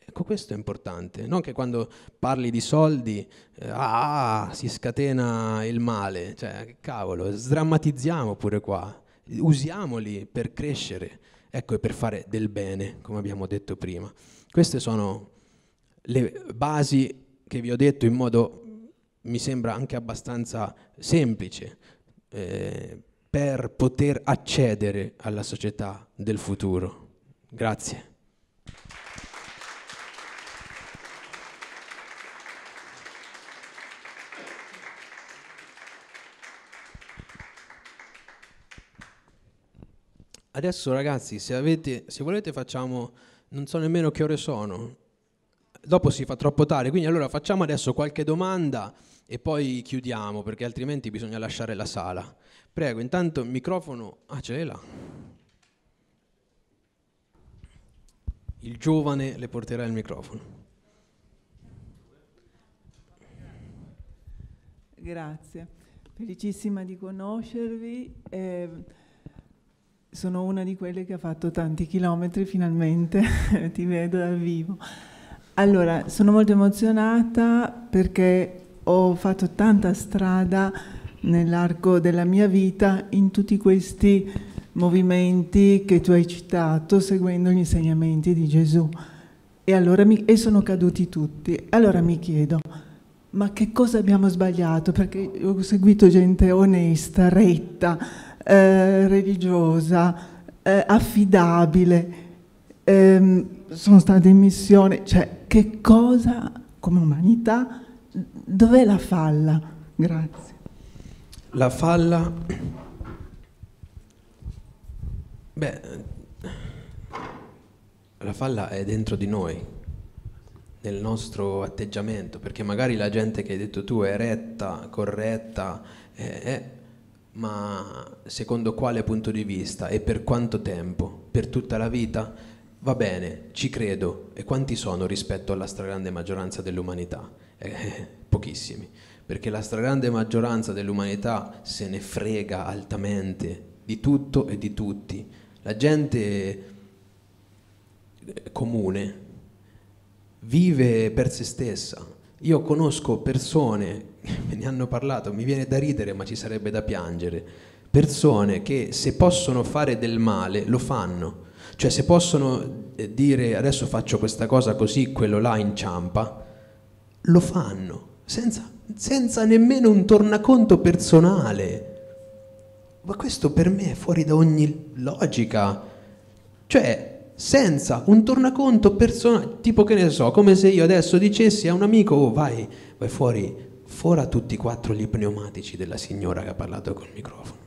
Ecco, questo è importante, non che quando parli di soldi, eh, ah, si scatena il male, cioè, cavolo, sdrammatizziamo pure qua, usiamoli per crescere, ecco, e per fare del bene, come abbiamo detto prima. Queste sono le basi che vi ho detto in modo, mi sembra, anche abbastanza semplice, eh, per poter accedere alla società del futuro. Grazie. Adesso ragazzi, se, avete, se volete facciamo, non so nemmeno che ore sono, dopo si fa troppo tardi, quindi allora facciamo adesso qualche domanda e poi chiudiamo perché altrimenti bisogna lasciare la sala. Prego, intanto il microfono... Ah, ce l'hai là. Il giovane le porterà il microfono. Grazie, felicissima di conoscervi. Eh, sono una di quelle che ha fatto tanti chilometri finalmente, ti vedo dal vivo. Allora, sono molto emozionata perché ho fatto tanta strada nell'arco della mia vita in tutti questi movimenti che tu hai citato, seguendo gli insegnamenti di Gesù. E, allora mi, e sono caduti tutti. Allora mi chiedo, ma che cosa abbiamo sbagliato? Perché ho seguito gente onesta, retta, eh, religiosa, eh, affidabile, ehm, sono state in missione, cioè che cosa come umanità, dov'è la falla? Grazie. La falla, beh, la falla è dentro di noi, nel nostro atteggiamento, perché magari la gente che hai detto tu è retta, corretta, è, eh, è eh, ma secondo quale punto di vista e per quanto tempo? Per tutta la vita? Va bene, ci credo. E quanti sono rispetto alla stragrande maggioranza dell'umanità? Eh, pochissimi, perché la stragrande maggioranza dell'umanità se ne frega altamente di tutto e di tutti. La gente eh, comune vive per se stessa. Io conosco persone me ne hanno parlato, mi viene da ridere ma ci sarebbe da piangere, persone che se possono fare del male lo fanno, cioè se possono eh, dire adesso faccio questa cosa così quello là inciampa, lo fanno senza, senza nemmeno un tornaconto personale. Ma questo per me è fuori da ogni logica. Cioè, senza un tornaconto personale, tipo che ne so, come se io adesso dicessi a un amico, oh, vai, vai fuori, Fora tutti e quattro gli pneumatici della signora che ha parlato col microfono,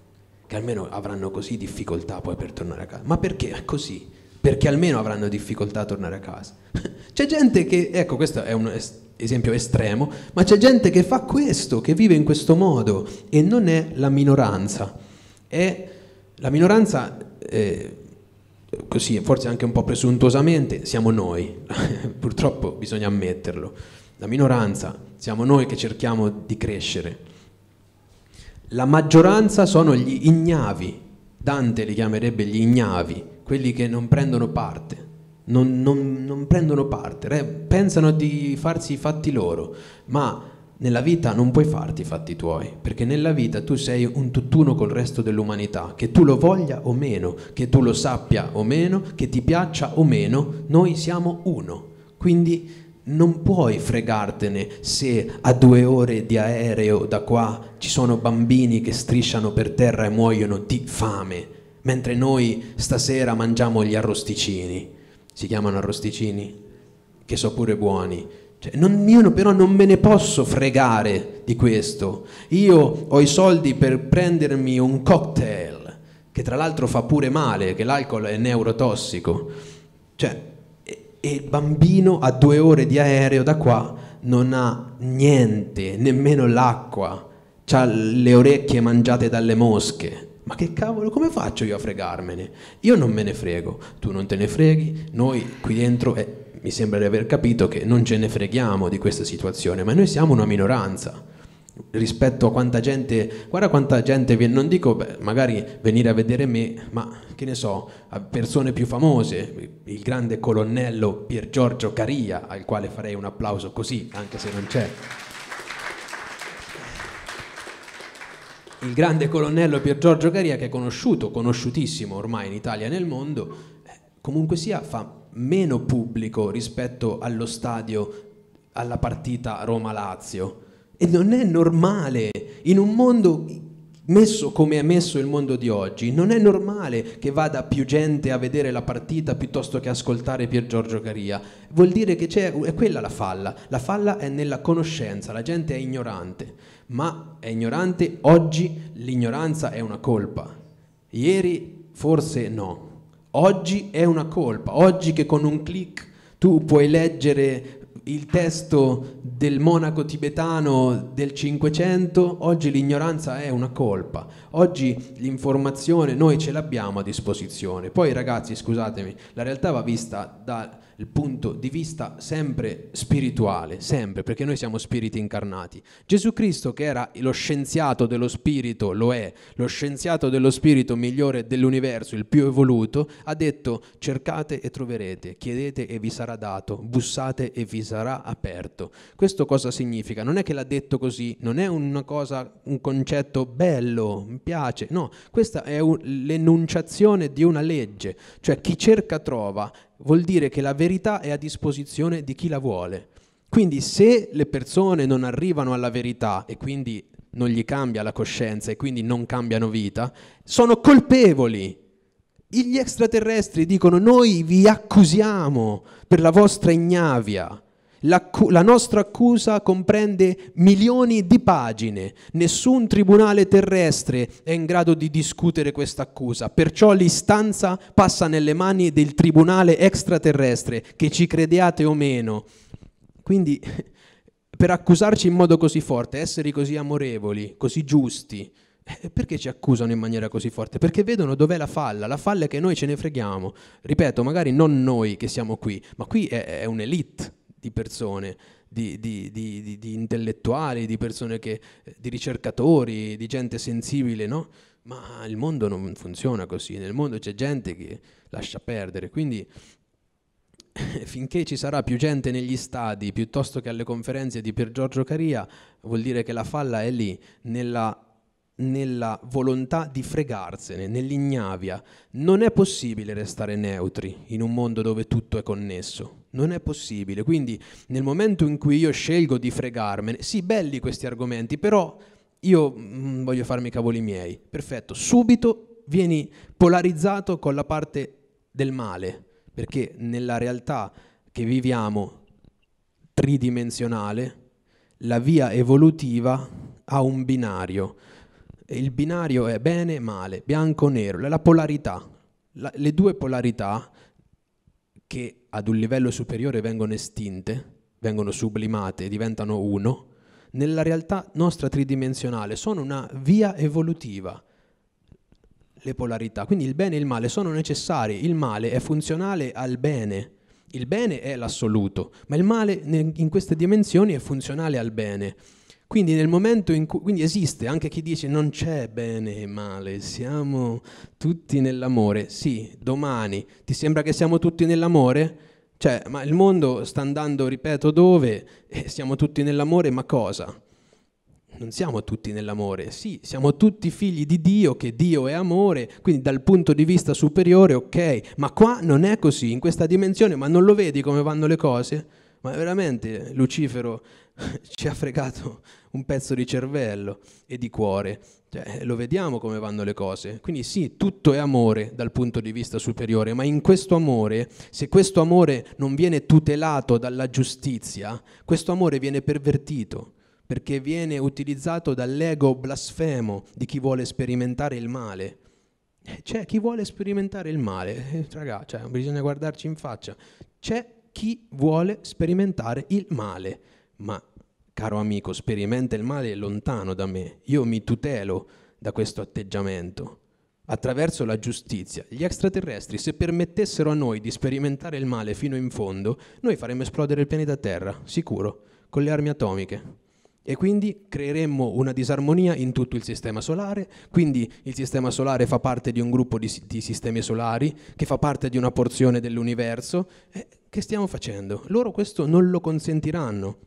che almeno avranno così difficoltà poi per tornare a casa. Ma perché è così? Perché almeno avranno difficoltà a tornare a casa. c'è gente che, ecco, questo è un esempio estremo, ma c'è gente che fa questo, che vive in questo modo e non è la minoranza. È la minoranza, eh, così forse anche un po' presuntuosamente, siamo noi, purtroppo bisogna ammetterlo la minoranza siamo noi che cerchiamo di crescere. La maggioranza sono gli ignavi, Dante li chiamerebbe gli ignavi, quelli che non prendono parte, non, non, non prendono parte, re, pensano di farsi i fatti loro, ma nella vita non puoi farti i fatti tuoi, perché nella vita tu sei un tutt'uno col resto dell'umanità, che tu lo voglia o meno, che tu lo sappia o meno, che ti piaccia o meno, noi siamo uno. Quindi non puoi fregartene se a due ore di aereo da qua ci sono bambini che strisciano per terra e muoiono di fame, mentre noi stasera mangiamo gli arrosticini. Si chiamano arrosticini? Che so pure buoni. Cioè, non, io però non me ne posso fregare di questo. Io ho i soldi per prendermi un cocktail, che tra l'altro fa pure male, che l'alcol è neurotossico. Cioè, e il bambino a due ore di aereo da qua non ha niente, nemmeno l'acqua, ha le orecchie mangiate dalle mosche. Ma che cavolo, come faccio io a fregarmene? Io non me ne frego, tu non te ne freghi, noi qui dentro eh, mi sembra di aver capito che non ce ne freghiamo di questa situazione, ma noi siamo una minoranza rispetto a quanta gente, guarda quanta gente viene, non dico beh, magari venire a vedere me, ma che ne so, persone più famose, il grande colonnello Pier Giorgio Caria, al quale farei un applauso così, anche se non c'è. Il grande colonnello Pier Giorgio Caria che è conosciuto, conosciutissimo ormai in Italia e nel mondo, eh, comunque sia fa meno pubblico rispetto allo stadio alla partita Roma-Lazio e non è normale in un mondo messo come è messo il mondo di oggi, non è normale che vada più gente a vedere la partita piuttosto che ascoltare Pier Giorgio Caria. Vuol dire che c'è, è quella la falla. La falla è nella conoscenza, la gente è ignorante, ma è ignorante oggi, l'ignoranza è una colpa. Ieri forse no. Oggi è una colpa, oggi che con un clic tu puoi leggere il testo del monaco tibetano del Cinquecento, oggi l'ignoranza è una colpa, oggi l'informazione noi ce l'abbiamo a disposizione. Poi ragazzi, scusatemi, la realtà va vista da il punto di vista sempre spirituale, sempre, perché noi siamo spiriti incarnati. Gesù Cristo, che era lo scienziato dello spirito, lo è, lo scienziato dello spirito migliore dell'universo, il più evoluto, ha detto cercate e troverete, chiedete e vi sarà dato, bussate e vi sarà aperto. Questo cosa significa? Non è che l'ha detto così, non è una cosa, un concetto bello, mi piace, no, questa è un, l'enunciazione di una legge, cioè chi cerca trova vuol dire che la verità è a disposizione di chi la vuole. Quindi se le persone non arrivano alla verità e quindi non gli cambia la coscienza e quindi non cambiano vita, sono colpevoli. Gli extraterrestri dicono noi vi accusiamo per la vostra ignavia la nostra accusa comprende milioni di pagine, nessun tribunale terrestre è in grado di discutere questa accusa, perciò l'istanza passa nelle mani del tribunale extraterrestre, che ci crediate o meno. Quindi per accusarci in modo così forte, essere così amorevoli, così giusti, eh, perché ci accusano in maniera così forte? Perché vedono dov'è la falla, la falla è che noi ce ne freghiamo. Ripeto, magari non noi che siamo qui, ma qui è, è un'elite di persone, di, di, di, di intellettuali, di persone che, eh, di ricercatori, di gente sensibile, no? Ma il mondo non funziona così, nel mondo c'è gente che lascia perdere, quindi finché ci sarà più gente negli stadi piuttosto che alle conferenze di Pier Giorgio Caria, vuol dire che la falla è lì, nella, nella volontà di fregarsene, nell'ignavia. Non è possibile restare neutri in un mondo dove tutto è connesso. Non è possibile. Quindi nel momento in cui io scelgo di fregarmene, sì, belli questi argomenti, però io mh, mm, voglio farmi i cavoli miei. Perfetto, subito vieni polarizzato con la parte del male, perché nella realtà che viviamo tridimensionale, la via evolutiva ha un binario. Il binario è bene male, bianco e nero, la polarità. La, le due polarità che ad un livello superiore vengono estinte, vengono sublimate, diventano uno, nella realtà nostra tridimensionale sono una via evolutiva le polarità. Quindi il bene e il male sono necessari, il male è funzionale al bene. Il bene è l'assoluto, ma il male in queste dimensioni è funzionale al bene. Quindi nel momento in cui quindi esiste anche chi dice non c'è bene e male, siamo tutti nell'amore. Sì, domani ti sembra che siamo tutti nell'amore? Cioè, ma il mondo sta andando, ripeto, dove? E eh, siamo tutti nell'amore, ma cosa? Non siamo tutti nell'amore, sì, siamo tutti figli di Dio, che Dio è amore, quindi dal punto di vista superiore, ok, ma qua non è così, in questa dimensione, ma non lo vedi come vanno le cose? ma veramente Lucifero ci ha fregato un pezzo di cervello e di cuore. Cioè, lo vediamo come vanno le cose. Quindi sì, tutto è amore dal punto di vista superiore, ma in questo amore, se questo amore non viene tutelato dalla giustizia, questo amore viene pervertito perché viene utilizzato dall'ego blasfemo di chi vuole sperimentare il male. Eh, c'è chi vuole sperimentare il male, eh, raga, cioè, bisogna guardarci in faccia. C'è chi vuole sperimentare il male. Ma, caro amico, sperimenta il male lontano da me. Io mi tutelo da questo atteggiamento attraverso la giustizia. Gli extraterrestri, se permettessero a noi di sperimentare il male fino in fondo, noi faremmo esplodere il pianeta Terra, sicuro, con le armi atomiche. E quindi creeremmo una disarmonia in tutto il sistema solare, quindi il sistema solare fa parte di un gruppo di, di sistemi solari, che fa parte di una porzione dell'universo. Eh, che stiamo facendo? Loro questo non lo consentiranno.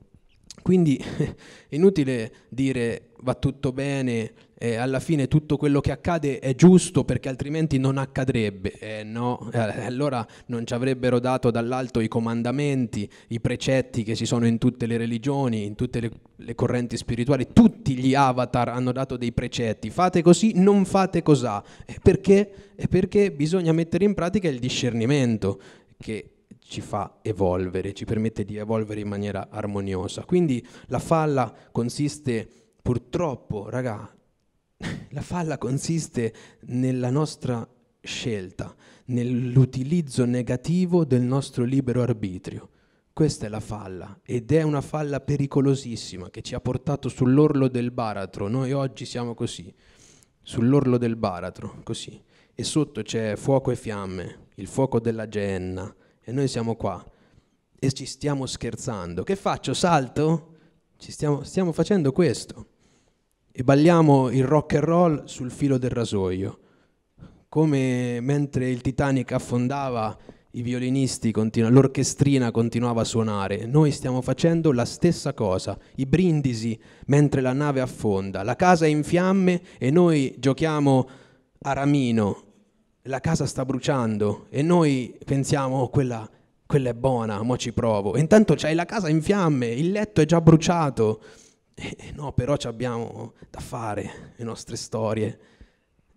Quindi è inutile dire va tutto bene, eh, alla fine tutto quello che accade è giusto perché altrimenti non accadrebbe. Eh, no, eh, allora non ci avrebbero dato dall'alto i comandamenti, i precetti che ci sono in tutte le religioni, in tutte le, le correnti spirituali. Tutti gli avatar hanno dato dei precetti. Fate così, non fate cos'ha. Eh, perché? Eh, perché bisogna mettere in pratica il discernimento che ci fa evolvere, ci permette di evolvere in maniera armoniosa. Quindi la falla consiste, purtroppo, raga, la falla consiste nella nostra scelta, nell'utilizzo negativo del nostro libero arbitrio. Questa è la falla ed è una falla pericolosissima che ci ha portato sull'orlo del baratro. Noi oggi siamo così, sull'orlo del baratro, così. E sotto c'è fuoco e fiamme, il fuoco della genna, e noi siamo qua e ci stiamo scherzando. Che faccio? Salto? Stiamo, stiamo facendo questo. E balliamo il rock and roll sul filo del rasoio. Come mentre il Titanic affondava, i violinisti continu- l'orchestrina continuava a suonare. Noi stiamo facendo la stessa cosa, i brindisi mentre la nave affonda, la casa è in fiamme e noi giochiamo a ramino la casa sta bruciando e noi pensiamo oh, quella, quella è buona, ma ci provo. E intanto c'hai la casa in fiamme, il letto è già bruciato. E, eh, e eh, no, però ci abbiamo da fare le nostre storie.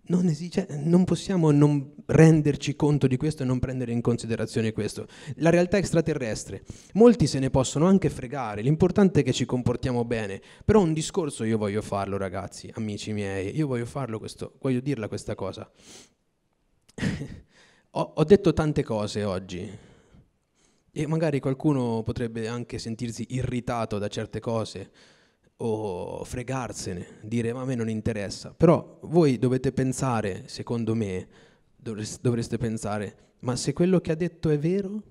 Non, esige, non, possiamo non renderci conto di questo e non prendere in considerazione questo. La realtà extraterrestre, molti se ne possono anche fregare, l'importante è che ci comportiamo bene, però un discorso io voglio farlo ragazzi, amici miei, io voglio farlo questo, voglio dirla questa cosa. ho, ho detto tante cose oggi e magari qualcuno potrebbe anche sentirsi irritato da certe cose o fregarsene, dire ma a me non interessa. Però voi dovete pensare, secondo me, dovreste pensare, ma se quello che ha detto è vero,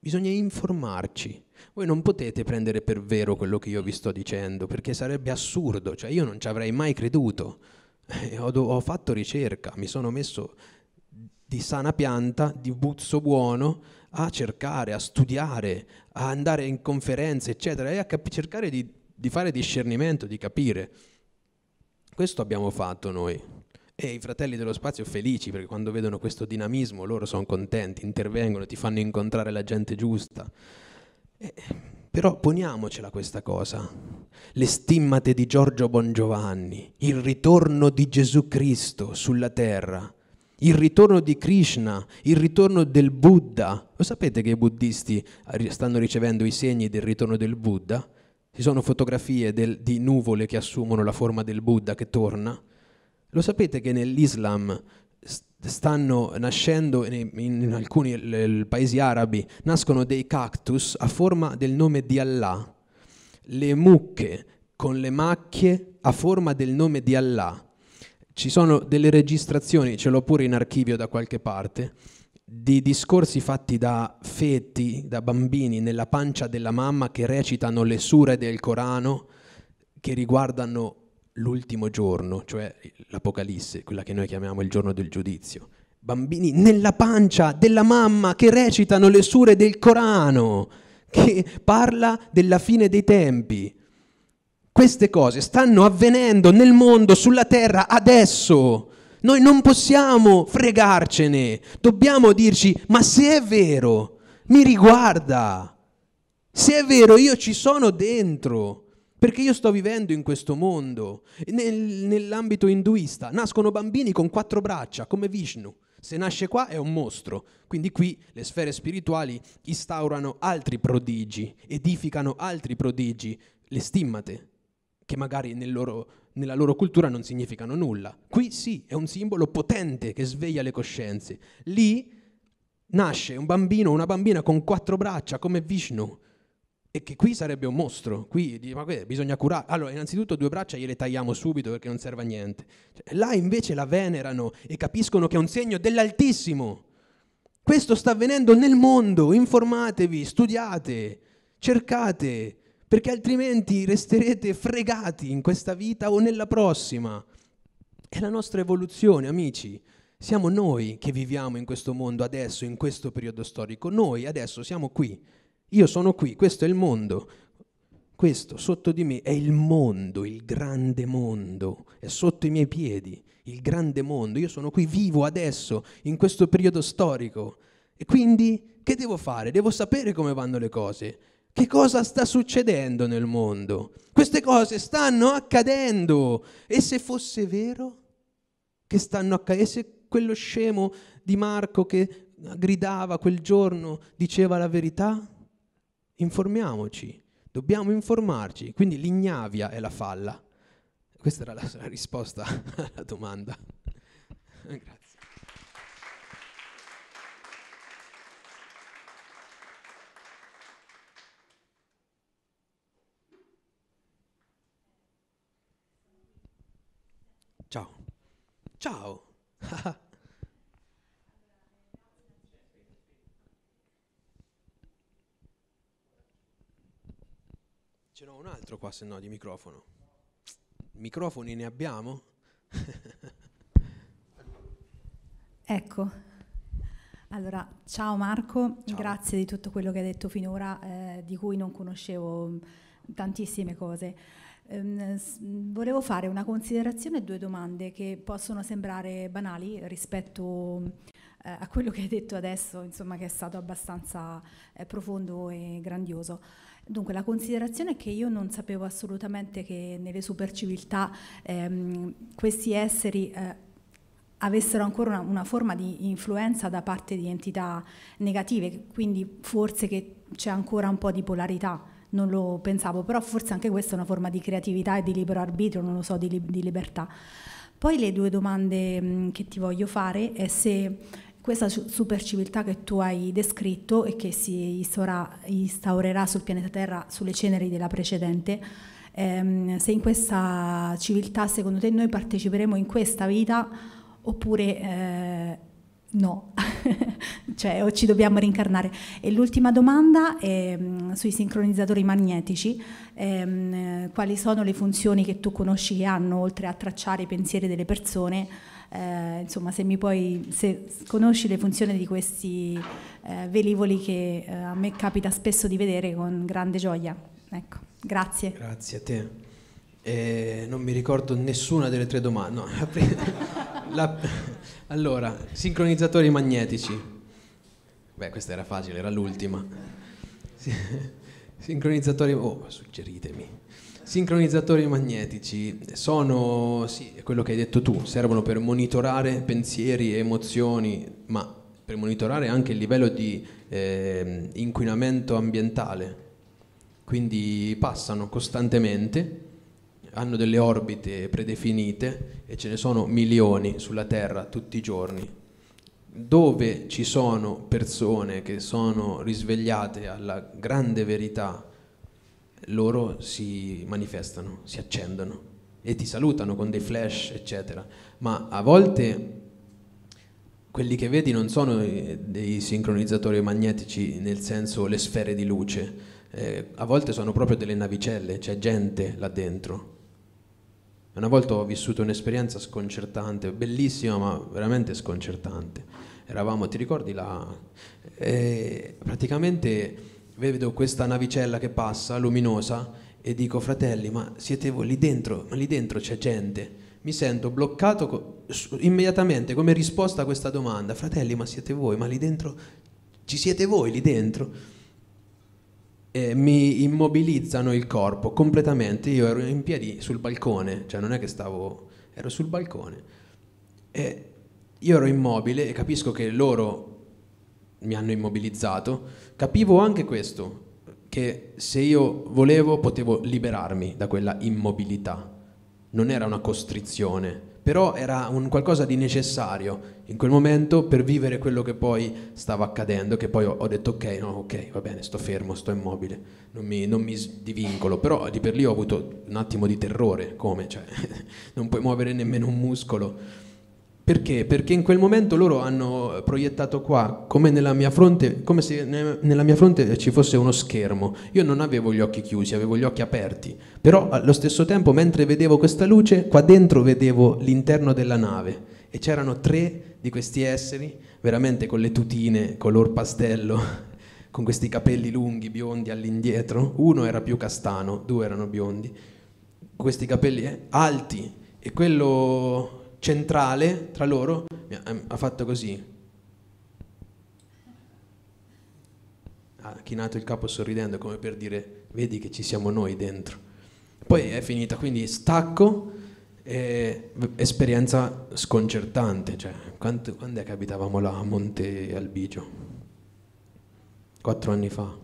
bisogna informarci. Voi non potete prendere per vero quello che io vi sto dicendo, perché sarebbe assurdo, cioè io non ci avrei mai creduto. Eh, ho, ho fatto ricerca, mi sono messo di sana pianta, di buzzo buono, a cercare, a studiare, a andare in conferenze, eccetera, e a cap- cercare di, di fare discernimento, di capire. Questo abbiamo fatto noi. E i fratelli dello spazio felici perché quando vedono questo dinamismo loro sono contenti, intervengono, ti fanno incontrare la gente giusta. E eh, però poniamocela questa cosa. Le stimmate di Giorgio Bongiovanni, il ritorno di Gesù Cristo sulla terra, il ritorno di Krishna, il ritorno del Buddha. Lo sapete che i buddisti stanno ricevendo i segni del ritorno del Buddha? Ci sono fotografie del, di nuvole che assumono la forma del Buddha che torna. Lo sapete che nell'Islam stanno nascendo in, alcuni paesi arabi, nascono dei cactus a forma del nome di Allah, le mucche con le macchie a forma del nome di Allah. Ci sono delle registrazioni, ce l'ho pure in archivio da qualche parte, di discorsi fatti da feti, da bambini nella pancia della mamma che recitano le sure del Corano che riguardano l'ultimo giorno, cioè l'Apocalisse, quella che noi chiamiamo il giorno del giudizio. Bambini nella pancia della mamma che recitano le sure del Corano, che parla della fine dei tempi. Queste cose stanno avvenendo nel mondo, sulla terra, adesso. Noi non possiamo fregarcene, dobbiamo dirci, ma se è vero, mi riguarda. Se è vero, io ci sono dentro. Perché io sto vivendo in questo mondo, nel, nell'ambito induista, nascono bambini con quattro braccia, come Vishnu. Se nasce qua è un mostro, quindi qui le sfere spirituali instaurano altri prodigi, edificano altri prodigi, le stimmate, che magari nel loro, nella loro cultura non significano nulla. Qui sì, è un simbolo potente che sveglia le coscienze. Lì nasce un bambino o una bambina con quattro braccia come Vishnu, e che qui sarebbe un mostro, qui ma bisogna curare. Allora, innanzitutto due braccia gliele tagliamo subito perché non serve a niente. Cioè, là invece la venerano e capiscono che è un segno dell'Altissimo. Questo sta avvenendo nel mondo, informatevi, studiate, cercate, perché altrimenti resterete fregati in questa vita o nella prossima. È la nostra evoluzione, amici. Siamo noi che viviamo in questo mondo adesso, in questo periodo storico. Noi adesso siamo qui io sono qui, questo è il mondo. Questo sotto di me è il mondo, il grande mondo, è sotto i miei piedi, il grande mondo. Io sono qui vivo adesso, in questo periodo storico. E quindi che devo fare? Devo sapere come vanno le cose. Che cosa sta succedendo nel mondo? Queste cose stanno accadendo. E se fosse vero che stanno accadendo? E se quello scemo di Marco che gridava quel giorno diceva la verità? Informiamoci, dobbiamo informarci. Quindi l'ignavia è la falla. Questa era la, la risposta alla domanda. Grazie. Ciao. Ciao. Ce n'ho un altro qua, se no, di microfono. Microfoni ne abbiamo? ecco. Allora, ciao Marco, ciao. grazie di tutto quello che hai detto finora, eh, di cui non conoscevo mm, tantissime cose. Um, volevo fare una considerazione e due domande che possono sembrare banali rispetto mm, eh, a quello che hai detto adesso, insomma, che è stato abbastanza eh, profondo e grandioso. Dunque, la considerazione è che io non sapevo assolutamente che nelle superciviltà ehm, questi esseri... Eh, avessero ancora una, una, forma di influenza da parte di entità negative, quindi forse che c'è ancora un po' di polarità, non lo pensavo, però forse anche questa è una forma di creatività e di libero arbitrio, non lo so, di, di libertà. Poi le due domande mh, mm, che ti voglio fare è se questa super civiltà che tu hai descritto e che si instaurerà sul pianeta Terra sulle ceneri della precedente, ehm, se in questa civiltà secondo te noi parteciperemo in questa vita oppure eh, no, cioè o ci dobbiamo rincarnare. E l'ultima domanda è mm, sui sincronizzatori magnetici, ehm, quali sono le funzioni che tu conosci che hanno oltre a tracciare i pensieri delle persone? eh, insomma se mi puoi, se conosci le funzioni di questi eh, velivoli che eh, a me capita spesso di vedere con grande gioia. Ecco, grazie. Grazie a te. Eh, non mi ricordo nessuna delle tre domande. No, la prima, la, allora, sincronizzatori magnetici. Beh, questa era facile, era l'ultima. Sincronizzatori... Oh, suggeritemi. Sincronizzatori magnetici sono, sì, quello che hai detto tu, servono per monitorare pensieri e emozioni, ma per monitorare anche il livello di eh, inquinamento ambientale. Quindi passano costantemente, hanno delle orbite predefinite e ce ne sono milioni sulla Terra tutti i giorni dove ci sono persone che sono risvegliate alla grande verità loro si manifestano, si accendono e ti salutano con dei flash, eccetera. Ma a volte quelli che vedi non sono eh, dei sincronizzatori magnetici nel senso le sfere di luce, eh, a volte sono proprio delle navicelle, c'è gente là dentro. Una volta ho vissuto un'esperienza sconcertante, bellissima ma veramente sconcertante. Eravamo, ti ricordi là? Eh, praticamente vedo questa navicella che passa, luminosa, e dico, fratelli, ma siete voi lì dentro, ma lì dentro c'è gente. Mi sento bloccato co- immediatamente come risposta a questa domanda, fratelli, ma siete voi, ma lì dentro ci siete voi, lì dentro. E mi immobilizzano il corpo completamente, io ero in piedi sul balcone, cioè non è che stavo, ero sul balcone. E io ero immobile e capisco che loro mi hanno immobilizzato, capivo anche questo, che se io volevo potevo liberarmi da quella immobilità. Non era una costrizione, però era un qualcosa di necessario in quel momento per vivere quello che poi stava accadendo, che poi ho, detto ok, no, ok, va bene, sto fermo, sto immobile, non mi, non mi divincolo, però di per lì ho avuto un attimo di terrore, come? Cioè, non puoi muovere nemmeno un muscolo. Perché? Perché in quel momento loro hanno proiettato qua, come, nella mia, fronte, come se nella mia fronte, ci fosse uno schermo. Io non avevo gli occhi chiusi, avevo gli occhi aperti. Però allo stesso tempo, mentre vedevo questa luce, qua dentro vedevo l'interno della nave e c'erano tre di questi esseri, veramente con le tutine color pastello, con questi capelli lunghi, biondi all'indietro. Uno era più castano, due erano biondi. Questi capelli eh, alti e quello centrale tra loro ha fatto così. Ha chinato il capo sorridendo come per dire vedi che ci siamo noi dentro. Poi è finita, quindi stacco, eh, esperienza sconcertante, cioè quando, quando è che abitavamo là a Monte Albigio? Quattro anni fa.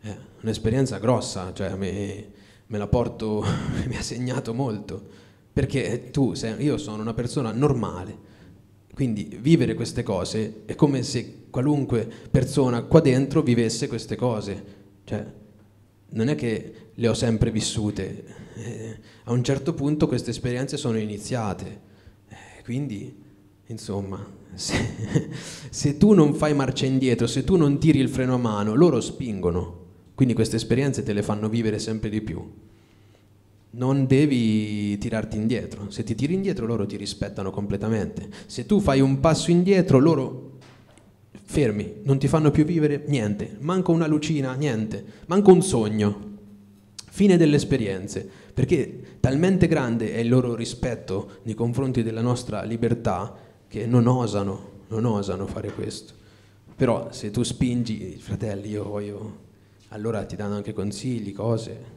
Eh, un'esperienza grossa, cioè me, me la porto, mi ha segnato molto. Perché eh, tu, io sono una persona normale, quindi vivere queste cose è come se qualunque persona qua dentro vivesse queste cose. Cioè, non è che le ho sempre vissute, eh, a un certo punto queste esperienze sono iniziate. Eh, quindi, insomma, se, se, tu non fai marcia indietro, se tu non tiri il freno a mano, loro spingono. Quindi queste esperienze te le fanno vivere sempre di più non devi tirarti indietro. Se ti tiri indietro loro ti rispettano completamente. Se tu fai un passo indietro loro fermi, non ti fanno più vivere niente, Manca una lucina, niente, Manca un sogno. Fine delle esperienze, perché talmente grande è il loro rispetto nei confronti della nostra libertà che non osano, non osano fare questo. Però se tu spingi, fratelli, io voglio, allora ti danno anche consigli, cose,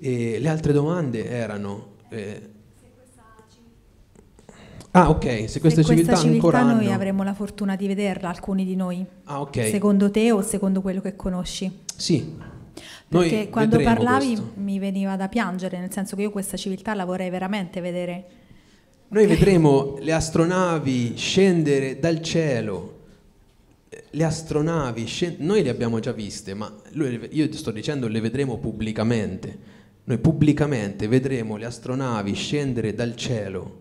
e le altre domande erano... Eh... Ah ok, se questa, se civiltà, questa civiltà noi hanno... avremo la fortuna di vederla, alcuni di noi. Ah ok. Secondo te o secondo quello che conosci? Sì, perché Noi quando parlavi questo. mi veniva da piangere, nel senso che io questa civiltà la vorrei veramente vedere. Noi vedremo le astronavi scendere dal cielo. Le astronavi, scend- noi le abbiamo già viste, ma lui, io sto dicendo le vedremo pubblicamente noi pubblicamente vedremo le astronavi scendere dal cielo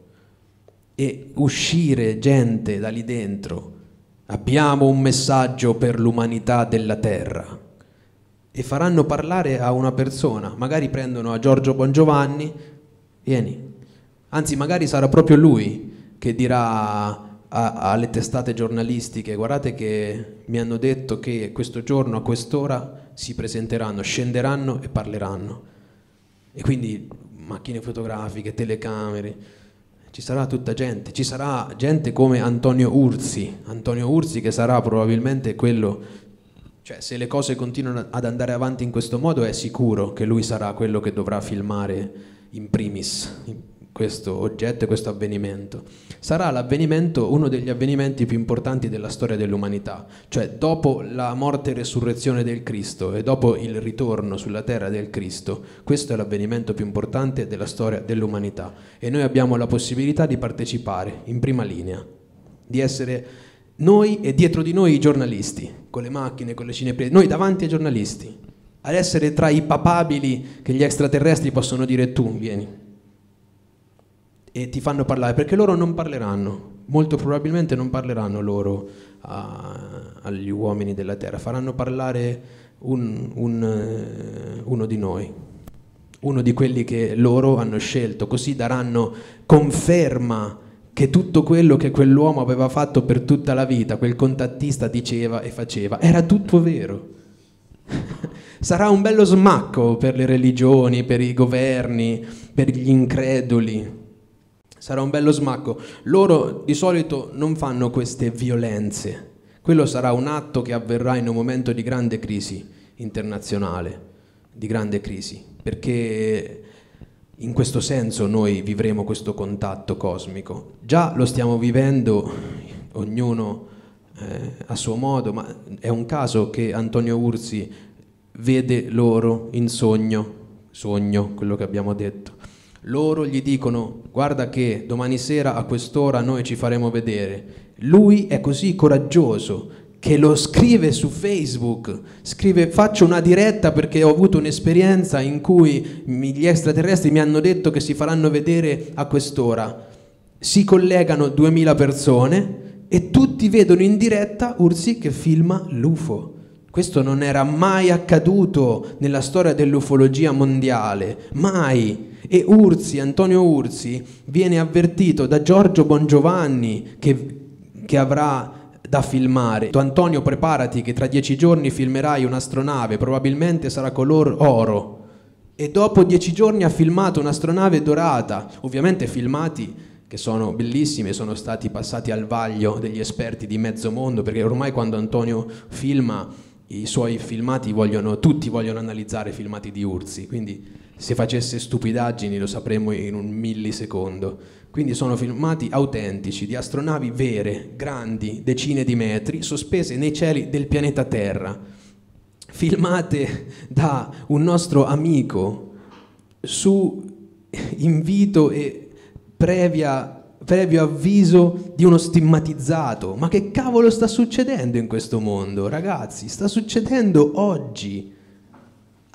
e uscire gente da lì dentro. Abbiamo un messaggio per l'umanità della Terra. E faranno parlare a una persona, magari prendono a Giorgio Bongiovanni, vieni, anzi magari sarà proprio lui che dirà alle testate giornalistiche, guardate che mi hanno detto che questo giorno a quest'ora si presenteranno, scenderanno e parleranno. E quindi macchine fotografiche, telecamere, ci sarà tutta gente, ci sarà gente come Antonio Urzi, Antonio Urzi che sarà probabilmente quello, cioè se le cose continuano ad andare avanti in questo modo è sicuro che lui sarà quello che dovrà filmare in primis, questo oggetto e questo avvenimento. Sarà l'avvenimento, uno degli avvenimenti più importanti della storia dell'umanità, cioè dopo la morte e resurrezione del Cristo e dopo il ritorno sulla terra del Cristo, questo è l'avvenimento più importante della storia dell'umanità e noi abbiamo la possibilità di partecipare in prima linea, di essere noi e dietro di noi i giornalisti, con le macchine, con le cineprese, noi davanti ai giornalisti, ad essere tra i papabili che gli extraterrestri possono dire tu vieni e ti fanno parlare, perché loro non parleranno, molto probabilmente non parleranno loro a, agli uomini della terra, faranno parlare un, un, eh, uno di noi, uno di quelli che loro hanno scelto, così daranno conferma che tutto quello che quell'uomo aveva fatto per tutta la vita, quel contattista diceva e faceva, era tutto vero. Sarà un bello smacco per le religioni, per i governi, per gli increduli, sarà un bello smacco. Loro di solito non fanno queste violenze. Quello sarà un atto che avverrà in un momento di grande crisi internazionale, di grande crisi, perché in questo senso noi vivremo questo contatto cosmico. Già lo stiamo vivendo, ognuno eh, a suo modo, ma è un caso che Antonio Ursi vede loro in sogno, sogno, quello che abbiamo detto loro gli dicono guarda che domani sera a quest'ora noi ci faremo vedere. Lui è così coraggioso che lo scrive su Facebook, scrive faccio una diretta perché ho avuto un'esperienza in cui gli extraterrestri mi hanno detto che si faranno vedere a quest'ora. Si collegano 2000 persone e tutti vedono in diretta Ursi che filma l'UFO. Questo non era mai accaduto nella storia dell'ufologia mondiale, mai. E Ursi, Antonio Urzi, viene avvertito da Giorgio Bongiovanni che, che avrà da filmare. Antonio preparati che tra dieci giorni filmerai un'astronave, probabilmente sarà color oro. E dopo dieci giorni ha filmato un'astronave dorata, ovviamente filmati che sono bellissimi, sono stati passati al vaglio degli esperti di mezzo mondo, perché ormai quando Antonio filma i suoi filmati vogliono, tutti vogliono analizzare i filmati di Urzi, quindi se facesse stupidaggini lo sapremmo in un millisecondo. Quindi sono filmati autentici di astronavi vere, grandi, decine di metri, sospese nei cieli del pianeta Terra, filmate da un nostro amico su invito e previa, previo avviso di uno stigmatizzato. Ma che cavolo sta succedendo in questo mondo, ragazzi? Sta succedendo oggi.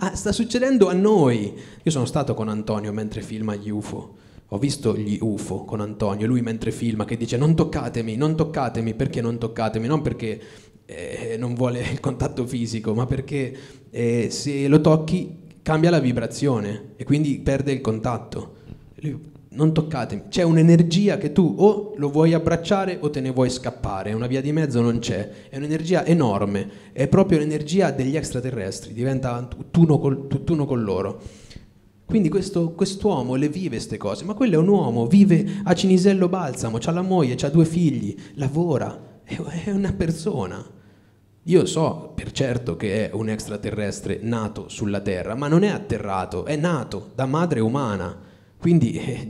Ah, sta succedendo a noi. Io sono stato con Antonio mentre filma gli UFO. Ho visto gli UFO con Antonio, lui mentre filma che dice non toccatemi, non toccatemi, perché non toccatemi? Non perché eh, non vuole il contatto fisico, ma perché eh, se lo tocchi cambia la vibrazione e quindi perde il contatto. Lui non toccatemi, c'è un'energia che tu o lo vuoi abbracciare o te ne vuoi scappare, una via di mezzo non c'è, è un'energia enorme, è proprio l'energia degli extraterrestri, diventa tutt'uno col, tutt'uno con loro. Quindi questo, quest'uomo le vive queste cose, ma quello è un uomo, vive a Cinisello Balsamo, ha la moglie, ha due figli, lavora, è, è una persona. Io so per certo che è un extraterrestre nato sulla Terra, ma non è atterrato, è nato da madre umana quindi eh,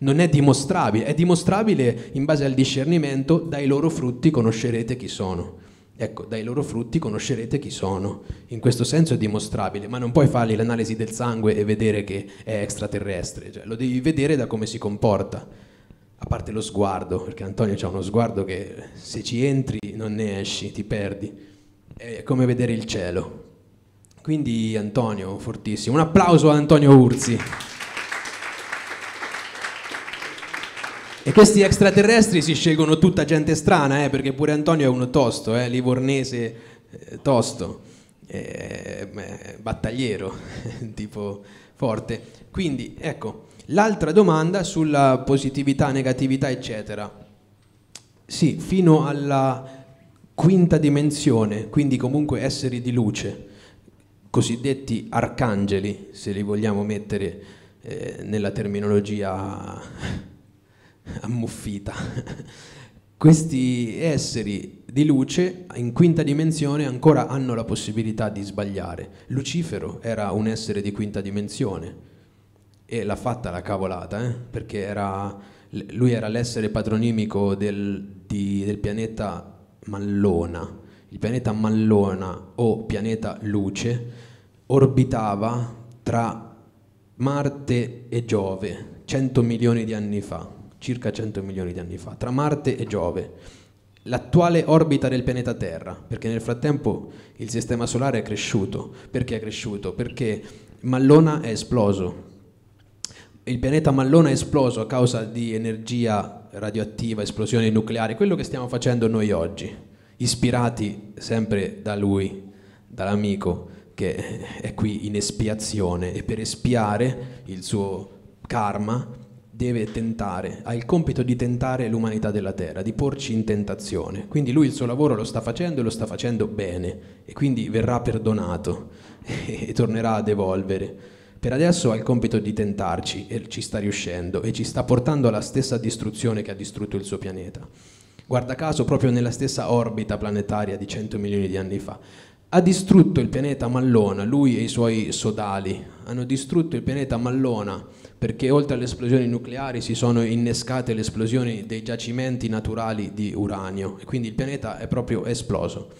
non è dimostrabile, è dimostrabile in base al discernimento, dai loro frutti conoscerete chi sono. Ecco, dai loro frutti conoscerete chi sono. In questo senso è dimostrabile, ma non puoi fargli l'analisi del sangue e vedere che è extraterrestre, cioè, lo devi vedere da come si comporta. A parte lo sguardo, perché Antonio ha uno sguardo che se ci entri non ne esci, ti perdi. È come vedere il cielo. Quindi Antonio, fortissimo. Un applauso a Antonio Urzi. E questi extraterrestri si scelgono tutta gente strana, eh, perché pure Antonio è uno tosto, eh, livornese eh, tosto, eh, battagliero, tipo forte. Quindi, ecco, l'altra domanda sulla positività, negatività, eccetera. Sì, fino alla quinta dimensione, quindi comunque esseri di luce, cosiddetti arcangeli, se li vogliamo mettere eh, nella terminologia ammuffita. Questi esseri di luce in quinta dimensione ancora hanno la possibilità di sbagliare. Lucifero era un essere di quinta dimensione e l'ha fatta la cavolata, eh? perché era, lui era l'essere patronimico del, di, del pianeta Mallona. Il pianeta Mallona o pianeta Luce orbitava tra Marte e Giove 100 milioni di anni fa circa 100 milioni di anni fa, tra Marte e Giove, l'attuale orbita del pianeta Terra, perché nel frattempo il sistema solare è cresciuto. Perché è cresciuto? Perché Mallona è esploso. Il pianeta Mallona è esploso a causa di energia radioattiva, esplosioni nucleari, quello che stiamo facendo noi oggi, ispirati sempre da lui, dall'amico che è qui in espiazione e per espiare il suo karma deve tentare, ha il compito di tentare l'umanità della Terra, di porci in tentazione. Quindi lui il suo lavoro lo sta facendo e lo sta facendo bene e quindi verrà perdonato e, e tornerà ad evolvere. Per adesso ha il compito di tentarci e ci sta riuscendo e ci sta portando alla stessa distruzione che ha distrutto il suo pianeta. Guarda caso proprio nella stessa orbita planetaria di 100 milioni di anni fa ha distrutto il pianeta Mallona, lui e i suoi sodali hanno distrutto il pianeta Mallona perché oltre alle esplosioni nucleari si sono innescate le esplosioni dei giacimenti naturali di uranio e quindi il pianeta è proprio esploso.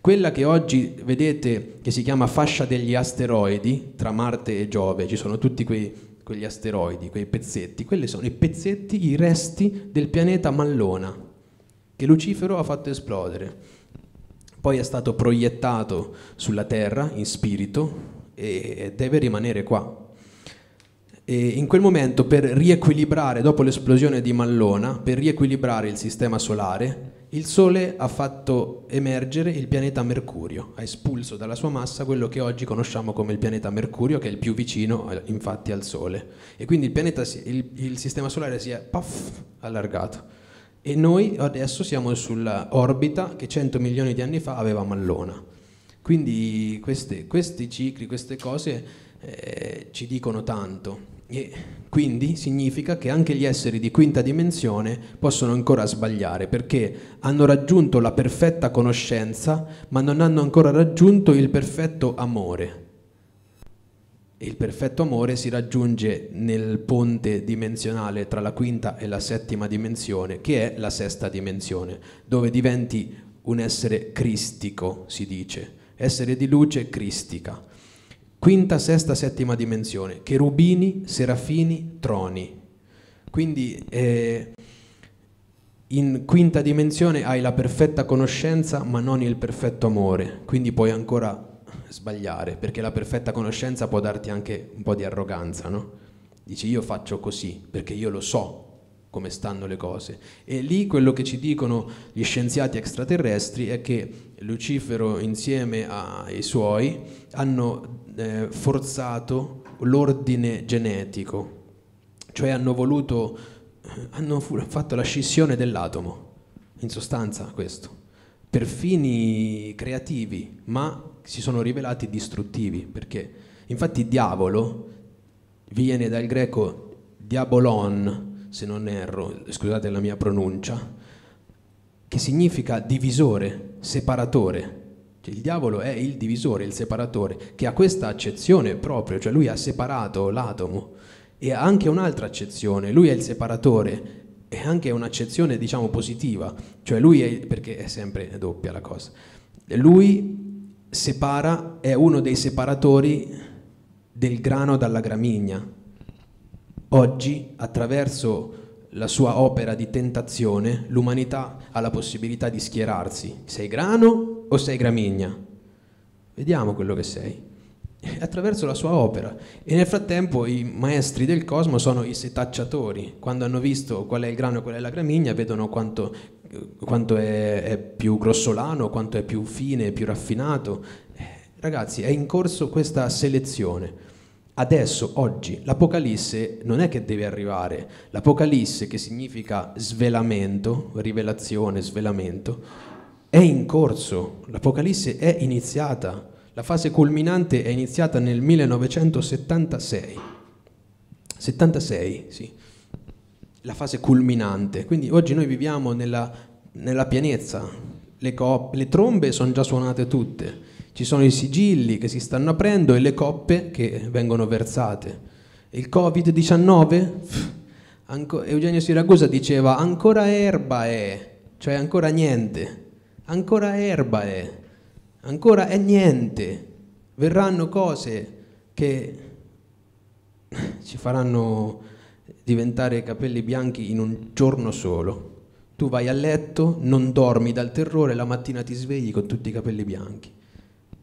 Quella che oggi vedete che si chiama fascia degli asteroidi tra Marte e Giove, ci sono tutti quei, quegli asteroidi, quei pezzetti, quelli sono i pezzetti, i resti del pianeta Mallona che Lucifero ha fatto esplodere poi è stato proiettato sulla terra in spirito e deve rimanere qua. E in quel momento, per riequilibrare, dopo l'esplosione di Mallona, per riequilibrare il sistema solare, il Sole ha fatto emergere il pianeta Mercurio, ha espulso dalla sua massa quello che oggi conosciamo come il pianeta Mercurio, che è il più vicino eh, infatti al Sole. E quindi il, pianeta, il, il sistema solare si è puff, allargato. E noi adesso siamo sull'orbita che 100 milioni di anni fa aveva Mallona. Quindi queste, questi cicli, queste cose eh, ci dicono tanto. E quindi significa che anche gli esseri di quinta dimensione possono ancora sbagliare perché hanno raggiunto la perfetta conoscenza ma non hanno ancora raggiunto il perfetto amore e il perfetto amore si raggiunge nel ponte dimensionale tra la quinta e la settima dimensione, che è la sesta dimensione, dove diventi un essere cristico, si dice, essere di luce cristica. Quinta, sesta, settima dimensione, cherubini, serafini, troni. Quindi eh, in quinta dimensione hai la perfetta conoscenza ma non il perfetto amore, quindi puoi ancora sbagliare, perché la perfetta conoscenza può darti anche un po' di arroganza, no? Dici io faccio così perché io lo so come stanno le cose. E lì quello che ci dicono gli scienziati extraterrestri è che Lucifero insieme ai suoi hanno eh, forzato l'ordine genetico, cioè hanno voluto, eh, hanno fatto la scissione dell'atomo, in sostanza questo, per fini creativi, ma si sono rivelati distruttivi, perché infatti diavolo viene dal greco diabolon, se non erro, scusate la mia pronuncia, che significa divisore, separatore. Cioè, il diavolo è il divisore, il separatore, che ha questa accezione proprio, cioè lui ha separato l'atomo e ha anche un'altra accezione, lui è il separatore è anche un'accezione diciamo positiva, cioè lui è, perché è sempre doppia la cosa, lui separa, è uno dei separatori del grano dalla gramigna. Oggi, attraverso la sua opera di tentazione, l'umanità ha la possibilità di schierarsi. Sei grano o sei gramigna? Vediamo quello che sei. Attraverso la sua opera. E nel frattempo i maestri del cosmo sono i setacciatori. Quando hanno visto qual è il grano e qual è la gramigna, vedono quanto quanto è, è più grossolano, quanto è più fine, più raffinato. Eh, ragazzi, è in corso questa selezione. Adesso, oggi, l'Apocalisse non è che deve arrivare, l'Apocalisse che significa svelamento, rivelazione, svelamento, è in corso, l'Apocalisse è iniziata, la fase culminante è iniziata nel 1976. 76, sì la fase culminante. Quindi oggi noi viviamo nella, nella pienezza, le, coppe, le trombe sono già suonate tutte, ci sono i sigilli che si stanno aprendo e le coppe che vengono versate. Il Covid-19? Anco, Eugenio Siracusa diceva ancora erba è, cioè ancora niente, ancora erba è, ancora è niente, verranno cose che ci faranno diventare capelli bianchi in un giorno solo. Tu vai a letto, non dormi dal terrore, la mattina ti svegli con tutti i capelli bianchi,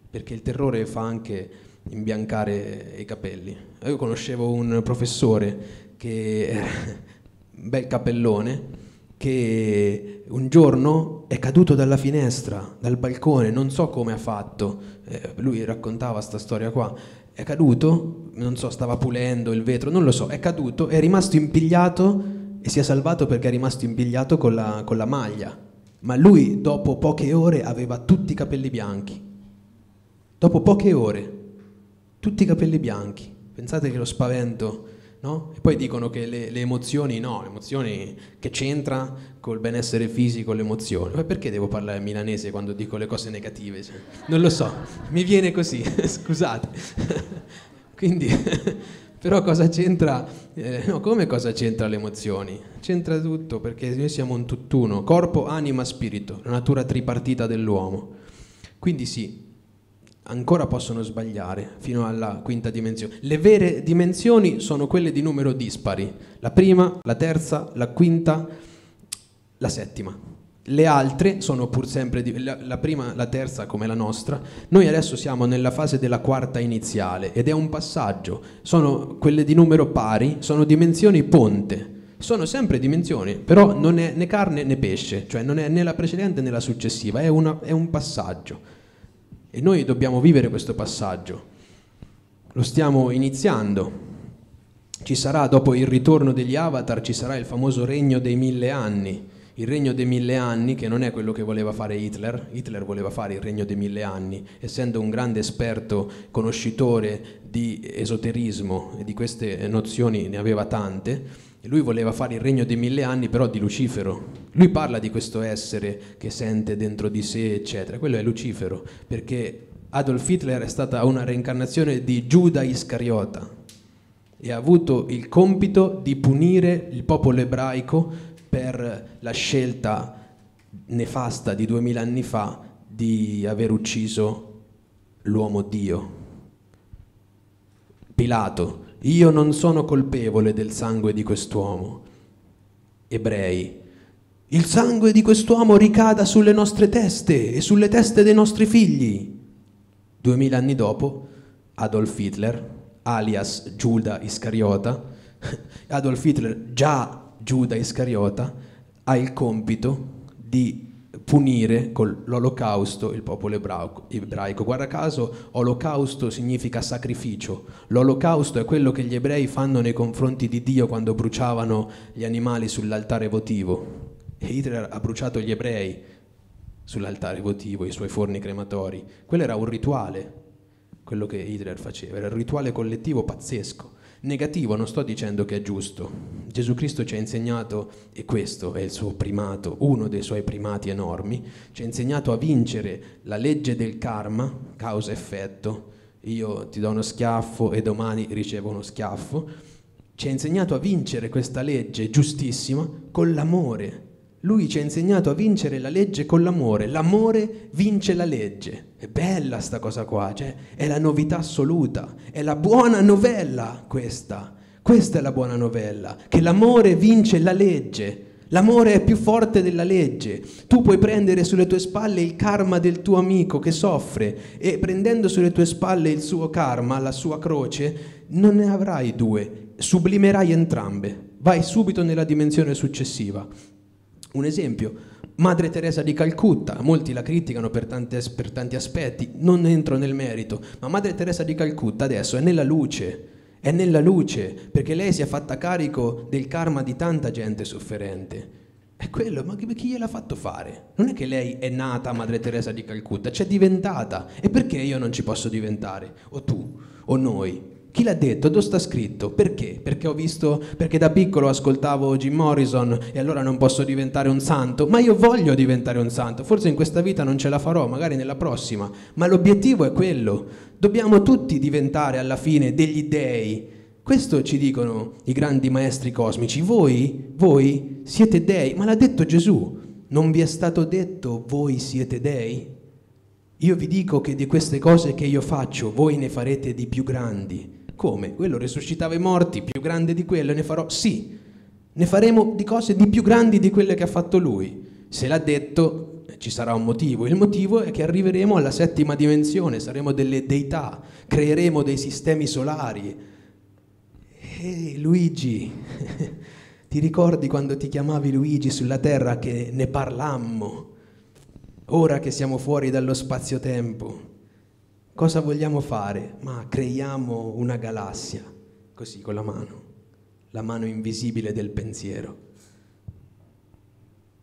perché il terrore fa anche imbiancare i capelli. Io conoscevo un professore che era un bel capellone, che un giorno è caduto dalla finestra, dal balcone, non so come ha fatto, eh, lui raccontava questa storia qua, è caduto, non so, stava pulendo il vetro, non lo so, è caduto, è rimasto impigliato e si è salvato perché è rimasto impigliato con la, con la maglia. Ma lui dopo poche ore aveva tutti i capelli bianchi. Dopo poche ore, tutti i capelli bianchi. Pensate che lo spavento No? E poi dicono che le, le emozioni no, le emozioni che c'entra col benessere fisico, le emozioni. Ma perché devo parlare milanese quando dico le cose negative? Cioè, non lo so, mi viene così, scusate. Quindi, però cosa c'entra? Eh, no, come cosa c'entra le emozioni? C'entra tutto perché noi siamo un tutt'uno, corpo, anima, spirito, la natura tripartita dell'uomo. Quindi sì, ancora possono sbagliare fino alla quinta dimensione. Le vere dimensioni sono quelle di numero dispari, la prima, la terza, la quinta, la settima. Le altre sono pur sempre di, la, la prima, la terza come la nostra. Noi adesso siamo nella fase della quarta iniziale ed è un passaggio. Sono quelle di numero pari, sono dimensioni ponte sono sempre dimensioni, però non è né carne né pesce, cioè non è né la precedente né la successiva, è, una, è un passaggio. E noi dobbiamo vivere questo passaggio. Lo stiamo iniziando. Ci sarà, dopo il ritorno degli avatar, ci sarà il famoso regno dei mille anni. Il regno dei mille anni, che non è quello che voleva fare Hitler, Hitler voleva fare il regno dei mille anni, essendo un grande esperto, conoscitore di esoterismo e di queste nozioni ne aveva tante, e lui voleva fare il regno dei mille anni però di Lucifero. Lui parla di questo essere che sente dentro di sé, eccetera. Quello è Lucifero, perché Adolf Hitler è stata una reincarnazione di Giuda Iscariota e ha avuto il compito di punire il popolo ebraico per la scelta nefasta di duemila anni fa di aver ucciso l'uomo Dio. Pilato io non sono colpevole del sangue di quest'uomo. Ebrei, il sangue di quest'uomo ricada sulle nostre teste e sulle teste dei nostri figli. Duemila anni dopo, Adolf Hitler, alias Giuda Iscariota, Adolf Hitler, già Giuda Iscariota, ha il compito di punire con l'olocausto il popolo ebraico, ebraico. Guarda caso, olocausto significa sacrificio. L'olocausto è quello che gli ebrei fanno nei confronti di Dio quando bruciavano gli animali sull'altare votivo. E Hitler ha bruciato gli ebrei sull'altare votivo, i suoi forni crematori. Quello era un rituale, quello che Hitler faceva, era un rituale collettivo pazzesco negativo, non sto dicendo che è giusto. Gesù Cristo ci ha insegnato, e questo è il suo primato, uno dei suoi primati enormi, ci ha insegnato a vincere la legge del karma, causa-effetto, io ti do uno schiaffo e domani ricevo uno schiaffo, ci ha insegnato a vincere questa legge giustissima con l'amore, lui ci ha insegnato a vincere la legge con l'amore. L'amore vince la legge. È bella sta cosa qua, cioè è la novità assoluta, è la buona novella questa. Questa è la buona novella, che l'amore vince la legge. L'amore è più forte della legge. Tu puoi prendere sulle tue spalle il karma del tuo amico che soffre e prendendo sulle tue spalle il suo karma, la sua croce, non ne avrai due, sublimerai entrambe. Vai subito nella dimensione successiva. Un esempio, Madre Teresa di Calcutta, molti la criticano per, tante, per tanti aspetti, non entro nel merito, ma Madre Teresa di Calcutta adesso è nella luce, è nella luce, perché lei si è fatta carico del karma di tanta gente sofferente. È quello, ma chi gliel'ha fatto fare? Non è che lei è nata Madre Teresa di Calcutta, c'è diventata. E perché io non ci posso diventare? O tu, o noi? Chi l'ha detto? Dove sta scritto? Perché? Perché ho visto, perché da piccolo ascoltavo Jim Morrison e allora non posso diventare un santo, ma io voglio diventare un santo, forse in questa vita non ce la farò, magari nella prossima, ma l'obiettivo è quello. Dobbiamo tutti diventare alla fine degli dei. Questo ci dicono i grandi maestri cosmici. Voi, voi siete dei, ma l'ha detto Gesù. Non vi è stato detto voi siete dei? Io vi dico che di queste cose che io faccio, voi ne farete di più grandi. Come? Quello risuscitava i morti, più grande di quello, e ne farò? Sì, ne faremo di cose di più grandi di quelle che ha fatto lui. Se l'ha detto, ci sarà un motivo. Il motivo è che arriveremo alla settima dimensione, saremo delle deità, creeremo dei sistemi solari. Ehi Luigi, ti ricordi quando ti chiamavi Luigi sulla Terra che ne parlammo? Ora che siamo fuori dallo spazio-tempo, Cosa vogliamo fare? Ma creiamo una galassia, così con la mano, la mano invisibile del pensiero.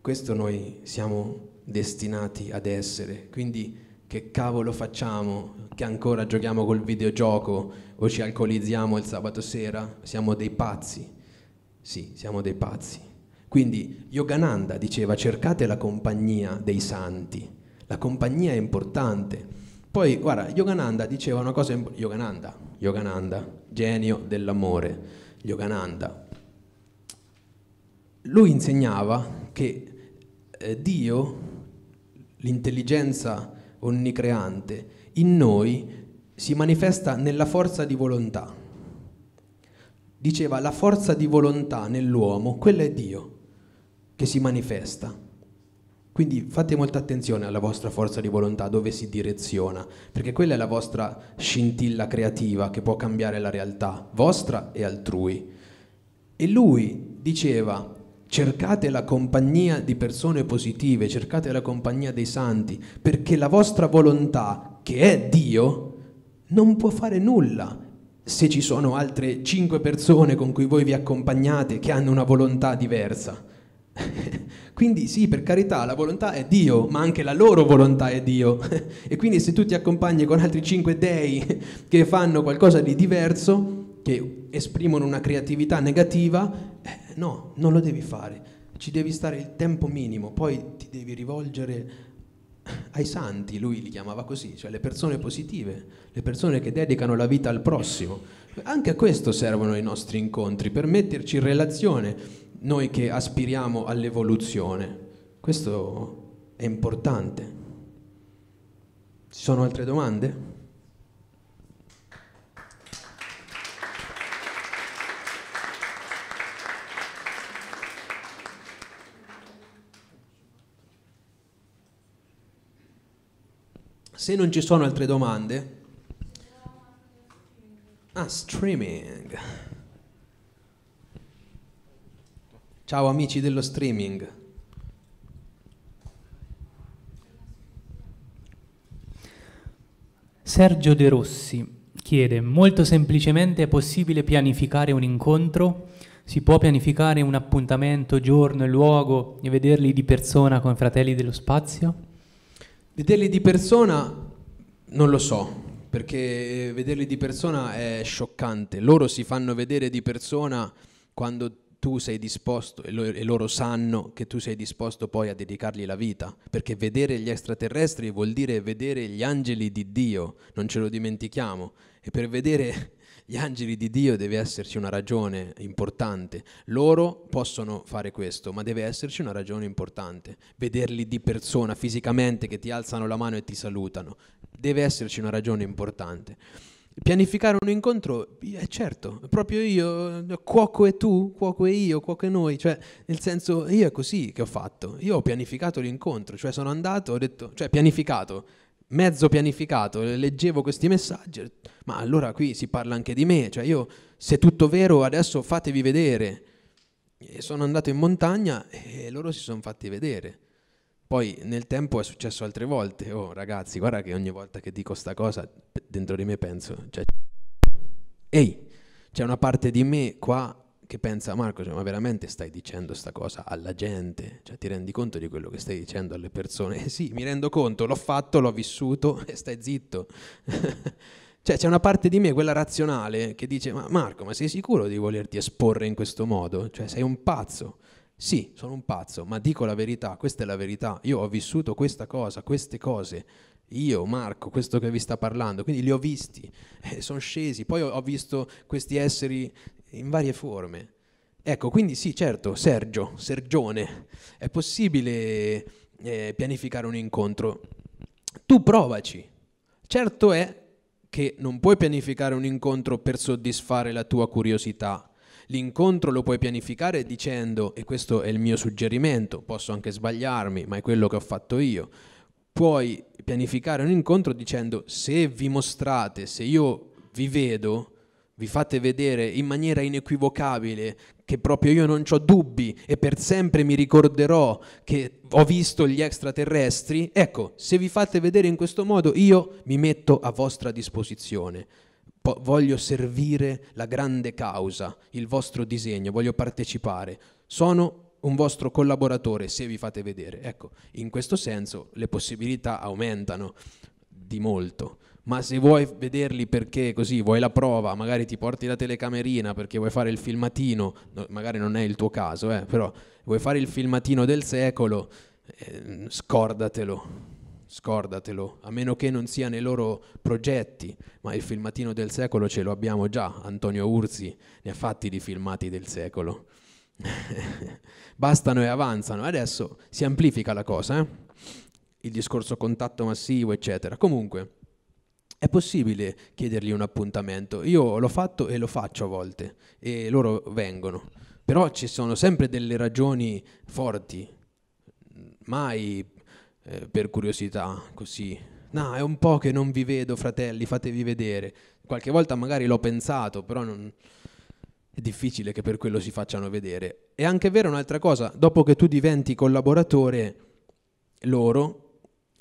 Questo noi siamo destinati ad essere, quindi che cavolo facciamo che ancora giochiamo col videogioco o ci alcolizziamo il sabato sera? Siamo dei pazzi. Sì, siamo dei pazzi. Quindi Yogananda diceva cercate la compagnia dei santi. La compagnia è importante poi, guarda, Yogananda diceva una cosa, Yogananda, Yogananda, genio dell'amore, Yogananda. Lui insegnava che eh, Dio, l'intelligenza onnicreante, in noi si manifesta nella forza di volontà. Diceva la forza di volontà nell'uomo, quella è Dio che si manifesta. Quindi fate molta attenzione alla vostra forza di volontà, dove si direziona, perché quella è la vostra scintilla creativa che può cambiare la realtà, vostra e altrui. E lui diceva, cercate la compagnia di persone positive, cercate la compagnia dei santi, perché la vostra volontà, che è Dio, non può fare nulla se ci sono altre cinque persone con cui voi vi accompagnate che hanno una volontà diversa quindi sì, per carità, la volontà è Dio, ma anche la loro volontà è Dio. e quindi se tu ti accompagni con altri cinque dei che fanno qualcosa di diverso, che esprimono una creatività negativa, eh, no, non lo devi fare. Ci devi stare il tempo minimo, poi ti devi rivolgere ai santi, lui li chiamava così, cioè le persone positive, le persone che dedicano la vita al prossimo. Anche a questo servono i nostri incontri, per metterci in relazione noi che aspiriamo all'evoluzione. Questo è importante. Ci sono altre domande? Se non ci sono altre domande... Ah, streaming. Ciao amici dello streaming. Sergio De Rossi chiede molto semplicemente è possibile pianificare un incontro? Si può pianificare un appuntamento, giorno e luogo e vederli di persona con Fratelli dello Spazio? Vederli di persona non lo so, perché vederli di persona è scioccante. Loro si fanno vedere di persona quando tu sei disposto, e, loro sanno che tu sei disposto poi a dedicargli la vita, perché vedere gli extraterrestri vuol dire vedere gli angeli di Dio, non ce lo dimentichiamo, e per vedere gli angeli di Dio deve esserci una ragione importante. Loro possono fare questo, ma deve esserci una ragione importante. Vederli di persona, fisicamente, che ti alzano la mano e ti salutano. Deve esserci una ragione importante. Pianificare un incontro, eh, certo, proprio io, cuoco e tu, cuoco e io, cuoco e noi, cioè nel senso io è così che ho fatto, io ho pianificato l'incontro, cioè sono andato, ho detto, cioè pianificato, mezzo pianificato, leggevo questi messaggi, ma allora qui si parla anche di me, cioè io se è tutto vero adesso fatevi vedere. E sono andato in montagna e loro si sono fatti vedere. Poi nel tempo è successo altre volte, oh ragazzi, guarda che ogni volta che dico sta cosa dentro di me penso, cioè, ehi, c'è una parte di me qua che pensa Marco, cioè, ma veramente stai dicendo sta cosa alla gente? Cioè, ti rendi conto di quello che stai dicendo alle persone? Eh sì, mi rendo conto, l'ho fatto, l'ho vissuto e stai zitto. cioè, c'è una parte di me, quella razionale, che dice, ma Marco, ma sei sicuro di volerti esporre in questo modo? Cioè, sei un pazzo. Sì, sono un pazzo, ma dico la verità, questa è la verità. Io ho vissuto questa cosa, queste cose. Io, Marco, questo che vi sta parlando, quindi li ho visti, eh, sono scesi, poi ho, ho visto questi esseri in varie forme. Ecco, quindi sì, certo, Sergio, Sergione, è possibile eh, pianificare un incontro. Tu provaci. Certo è che non puoi pianificare un incontro per soddisfare la tua curiosità L'incontro lo puoi pianificare dicendo, e questo è il mio suggerimento, posso anche sbagliarmi, ma è quello che ho fatto io, puoi pianificare un incontro dicendo se vi mostrate, se io vi vedo, vi fate vedere in maniera inequivocabile che proprio io non ho dubbi e per sempre mi ricorderò che ho visto gli extraterrestri, ecco, se vi fate vedere in questo modo io mi metto a vostra disposizione po- voglio servire la grande causa, il vostro disegno, voglio partecipare, sono un vostro collaboratore se vi fate vedere. Ecco, in questo senso le possibilità aumentano di molto ma se vuoi vederli perché così vuoi la prova, magari ti porti la telecamerina perché vuoi fare il filmatino, magari non è il tuo caso, eh, però vuoi fare il filmatino del secolo, eh, scordatelo scordatelo, a meno che non sia nei loro progetti, ma il filmatino del secolo ce lo abbiamo già, Antonio Urzi ne ha fatti di filmati del secolo. Bastano e avanzano, adesso si amplifica la cosa, eh? il discorso contatto massivo, eccetera. Comunque, è possibile chiedergli un appuntamento, io l'ho fatto e lo faccio a volte, e loro vengono, però ci sono sempre delle ragioni forti, mai eh, per curiosità, così. No, è un po' che non vi vedo, fratelli, fatevi vedere. Qualche volta magari l'ho pensato, però non... è difficile che per quello si facciano vedere. È anche vero un'altra cosa, dopo che tu diventi collaboratore loro,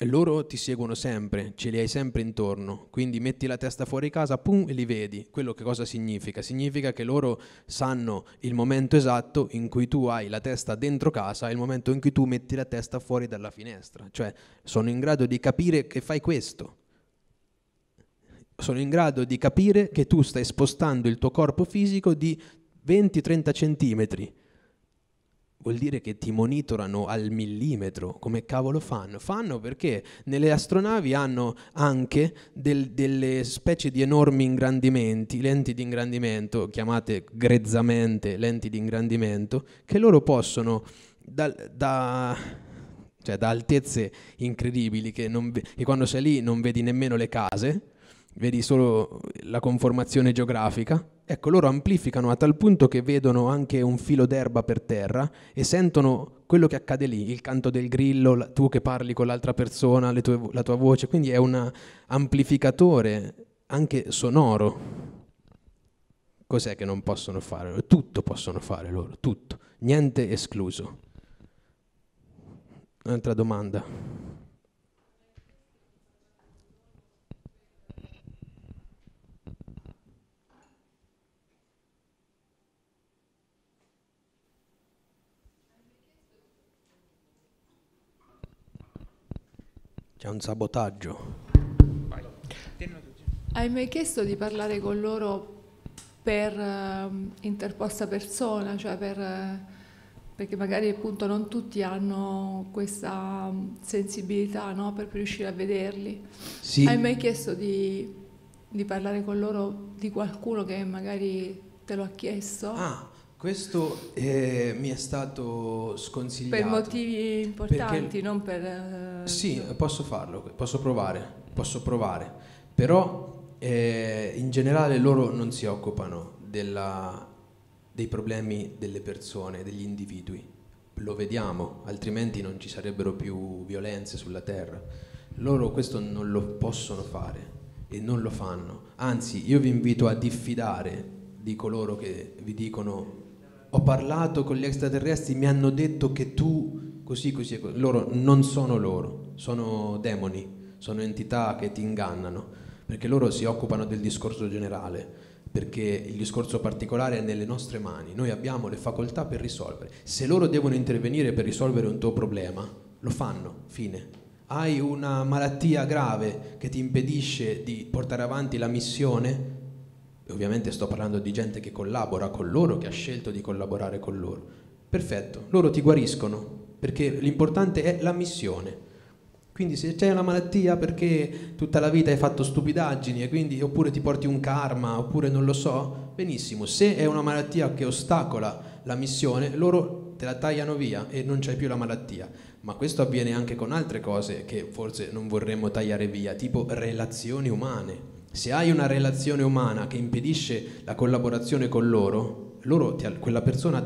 loro ti seguono sempre, ce li hai sempre intorno, quindi metti la testa fuori casa, pum, e li vedi. Quello che cosa significa? Significa che loro sanno il momento esatto in cui tu hai la testa dentro casa e il momento in cui tu metti la testa fuori dalla finestra, cioè sono in grado di capire che fai questo. Sono in grado di capire che tu stai spostando il tuo corpo fisico di 20-30 centimetri Vuol dire che ti monitorano al millimetro, come cavolo fanno? Fanno perché nelle astronavi hanno anche del, delle specie di enormi ingrandimenti, lenti di ingrandimento, chiamate grezzamente lenti di ingrandimento, che loro possono da, da cioè da altezze incredibili che, ve- che, quando sei lì non vedi nemmeno le case, vedi solo la conformazione geografica Ecco, loro amplificano a tal punto che vedono anche un filo d'erba per terra e sentono quello che accade lì, il canto del grillo, tu che parli con l'altra persona, tue, la tua voce, quindi è un amplificatore anche sonoro. Cos'è che non possono fare? Tutto possono fare loro, tutto, niente escluso. Un'altra domanda. C'è un sabotaggio. Hai mai chiesto di parlare con loro per uh, interposta persona, cioè per, uh, perché magari appunto non tutti hanno questa mm, sensibilità no? per riuscire a vederli. Sì. Hai mai chiesto di, di parlare con loro di qualcuno che magari te lo ha chiesto? Ah. Questo eh, mi è stato sconsigliato. Per motivi importanti, non per... Eh, sì, posso farlo, posso provare, posso provare. Però eh, in generale loro non si occupano della, dei problemi delle persone, degli individui. Lo vediamo, altrimenti non ci sarebbero più violenze sulla Terra. Loro questo non lo possono fare e non lo fanno. Anzi, io vi invito a diffidare di coloro che vi dicono ho parlato con gli extraterrestri, mi hanno detto che tu così, così, loro non sono loro, sono demoni, sono entità che ti ingannano, perché loro si occupano del discorso generale, perché il discorso particolare è nelle nostre mani, noi abbiamo le facoltà per risolvere. Se loro devono intervenire per risolvere un tuo problema, lo fanno, fine. Hai una malattia grave che ti impedisce di portare avanti la missione, e ovviamente sto parlando di gente che collabora con loro, che ha scelto di collaborare con loro, perfetto, loro ti guariscono, perché l'importante è la missione. Quindi se c'è una malattia perché tutta la vita hai fatto stupidaggini e quindi oppure ti porti un karma oppure non lo so, benissimo. Se è una malattia che ostacola la missione, loro te la tagliano via e non c'è più la malattia. Ma questo avviene anche con altre cose che forse non vorremmo tagliare via, tipo relazioni umane se hai una relazione umana che impedisce la collaborazione con loro, loro ti, quella persona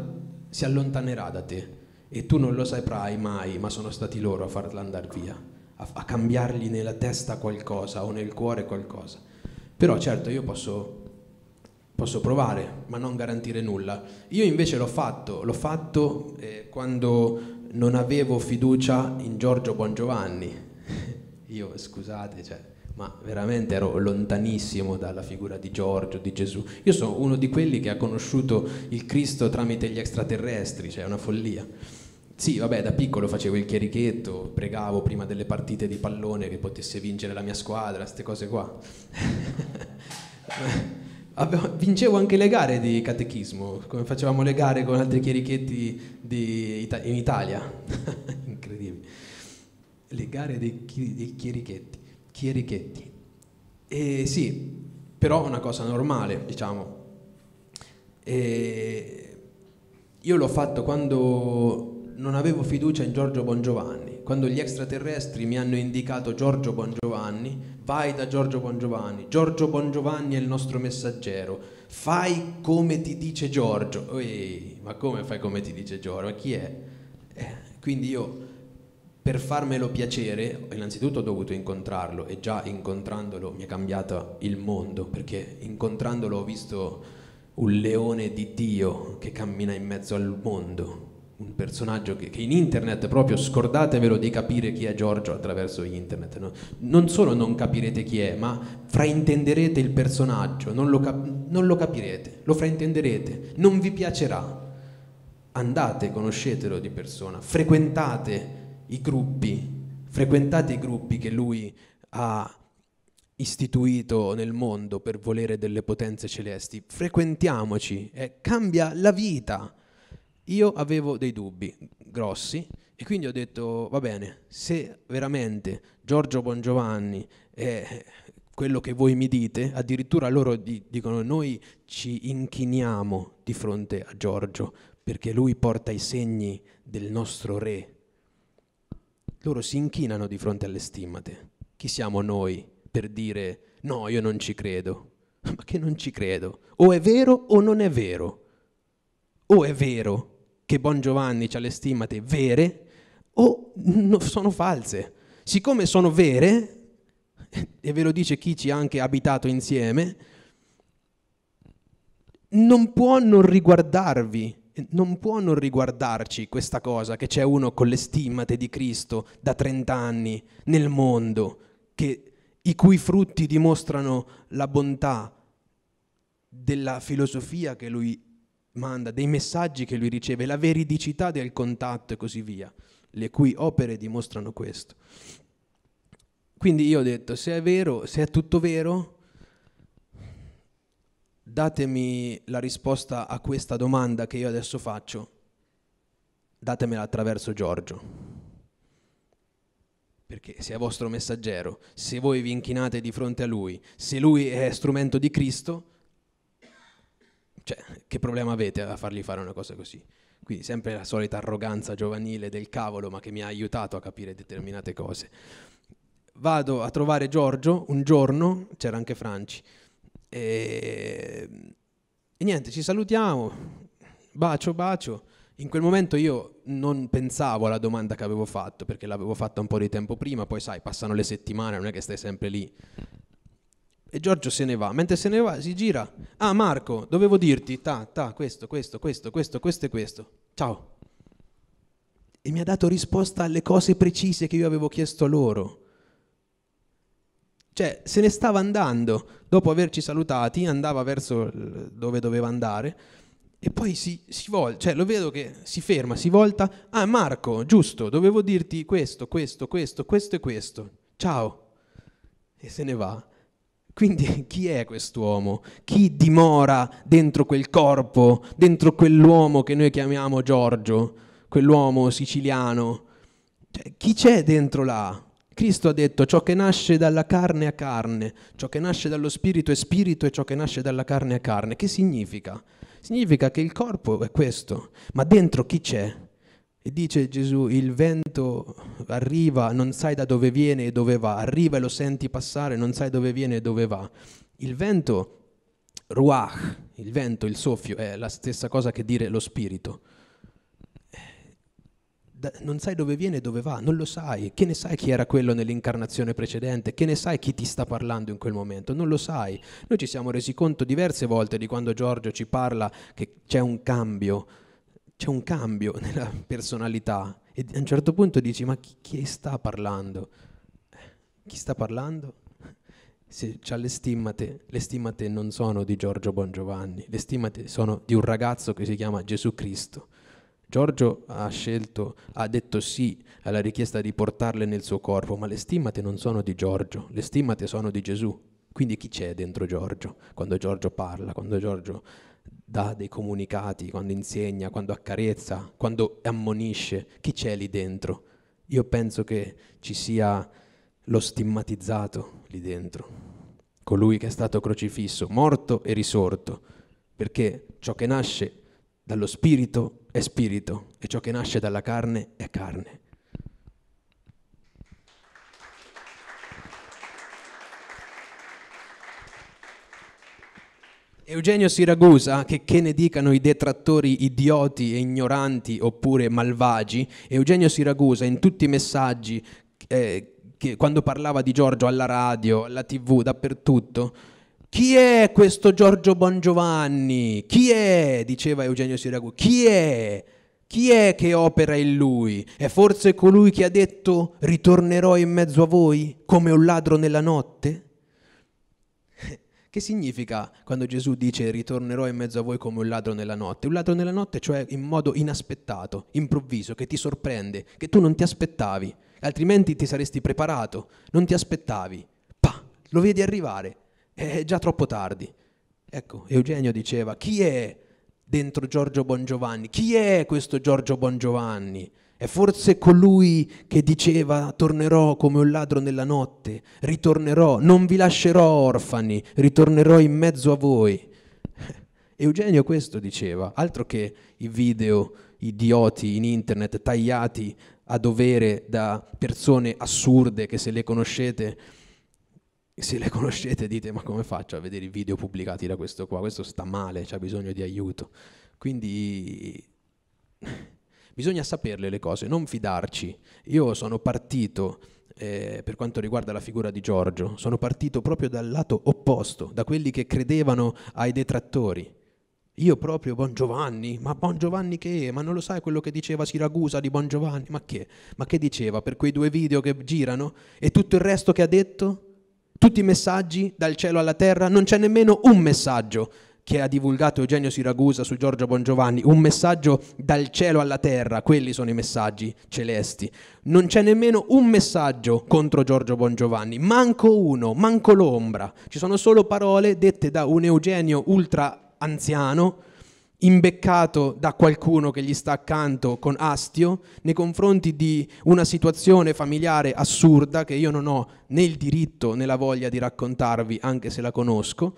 si allontanerà da te e tu non lo saprai mai, ma sono stati loro a farla andare via, a, a cambiargli nella testa qualcosa o nel cuore qualcosa. Però certo io posso posso provare, ma non garantire nulla. Io invece l'ho fatto, l'ho fatto eh, quando non avevo fiducia in Giorgio Bongiovanni. Io, scusate, cioè, ma veramente ero lontanissimo dalla figura di Giorgio, di Gesù. Io sono uno di quelli che ha conosciuto il Cristo tramite gli extraterrestri, cioè è una follia. Sì, vabbè, da piccolo facevo il chierichetto, pregavo prima delle partite di pallone che potesse vincere la mia squadra, queste cose qua. Vincevo anche le gare di catechismo, come facevamo le gare con altri chierichetti di, in Italia. Incredibile. Le gare dei, dei chierichetti. Chierichetti. E sì, però è una cosa normale, diciamo. E io l'ho fatto quando non avevo fiducia in Giorgio Bongiovanni, quando gli extraterrestri mi hanno indicato Giorgio Bongiovanni, vai da Giorgio Bongiovanni, Giorgio Bongiovanni è il nostro messaggero, fai come ti dice Giorgio. Ehi, ma come fai come ti dice Giorgio? Ma chi è? Eh, quindi io per farmelo piacere, innanzitutto ho dovuto incontrarlo e già incontrandolo mi è cambiato il mondo, perché incontrandolo ho visto un leone di Dio che cammina in mezzo al mondo, un personaggio che, che in internet proprio scordatevelo di capire chi è Giorgio attraverso internet. No? Non solo non capirete chi è, ma fraintenderete il personaggio, non lo, cap- non lo capirete, lo fraintenderete, non vi piacerà. Andate, conoscetelo di persona, frequentate i gruppi, frequentate i gruppi che lui ha istituito nel mondo per volere delle potenze celesti, frequentiamoci, eh, cambia la vita. Io avevo dei dubbi grossi e quindi ho detto, va bene, se veramente Giorgio Bongiovanni è quello che voi mi dite, addirittura loro di- dicono noi ci inchiniamo di fronte a Giorgio perché lui porta i segni del nostro re loro si inchinano di fronte alle stimmate. Chi siamo noi per dire no, io non ci credo? Ma che non ci credo? O è vero o non è vero? O è vero che Bon Giovanni ha le stimmate vere o sono false? Siccome sono vere, e ve lo dice chi ci ha anche abitato insieme, non può non riguardarvi non può non riguardarci questa cosa che c'è uno con le stimmate di Cristo da 30 anni nel mondo, che, i cui frutti dimostrano la bontà della filosofia che lui manda, dei messaggi che lui riceve, la veridicità del contatto e così via, le cui opere dimostrano questo. Quindi io ho detto, se è vero, se è tutto vero, datemi la risposta a questa domanda che io adesso faccio, datemela attraverso Giorgio. Perché se è vostro messaggero, se voi vi inchinate di fronte a lui, se lui è strumento di Cristo, cioè, che problema avete a fargli fare una cosa così? Quindi sempre la solita arroganza giovanile del cavolo, ma che mi ha aiutato a capire determinate cose. Vado a trovare Giorgio un giorno, c'era anche Franci, e, e niente, ci salutiamo, bacio, bacio. In quel momento io non pensavo alla domanda che avevo fatto, perché l'avevo fatta un po' di tempo prima, poi sai, passano le settimane, non è che stai sempre lì. E Giorgio se ne va, mentre se ne va si gira. Ah Marco, dovevo dirti, ta, ta, questo, questo, questo, questo, questo e questo. Ciao. E mi ha dato risposta alle cose precise che io avevo chiesto a loro. Cioè, se ne stava andando, dopo averci salutati, andava verso dove doveva andare e poi si, si volta, cioè lo vedo che si ferma, si volta, ah Marco, giusto, dovevo dirti questo, questo, questo, questo e questo, ciao, e se ne va. Quindi chi è quest'uomo? Chi dimora dentro quel corpo, dentro quell'uomo che noi chiamiamo Giorgio, quell'uomo siciliano? Cioè, chi c'è dentro là? Cristo ha detto ciò che nasce dalla carne a carne, ciò che nasce dallo spirito è spirito e ciò che nasce dalla carne a carne. Che significa? Significa che il corpo è questo, ma dentro chi c'è? E dice Gesù, il vento arriva, non sai da dove viene e dove va, arriva e lo senti passare, non sai dove viene e dove va. Il vento, ruach, il vento, il soffio, è la stessa cosa che dire lo spirito non sai dove viene e dove va, non lo sai. Che ne sai chi era quello nell'incarnazione precedente? Che ne sai chi ti sta parlando in quel momento? Non lo sai. Noi ci siamo resi conto diverse volte di quando Giorgio ci parla che c'è un cambio, c'è un cambio nella personalità e a un certo punto dici ma chi, chi sta parlando? Eh, chi sta parlando? se ha le stimmate, le stimmate non sono di Giorgio Bongiovanni, le stimmate sono di un ragazzo che si chiama Gesù Cristo. Giorgio ha scelto, ha detto sì alla richiesta di portarle nel suo corpo, ma le stimmate non sono di Giorgio, le stimmate sono di Gesù. Quindi chi c'è dentro Giorgio? Quando Giorgio parla, quando Giorgio dà dei comunicati, quando insegna, quando accarezza, quando ammonisce, chi c'è lì dentro? Io penso che ci sia lo stigmatizzato lì dentro, colui che è stato crocifisso, morto e risorto, perché ciò che nasce dallo spirito è spirito e ciò che nasce dalla carne è carne. Eugenio Siragusa, che, che, ne dicano i detrattori idioti e ignoranti oppure malvagi, Eugenio Siragusa in tutti i messaggi, eh, che, quando parlava di Giorgio alla radio, alla tv, dappertutto, chi è questo Giorgio Bongiovanni? Chi è? diceva Eugenio Siragu. Chi è? Chi è che opera in lui? È forse colui che ha detto ritornerò in mezzo a voi come un ladro nella notte? Che significa quando Gesù dice ritornerò in mezzo a voi come un ladro nella notte? Un ladro nella notte cioè in modo inaspettato, improvviso, che ti sorprende, che tu non ti aspettavi, altrimenti ti saresti preparato, non ti aspettavi. Pa, lo vedi arrivare, è già troppo tardi. Ecco, Eugenio diceva, chi è dentro Giorgio Bongiovanni? Chi è questo Giorgio Bongiovanni? È forse colui che diceva tornerò come un ladro nella notte, ritornerò, non vi lascerò orfani, ritornerò in mezzo a voi. Eugenio questo diceva, altro che i video idioti in internet tagliati a dovere da persone assurde che se le conoscete se le conoscete dite ma come faccio a vedere i video pubblicati da questo qua, questo sta male, ha bisogno di aiuto. Quindi bisogna saperle le cose, non fidarci. Io sono partito eh, per quanto riguarda la figura di Giorgio, sono partito proprio dal lato opposto, da quelli che credevano ai detrattori. Io proprio Bon Giovanni, ma Bon Giovanni che è? Ma non lo sai quello che diceva Siracusa di Bon Giovanni? Ma che? Ma che diceva per quei due video che girano? E tutto il resto che ha detto? tutti i messaggi dal cielo alla terra, non c'è nemmeno un messaggio che ha divulgato Eugenio Siragusa su Giorgio Bongiovanni, un messaggio dal cielo alla terra, quelli sono i messaggi celesti. Non c'è nemmeno un messaggio contro Giorgio Bongiovanni, manco uno, manco l'ombra. Ci sono solo parole dette da un Eugenio ultra anziano, imbeccato da qualcuno che gli sta accanto con astio nei confronti di una situazione familiare assurda che io non ho né il diritto né la voglia di raccontarvi, anche se la conosco,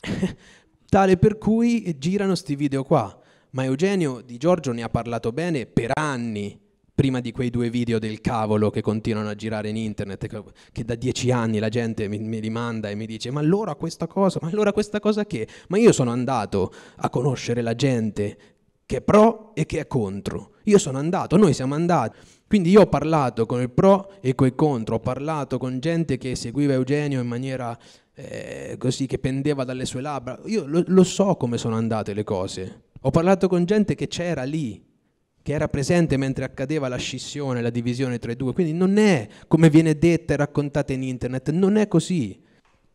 tale per cui girano questi video qua. Ma Eugenio di Giorgio ne ha parlato bene per anni, prima di quei due video del cavolo che continuano a girare in internet, che, che da dieci anni la gente mi, mi, rimanda e mi dice ma allora questa cosa, ma allora questa cosa che? Ma io sono andato a conoscere la gente che è pro e che è contro. Io sono andato, noi siamo andati. Quindi io ho parlato con il pro e con il contro, ho parlato con gente che seguiva Eugenio in maniera eh, così, che pendeva dalle sue labbra. Io lo, lo so come sono andate le cose. Ho parlato con gente che c'era lì, che era presente mentre accadeva la scissione, la divisione tra i due. Quindi non è come viene detta e raccontata in internet, non è così.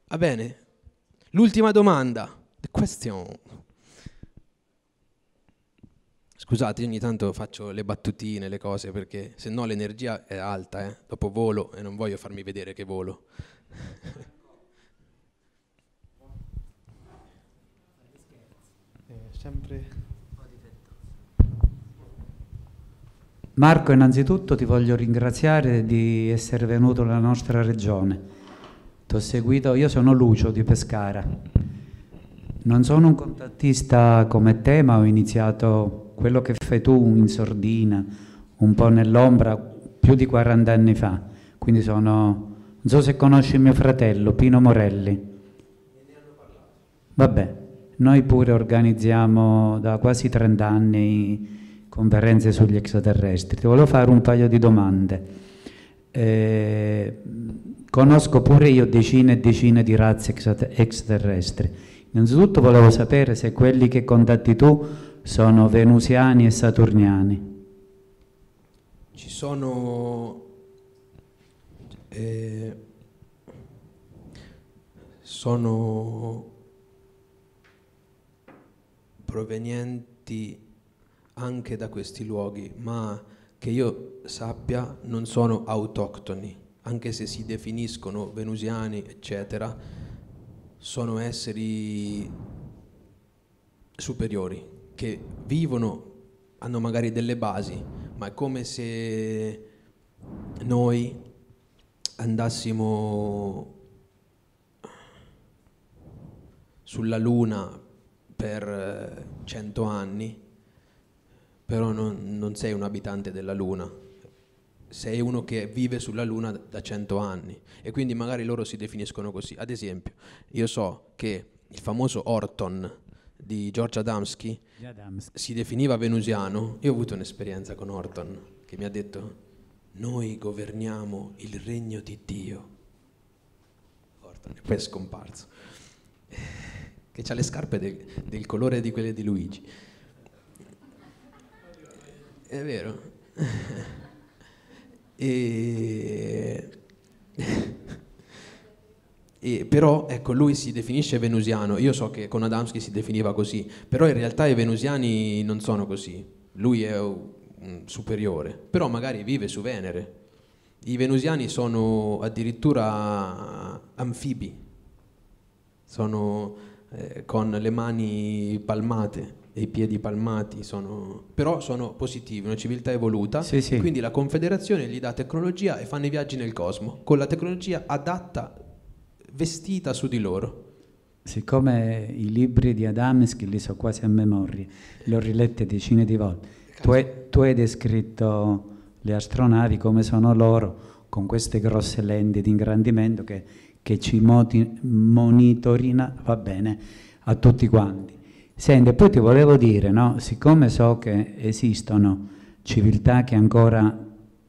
Va bene? L'ultima domanda. The question. Scusate, ogni tanto faccio le battutine, le cose, perché se no l'energia è alta, eh? dopo volo e non voglio farmi vedere che volo. Eh, sempre Marco, innanzitutto ti voglio ringraziare di essere venuto nella nostra regione. Ti ho seguito, io sono Lucio di Pescara. Non sono un contattista come te, ma ho iniziato quello che fai tu in sordina, un po' nell'ombra, più di 40 anni fa. Quindi sono, non so se conosci mio fratello, Pino Morelli. Vabbè, noi pure organizziamo da quasi 30 anni conferenze sugli extraterrestri. Ti volevo fare un paio di domande. Eh, conosco pure io decine e decine di razze extraterrestri. Innanzitutto volevo sapere se quelli che contatti tu sono venusiani e saturniani. Ci sono... Eh, sono provenienti anche da questi luoghi, ma che io sappia non sono autoctoni, anche se si definiscono venusiani, eccetera, sono esseri superiori, che vivono, hanno magari delle basi, ma è come se noi andassimo sulla Luna per eh, cento anni però non, non sei un abitante della Luna, sei uno che vive sulla Luna da 100 anni e quindi magari loro si definiscono così. Ad esempio, io so che il famoso Orton di George Adamski, si definiva venusiano. Io ho avuto un'esperienza con Orton che mi ha detto noi governiamo il regno di Dio. Orton è poi scomparso. Eh, che ha le scarpe del, del colore di quelle di Luigi. È vero. e... E però ecco, lui si definisce venusiano, io so che con Adamski si definiva così, però in realtà i venusiani non sono così, lui è un superiore, però magari vive su Venere. I venusiani sono addirittura anfibi, sono eh, con le mani palmate e i piedi palmati sono, però sono positivi, una civiltà evoluta, sì, sì. quindi la Confederazione gli dà tecnologia e fanno i viaggi nel cosmo, con la tecnologia adatta, vestita su di loro. Siccome i libri di Adamski li so quasi a memoria, li ho riletti decine di volte, tu hai, tu hai descritto le astronavi come sono loro, con queste grosse lenti di ingrandimento che, che ci monitorina, va bene, a tutti quanti. Senti, poi ti volevo dire, no? siccome so che esistono civiltà che ancora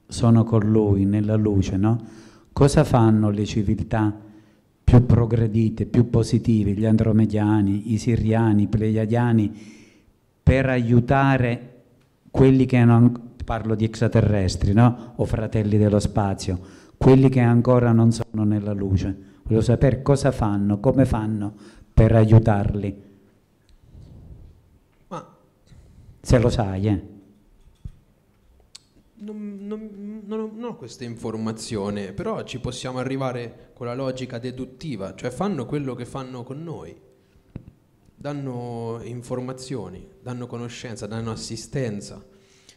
sono con lui, nella luce, no? cosa fanno le civiltà più progredite, più positive, gli andromediani, i siriani, i pleiadiani, per aiutare quelli che non... parlo di extraterrestri, no? o fratelli dello spazio, quelli che ancora non sono nella luce. Volevo sapere cosa fanno, come fanno per aiutarli. Se lo sai, eh. Non, non, non, non, ho questa informazione, però ci possiamo arrivare con la logica deduttiva, cioè fanno quello che fanno con noi, danno informazioni, danno conoscenza, danno assistenza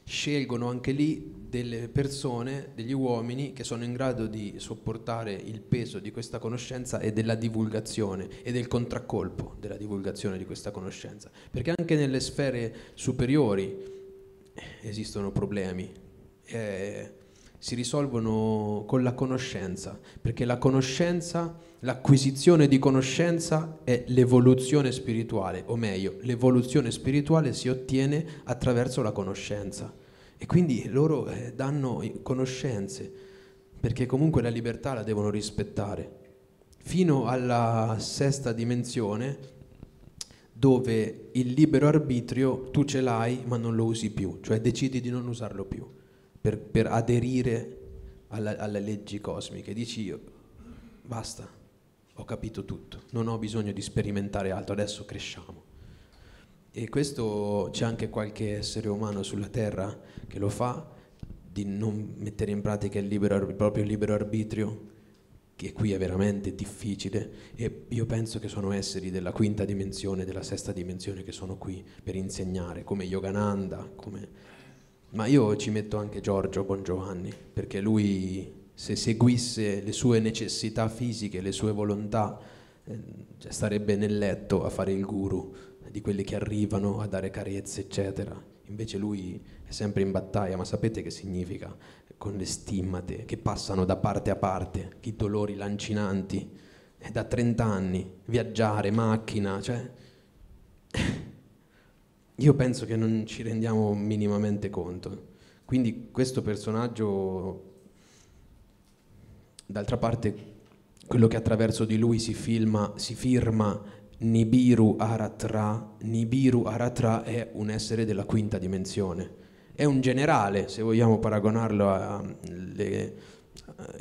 scelgono anche lì delle persone, degli uomini che sono in grado di sopportare il peso di questa conoscenza e della divulgazione e del contraccolpo della divulgazione di questa conoscenza. Perché anche nelle sfere superiori eh, esistono problemi. Eh, si risolvono con la conoscenza, perché la conoscenza l'acquisizione di conoscenza è l'evoluzione spirituale, o meglio, l'evoluzione spirituale si ottiene attraverso la conoscenza. E quindi loro eh, danno conoscenze, perché comunque la libertà la devono rispettare. Fino alla sesta dimensione, dove il libero arbitrio tu ce l'hai ma non lo usi più, cioè decidi di non usarlo più per, per aderire alla, alle leggi cosmiche. Dici io, basta ho capito tutto, non ho bisogno di sperimentare altro, adesso cresciamo. E questo c'è anche qualche essere umano sulla Terra che lo fa, di non mettere in pratica il, libero, il proprio libero arbitrio, che qui è veramente difficile, e io penso che sono esseri della quinta dimensione, della sesta dimensione che sono qui per insegnare, come Yogananda, come... ma io ci metto anche Giorgio Bongiovanni, perché lui se seguisse le sue necessità fisiche, le sue volontà, eh, cioè starebbe nel letto a fare il guru di quelli che arrivano a dare carezze, eccetera. Invece lui è sempre in battaglia, ma sapete che significa? Con le stimmate che passano da parte a parte, i dolori lancinanti, è da 30 anni, viaggiare, macchina, cioè... Io penso che non ci rendiamo minimamente conto. Quindi questo personaggio D'altra parte quello che attraverso di lui si, filma, si firma Nibiru Aratra, Nibiru Aratra è un essere della quinta dimensione, è un generale, se vogliamo paragonarlo a, eh,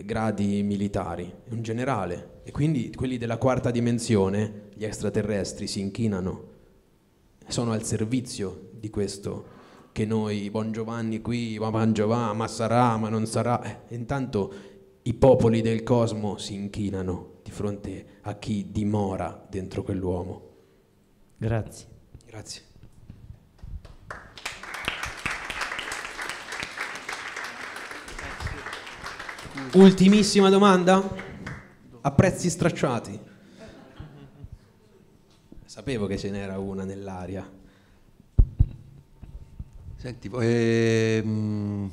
gradi militari, è un generale. E quindi quelli della quarta dimensione, gli extraterrestri, si inchinano, sono al servizio di questo che noi, buon Giovanni qui, ma buon Giovanni, ma sarà, ma non sarà. Eh, intanto i popoli del cosmo si inchinano di fronte a chi dimora dentro quell'uomo. Grazie. Grazie. Ultimissima domanda? A prezzi stracciati. Sapevo che ce n'era una nell'aria. Senti, poi... Ehm...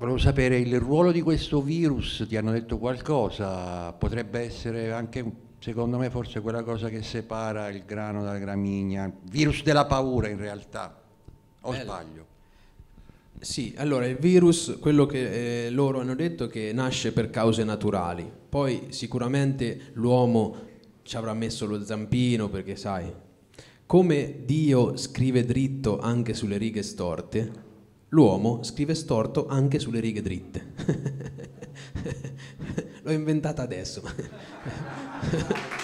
Volevo sapere il ruolo di questo virus, ti hanno detto qualcosa, potrebbe essere anche secondo me forse quella cosa che separa il grano dalla gramigna, virus della paura in realtà, o Bello. sbaglio? Sì, allora il virus, quello che eh, loro hanno detto è che nasce per cause naturali, poi sicuramente l'uomo ci avrà messo lo zampino perché sai, come Dio scrive dritto anche sulle righe storte, L'uomo scrive storto anche sulle righe dritte. L'ho inventata adesso.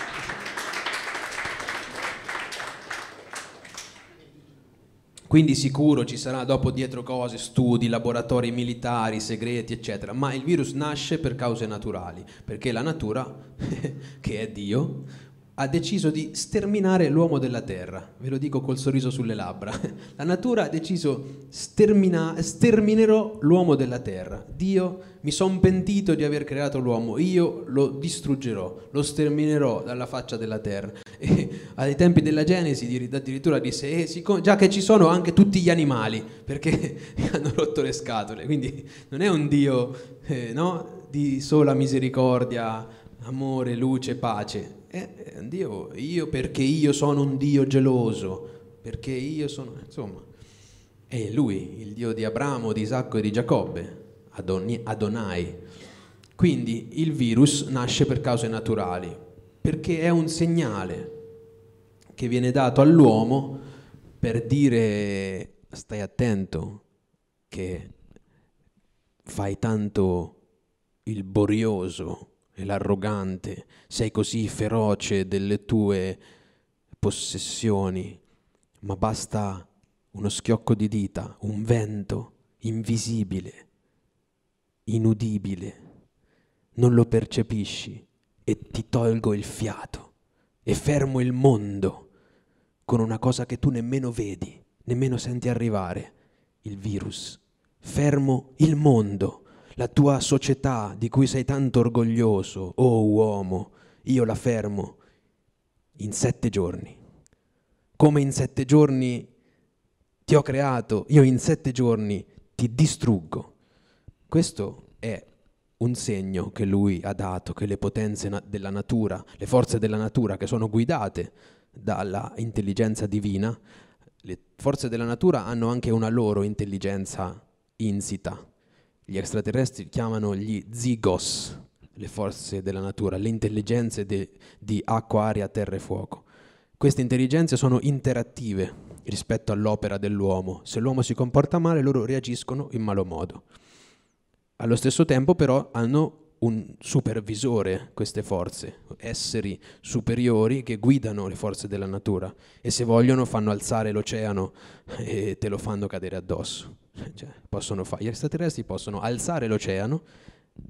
Quindi sicuro ci sarà dopo dietro cose, studi, laboratori militari, segreti, eccetera, ma il virus nasce per cause naturali, perché la natura, che è Dio, ha deciso di sterminare l'uomo della terra, ve lo dico col sorriso sulle labbra. La natura ha deciso stermina, sterminerò l'uomo della terra. Dio mi sono pentito di aver creato l'uomo, io lo distruggerò, lo sterminerò dalla faccia della terra. E ai tempi della Genesi addirittura disse, eh, siccome, già che ci sono anche tutti gli animali, perché hanno rotto le scatole, quindi non è un Dio eh, no? di sola misericordia, amore, luce, pace eh, eh, Dio, io perché io sono un Dio geloso, perché io sono... Insomma, è lui, il Dio di Abramo, di Isacco e di Giacobbe, Adoni, Adonai. Quindi il virus nasce per cause naturali, perché è un segnale che viene dato all'uomo per dire stai attento che fai tanto il borioso e l'arrogante, sei così feroce delle tue possessioni, ma basta uno schiocco di dita, un vento invisibile, inudibile, non lo percepisci e ti tolgo il fiato e fermo il mondo con una cosa che tu nemmeno vedi, nemmeno senti arrivare, il virus. Fermo il mondo la tua società di cui sei tanto orgoglioso, oh uomo, io la fermo in sette giorni. Come in sette giorni ti ho creato, io in sette giorni ti distruggo. Questo è un segno che lui ha dato, che le potenze na- della natura, le forze della natura che sono guidate dalla intelligenza divina, le forze della natura hanno anche una loro intelligenza insita, gli extraterrestri chiamano gli zigos, le forze della natura, le intelligenze de, di acqua, aria, terra e fuoco. Queste intelligenze sono interattive rispetto all'opera dell'uomo. Se l'uomo si comporta male, loro reagiscono in malo modo. Allo stesso tempo però hanno un supervisore queste forze, esseri superiori che guidano le forze della natura e se vogliono fanno alzare l'oceano e te lo fanno cadere addosso. cioè, possono fa- gli extraterrestri possono alzare l'oceano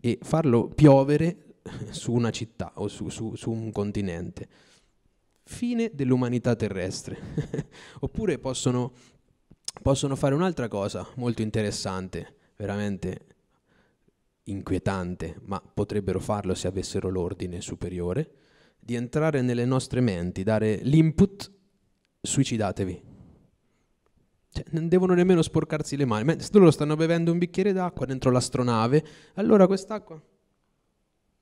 e farlo piovere su una città o su, su, su un continente. Fine dell'umanità terrestre. Oppure possono, possono fare un'altra cosa molto interessante, veramente inquietante, ma potrebbero farlo se avessero l'ordine superiore, di entrare nelle nostre menti, dare l'input, suicidatevi cioè, non devono nemmeno sporcarsi le mani. Mentre loro stanno bevendo un bicchiere d'acqua dentro l'astronave, allora quest'acqua...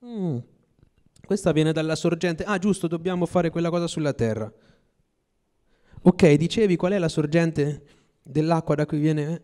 Mm, questa viene dalla sorgente. Ah, giusto, dobbiamo fare quella cosa sulla Terra. Ok, dicevi qual è la sorgente dell'acqua da cui viene... Eh?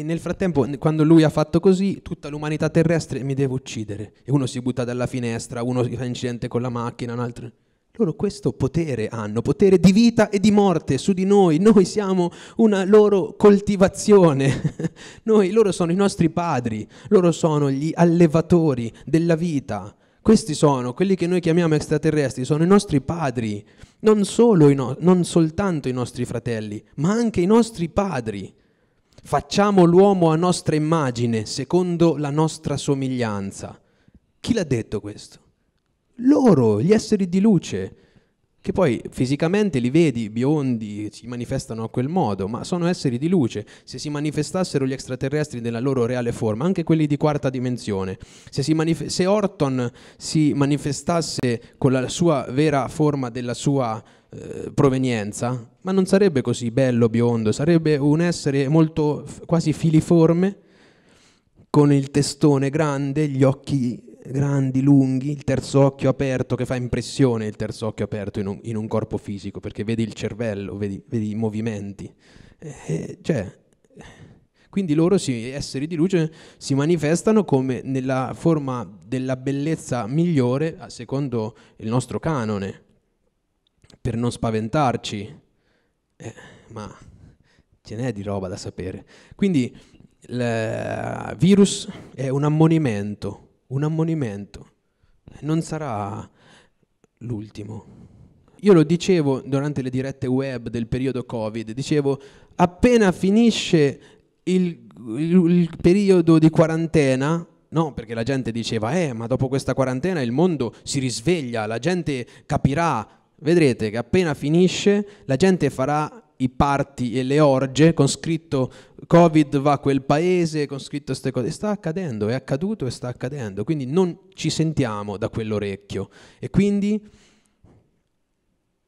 E nel frattempo, quando lui ha fatto così, tutta l'umanità terrestre mi deve uccidere. E uno si butta dalla finestra, uno fa incidente con la macchina, un altro... Loro questo potere hanno, potere di vita e di morte su di noi, noi siamo una loro coltivazione, noi, loro sono i nostri padri, loro sono gli allevatori della vita. Questi sono, quelli che noi chiamiamo extraterrestri, sono i nostri padri, non, i no- non soltanto i nostri fratelli, ma anche i nostri padri. Facciamo l'uomo a nostra immagine, secondo la nostra somiglianza. Chi l'ha detto questo? Loro, gli esseri di luce, che poi fisicamente li vedi biondi, si manifestano a quel modo, ma sono esseri di luce. Se si manifestassero gli extraterrestri nella loro reale forma, anche quelli di quarta dimensione, se, si manif- se Orton si manifestasse con la sua vera forma della sua eh, provenienza, ma non sarebbe così bello, biondo, sarebbe un essere molto quasi filiforme, con il testone grande, gli occhi grandi, lunghi, il terzo occhio aperto che fa impressione il terzo occhio aperto in un, in un corpo fisico, perché vedi il cervello, vedi, vedi i movimenti. Eh, eh cioè, quindi loro, sì, esseri di luce, si manifestano come nella forma della bellezza migliore secondo il nostro canone, per non spaventarci. Eh, ma ce n'è di roba da sapere. Quindi il eh, virus è un ammonimento, un ammonimento. Eh, non sarà l'ultimo. Io lo dicevo durante le dirette web del periodo Covid, dicevo appena finisce il, il, il periodo di quarantena, No, perché la gente diceva, eh, ma dopo questa quarantena il mondo si risveglia, la gente capirà, vedrete che appena finisce la gente farà i parti e le orge con scritto Covid va a quel paese, con scritto queste cose. Sta accadendo, è accaduto e sta accadendo. Quindi non ci sentiamo da quell'orecchio. E quindi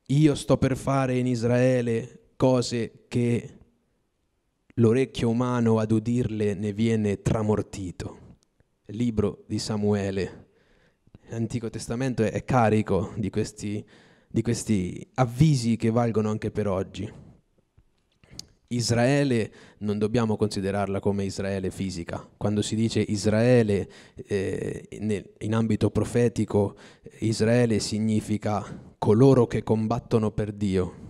io sto per fare in Israele cose che l'orecchio umano ad udirle ne viene tramortito. Il libro di Samuele, l'Antico Testamento è carico di questi, di questi avvisi che valgono anche per oggi. Israele non dobbiamo considerarla come Israele fisica. Quando si dice Israele eh, in ambito profetico, Israele significa coloro che combattono per Dio.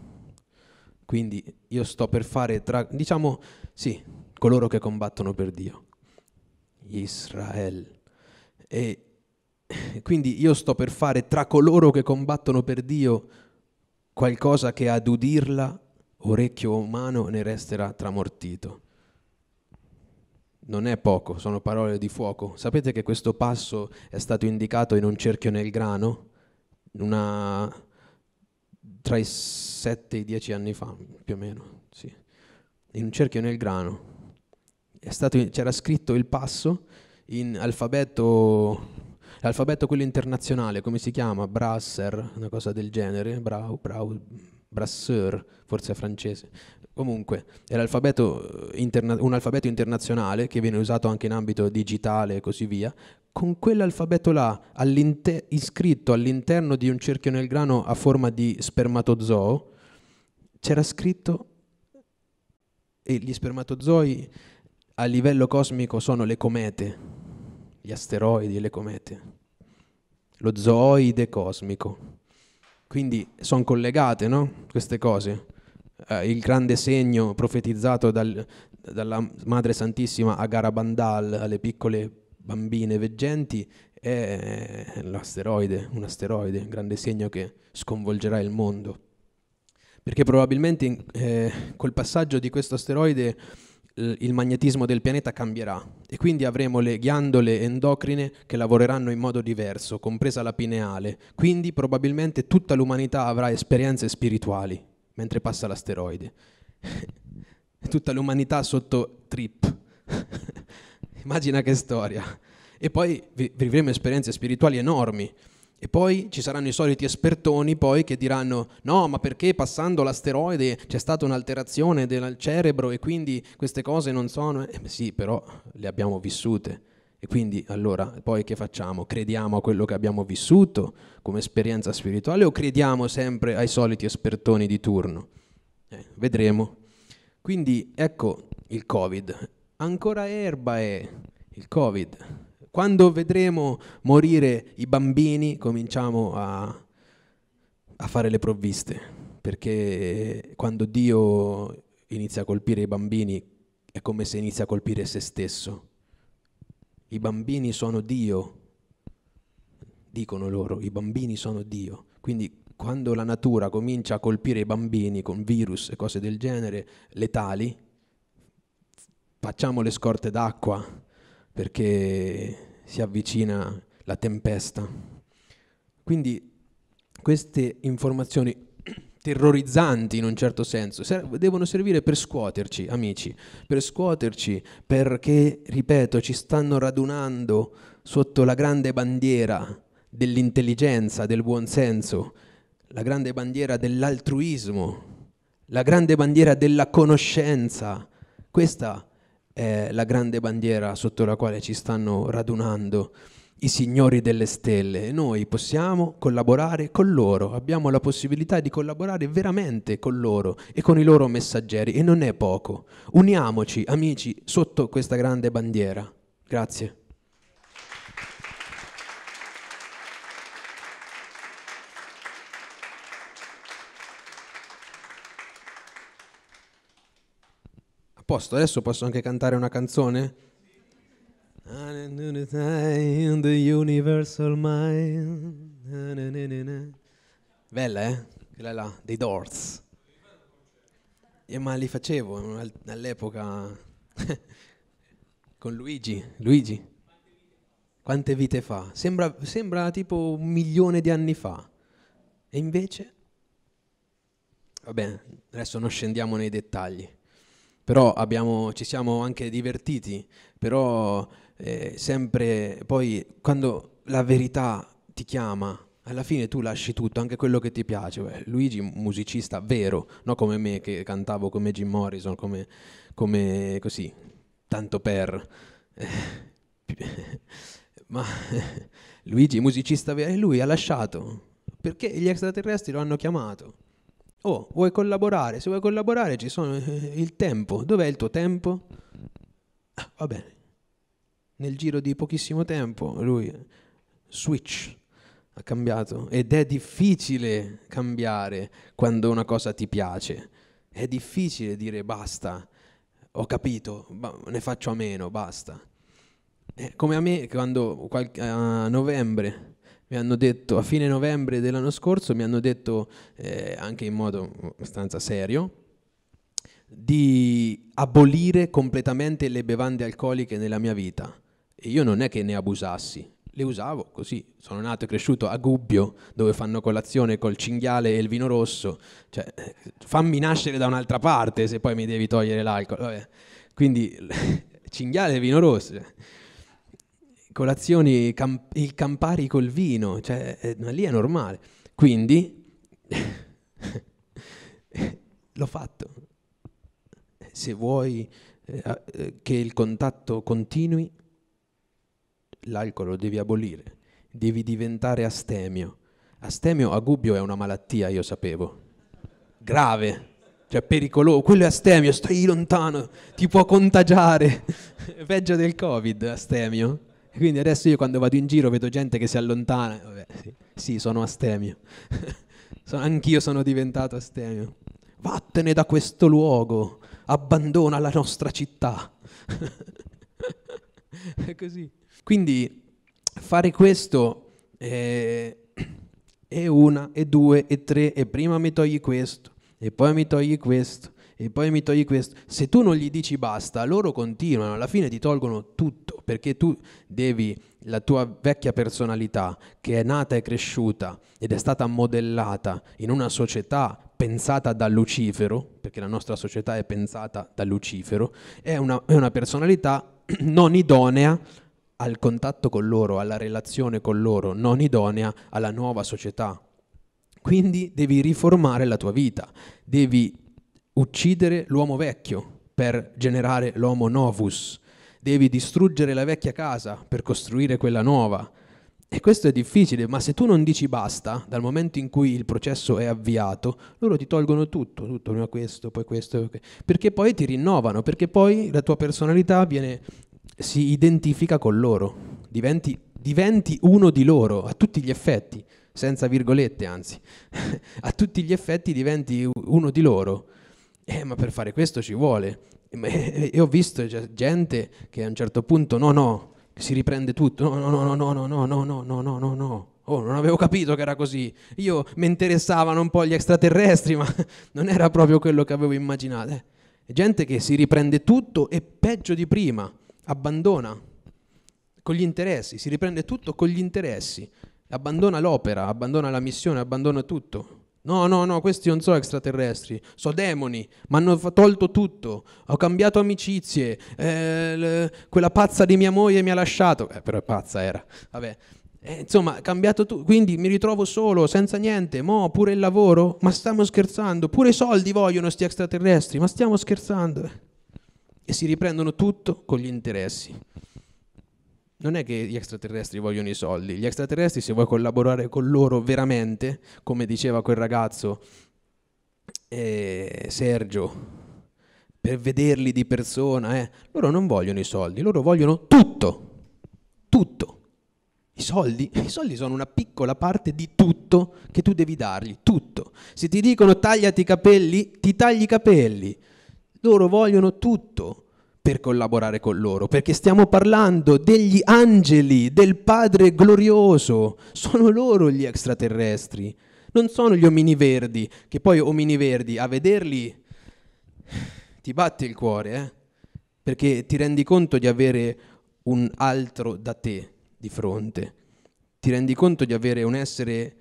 Quindi io sto per fare tra, diciamo, sì, coloro che combattono per Dio. Israel. E quindi io sto per fare tra coloro che combattono per Dio qualcosa che ad udirla orecchio umano ne resterà tramortito. Non è poco, sono parole di fuoco. Sapete che questo passo è stato indicato in un cerchio nel grano, una, tra i 7 e i 10 anni fa, più o meno, sì. in un cerchio nel grano. Stato, c'era scritto il passo in alfabeto l'alfabeto quello internazionale, come si chiama? Brasser, una cosa del genere, brau, brau, Brasseur, forse è francese. Comunque, è eh, interna- un alfabeto internazionale che viene usato anche in ambito digitale e così via. Con quell'alfabeto là, all'inter- iscritto all'interno di un cerchio nel grano a forma di spermatozoo, c'era scritto e gli spermatozoi a livello cosmico sono le comete, gli asteroidi e le comete, lo zooide cosmico. Quindi sono collegate no? queste cose. Eh, il grande segno profetizzato dal, dalla Madre Santissima a Garabandal alle piccole bambine veggenti è l'asteroide, un asteroide, un grande segno che sconvolgerà il mondo. Perché probabilmente eh, col passaggio di questo asteroide eh, il magnetismo del pianeta cambierà e quindi avremo le ghiandole endocrine che lavoreranno in modo diverso, compresa la pineale. Quindi probabilmente tutta l'umanità avrà esperienze spirituali mentre passa l'asteroide. tutta l'umanità sotto trip. Immagina che storia. E poi vivremo esperienze spirituali enormi. E poi ci saranno i soliti espertoni poi che diranno no, ma perché passando l'asteroide c'è stata un'alterazione del cerebro e quindi queste cose non sono... Eh, sì, però le abbiamo vissute. E quindi allora poi che facciamo? Crediamo a quello che abbiamo vissuto come esperienza spirituale o crediamo sempre ai soliti espertoni di turno? Eh, vedremo. Quindi ecco il Covid. Ancora erba è il Covid quando vedremo morire i bambini cominciamo a, a fare le provviste, perché quando Dio inizia a colpire i bambini è come se inizia a colpire se stesso. I bambini sono Dio, dicono loro, i bambini sono Dio. Quindi quando la natura comincia a colpire i bambini con virus e cose del genere letali, facciamo le scorte d'acqua perché si avvicina la tempesta. Quindi queste informazioni terrorizzanti in un certo senso, devono servire per scuoterci, amici, per scuoterci, perché, ripeto, ci stanno radunando sotto la grande bandiera dell'intelligenza, del buonsenso, la grande bandiera dell'altruismo, la grande bandiera della conoscenza. Questa è la grande bandiera sotto la quale ci stanno radunando i signori delle stelle e noi possiamo collaborare con loro, abbiamo la possibilità di collaborare veramente con loro e con i loro messaggeri e non è poco. Uniamoci amici sotto questa grande bandiera. Grazie. Posto, adesso posso anche cantare una canzone? In the universal mind. Bella, eh? Quella là, dei Doors. Io ma li facevo all'epoca con Luigi. Luigi, quante vite fa? Sembra, sembra tipo un milione di anni fa. E invece... Vabbè, adesso non scendiamo nei dettagli però abbiamo, ci siamo anche divertiti, però eh, sempre poi quando la verità ti chiama, alla fine tu lasci tutto, anche quello che ti piace. Beh, Luigi, musicista vero, non come me che cantavo come Jim Morrison, come, come così, tanto per... Eh, ma Luigi, musicista vero, e lui ha lasciato, perché gli extraterrestri lo hanno chiamato. Oh, vuoi collaborare? Se vuoi collaborare ci sono eh, il tempo. Dov'è il tuo tempo? Ah, va bene. Nel giro di pochissimo tempo lui switch ha cambiato ed è difficile cambiare quando una cosa ti piace. È difficile dire basta, ho capito, ne faccio a meno, basta. È come a me quando a novembre mi hanno detto a fine novembre dell'anno scorso, mi hanno detto eh, anche in modo abbastanza serio, di abolire completamente le bevande alcoliche nella mia vita. E io non è che ne abusassi, le usavo così. Sono nato e cresciuto a Gubbio, dove fanno colazione col cinghiale e il vino rosso. Cioè, eh, fammi nascere da un'altra parte se poi mi devi togliere l'alcol. Vabbè. Quindi cinghiale e vino rosso. Cioè colazioni camp- il Campari col vino, cioè eh, lì è normale. Quindi l'ho fatto. Se vuoi eh, eh, che il contatto continui, l'alcol lo devi abolire, devi diventare astemio. Astemio a Gubbio è una malattia, io sapevo. Grave, cioè pericoloso. Quello è astemio, stai lontano, ti può contagiare. Peggio del Covid, astemio. Quindi adesso io quando vado in giro vedo gente che si allontana, vabbè, sì, sì sono astemio, sono, anch'io sono diventato astemio. Vattene da questo luogo, abbandona la nostra città. È così. Quindi fare questo è, eh, è una, e due, e tre, e prima mi togli questo, e poi mi togli questo, e poi mi togli questo. Se tu non gli dici basta, loro continuano, alla fine ti tolgono tutto, perché tu devi la tua vecchia personalità, che è nata e cresciuta ed è stata modellata in una società pensata da Lucifero, perché la nostra società è pensata da Lucifero, è una, è una personalità non idonea al contatto con loro, alla relazione con loro, non idonea alla nuova società. Quindi devi riformare la tua vita, devi uccidere l'uomo vecchio per generare l'uomo novus, devi distruggere la vecchia casa per costruire quella nuova. E questo è difficile, ma se tu non dici basta, dal momento in cui il processo è avviato, loro ti tolgono tutto, tutto prima questo, poi questo, perché poi ti rinnovano, perché poi la tua personalità viene, si identifica con loro, diventi, diventi uno di loro a tutti gli effetti, senza virgolette anzi, a tutti gli effetti diventi uno di loro eh, ma per fare questo ci vuole. E ho visto gente che a un certo punto, no, no, si riprende tutto, no, no, no, no, no, no, no, no, no, no, no, no. Oh, non avevo capito che era così. Io mi interessavano un po' gli extraterrestri, ma non era proprio quello che avevo immaginato. Eh. Gente che si riprende tutto e peggio di prima, abbandona con gli interessi, si riprende tutto con gli interessi, abbandona l'opera, abbandona la missione, abbandona tutto. No, no, no, questi non sono extraterrestri, sono demoni, mi hanno tolto tutto, ho cambiato amicizie, eh, le, quella pazza di mia moglie mi ha lasciato, eh, però è pazza era, vabbè. Eh, insomma, cambiato tutto, quindi mi ritrovo solo, senza niente, mo pure il lavoro, ma stiamo scherzando, pure i soldi vogliono questi extraterrestri, ma stiamo scherzando. E si riprendono tutto con gli interessi non è che gli extraterrestri vogliono i soldi, gli extraterrestri se vuoi collaborare con loro veramente, come diceva quel ragazzo eh, Sergio, per vederli di persona, eh, loro non vogliono i soldi, loro vogliono tutto, tutto. I soldi? I soldi sono una piccola parte di tutto che tu devi dargli, tutto. Se ti dicono tagliati i capelli, ti tagli i capelli. Loro vogliono tutto per collaborare con loro, perché stiamo parlando degli angeli, del Padre glorioso, sono loro gli extraterrestri, non sono gli omini verdi, che poi omini verdi a vederli ti batte il cuore, eh? perché ti rendi conto di avere un altro da te di fronte, ti rendi conto di avere un essere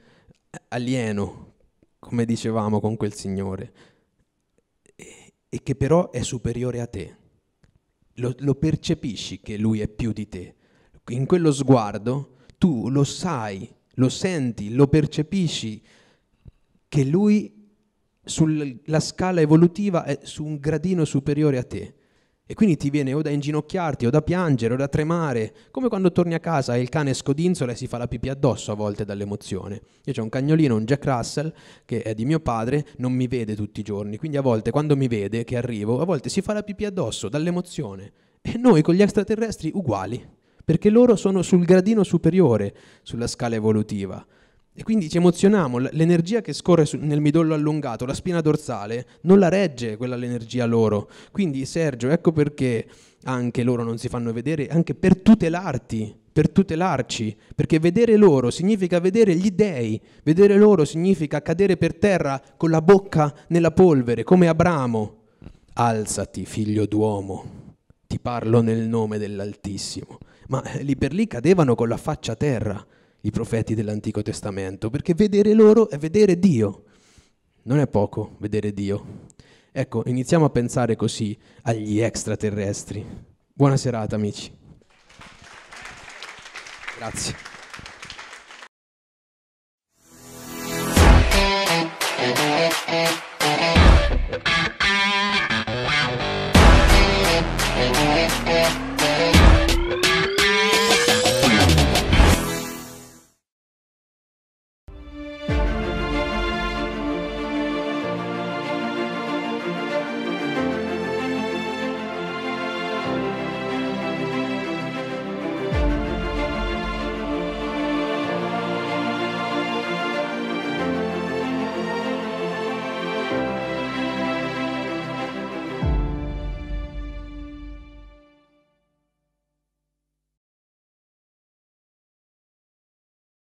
alieno, come dicevamo con quel Signore, e che però è superiore a te lo, lo percepisci che lui è più di te. In quello sguardo tu lo sai, lo senti, lo percepisci che lui sulla scala evolutiva è su un gradino superiore a te. E quindi ti viene o da inginocchiarti, o da piangere, o da tremare, come quando torni a casa e il cane scodinzola e si fa la pipì addosso a volte dall'emozione. Io ho un cagnolino, un Jack Russell, che è di mio padre, non mi vede tutti i giorni, quindi a volte quando mi vede, che arrivo, a volte si fa la pipì addosso dall'emozione. E noi con gli extraterrestri uguali, perché loro sono sul gradino superiore sulla scala evolutiva. E quindi ci emozioniamo, l'energia che scorre nel midollo allungato, la spina dorsale, non la regge quella l'energia loro. Quindi Sergio, ecco perché anche loro non si fanno vedere, anche per tutelarti, per tutelarci, perché vedere loro significa vedere gli dèi, vedere loro significa cadere per terra con la bocca nella polvere, come Abramo. Alzati, figlio d'uomo, ti parlo nel nome dell'Altissimo. Ma eh, lì per lì cadevano con la faccia a terra i profeti dell'Antico Testamento, perché vedere loro è vedere Dio. Non è poco vedere Dio. Ecco, iniziamo a pensare così agli extraterrestri. Buona serata amici. Grazie. Thank you.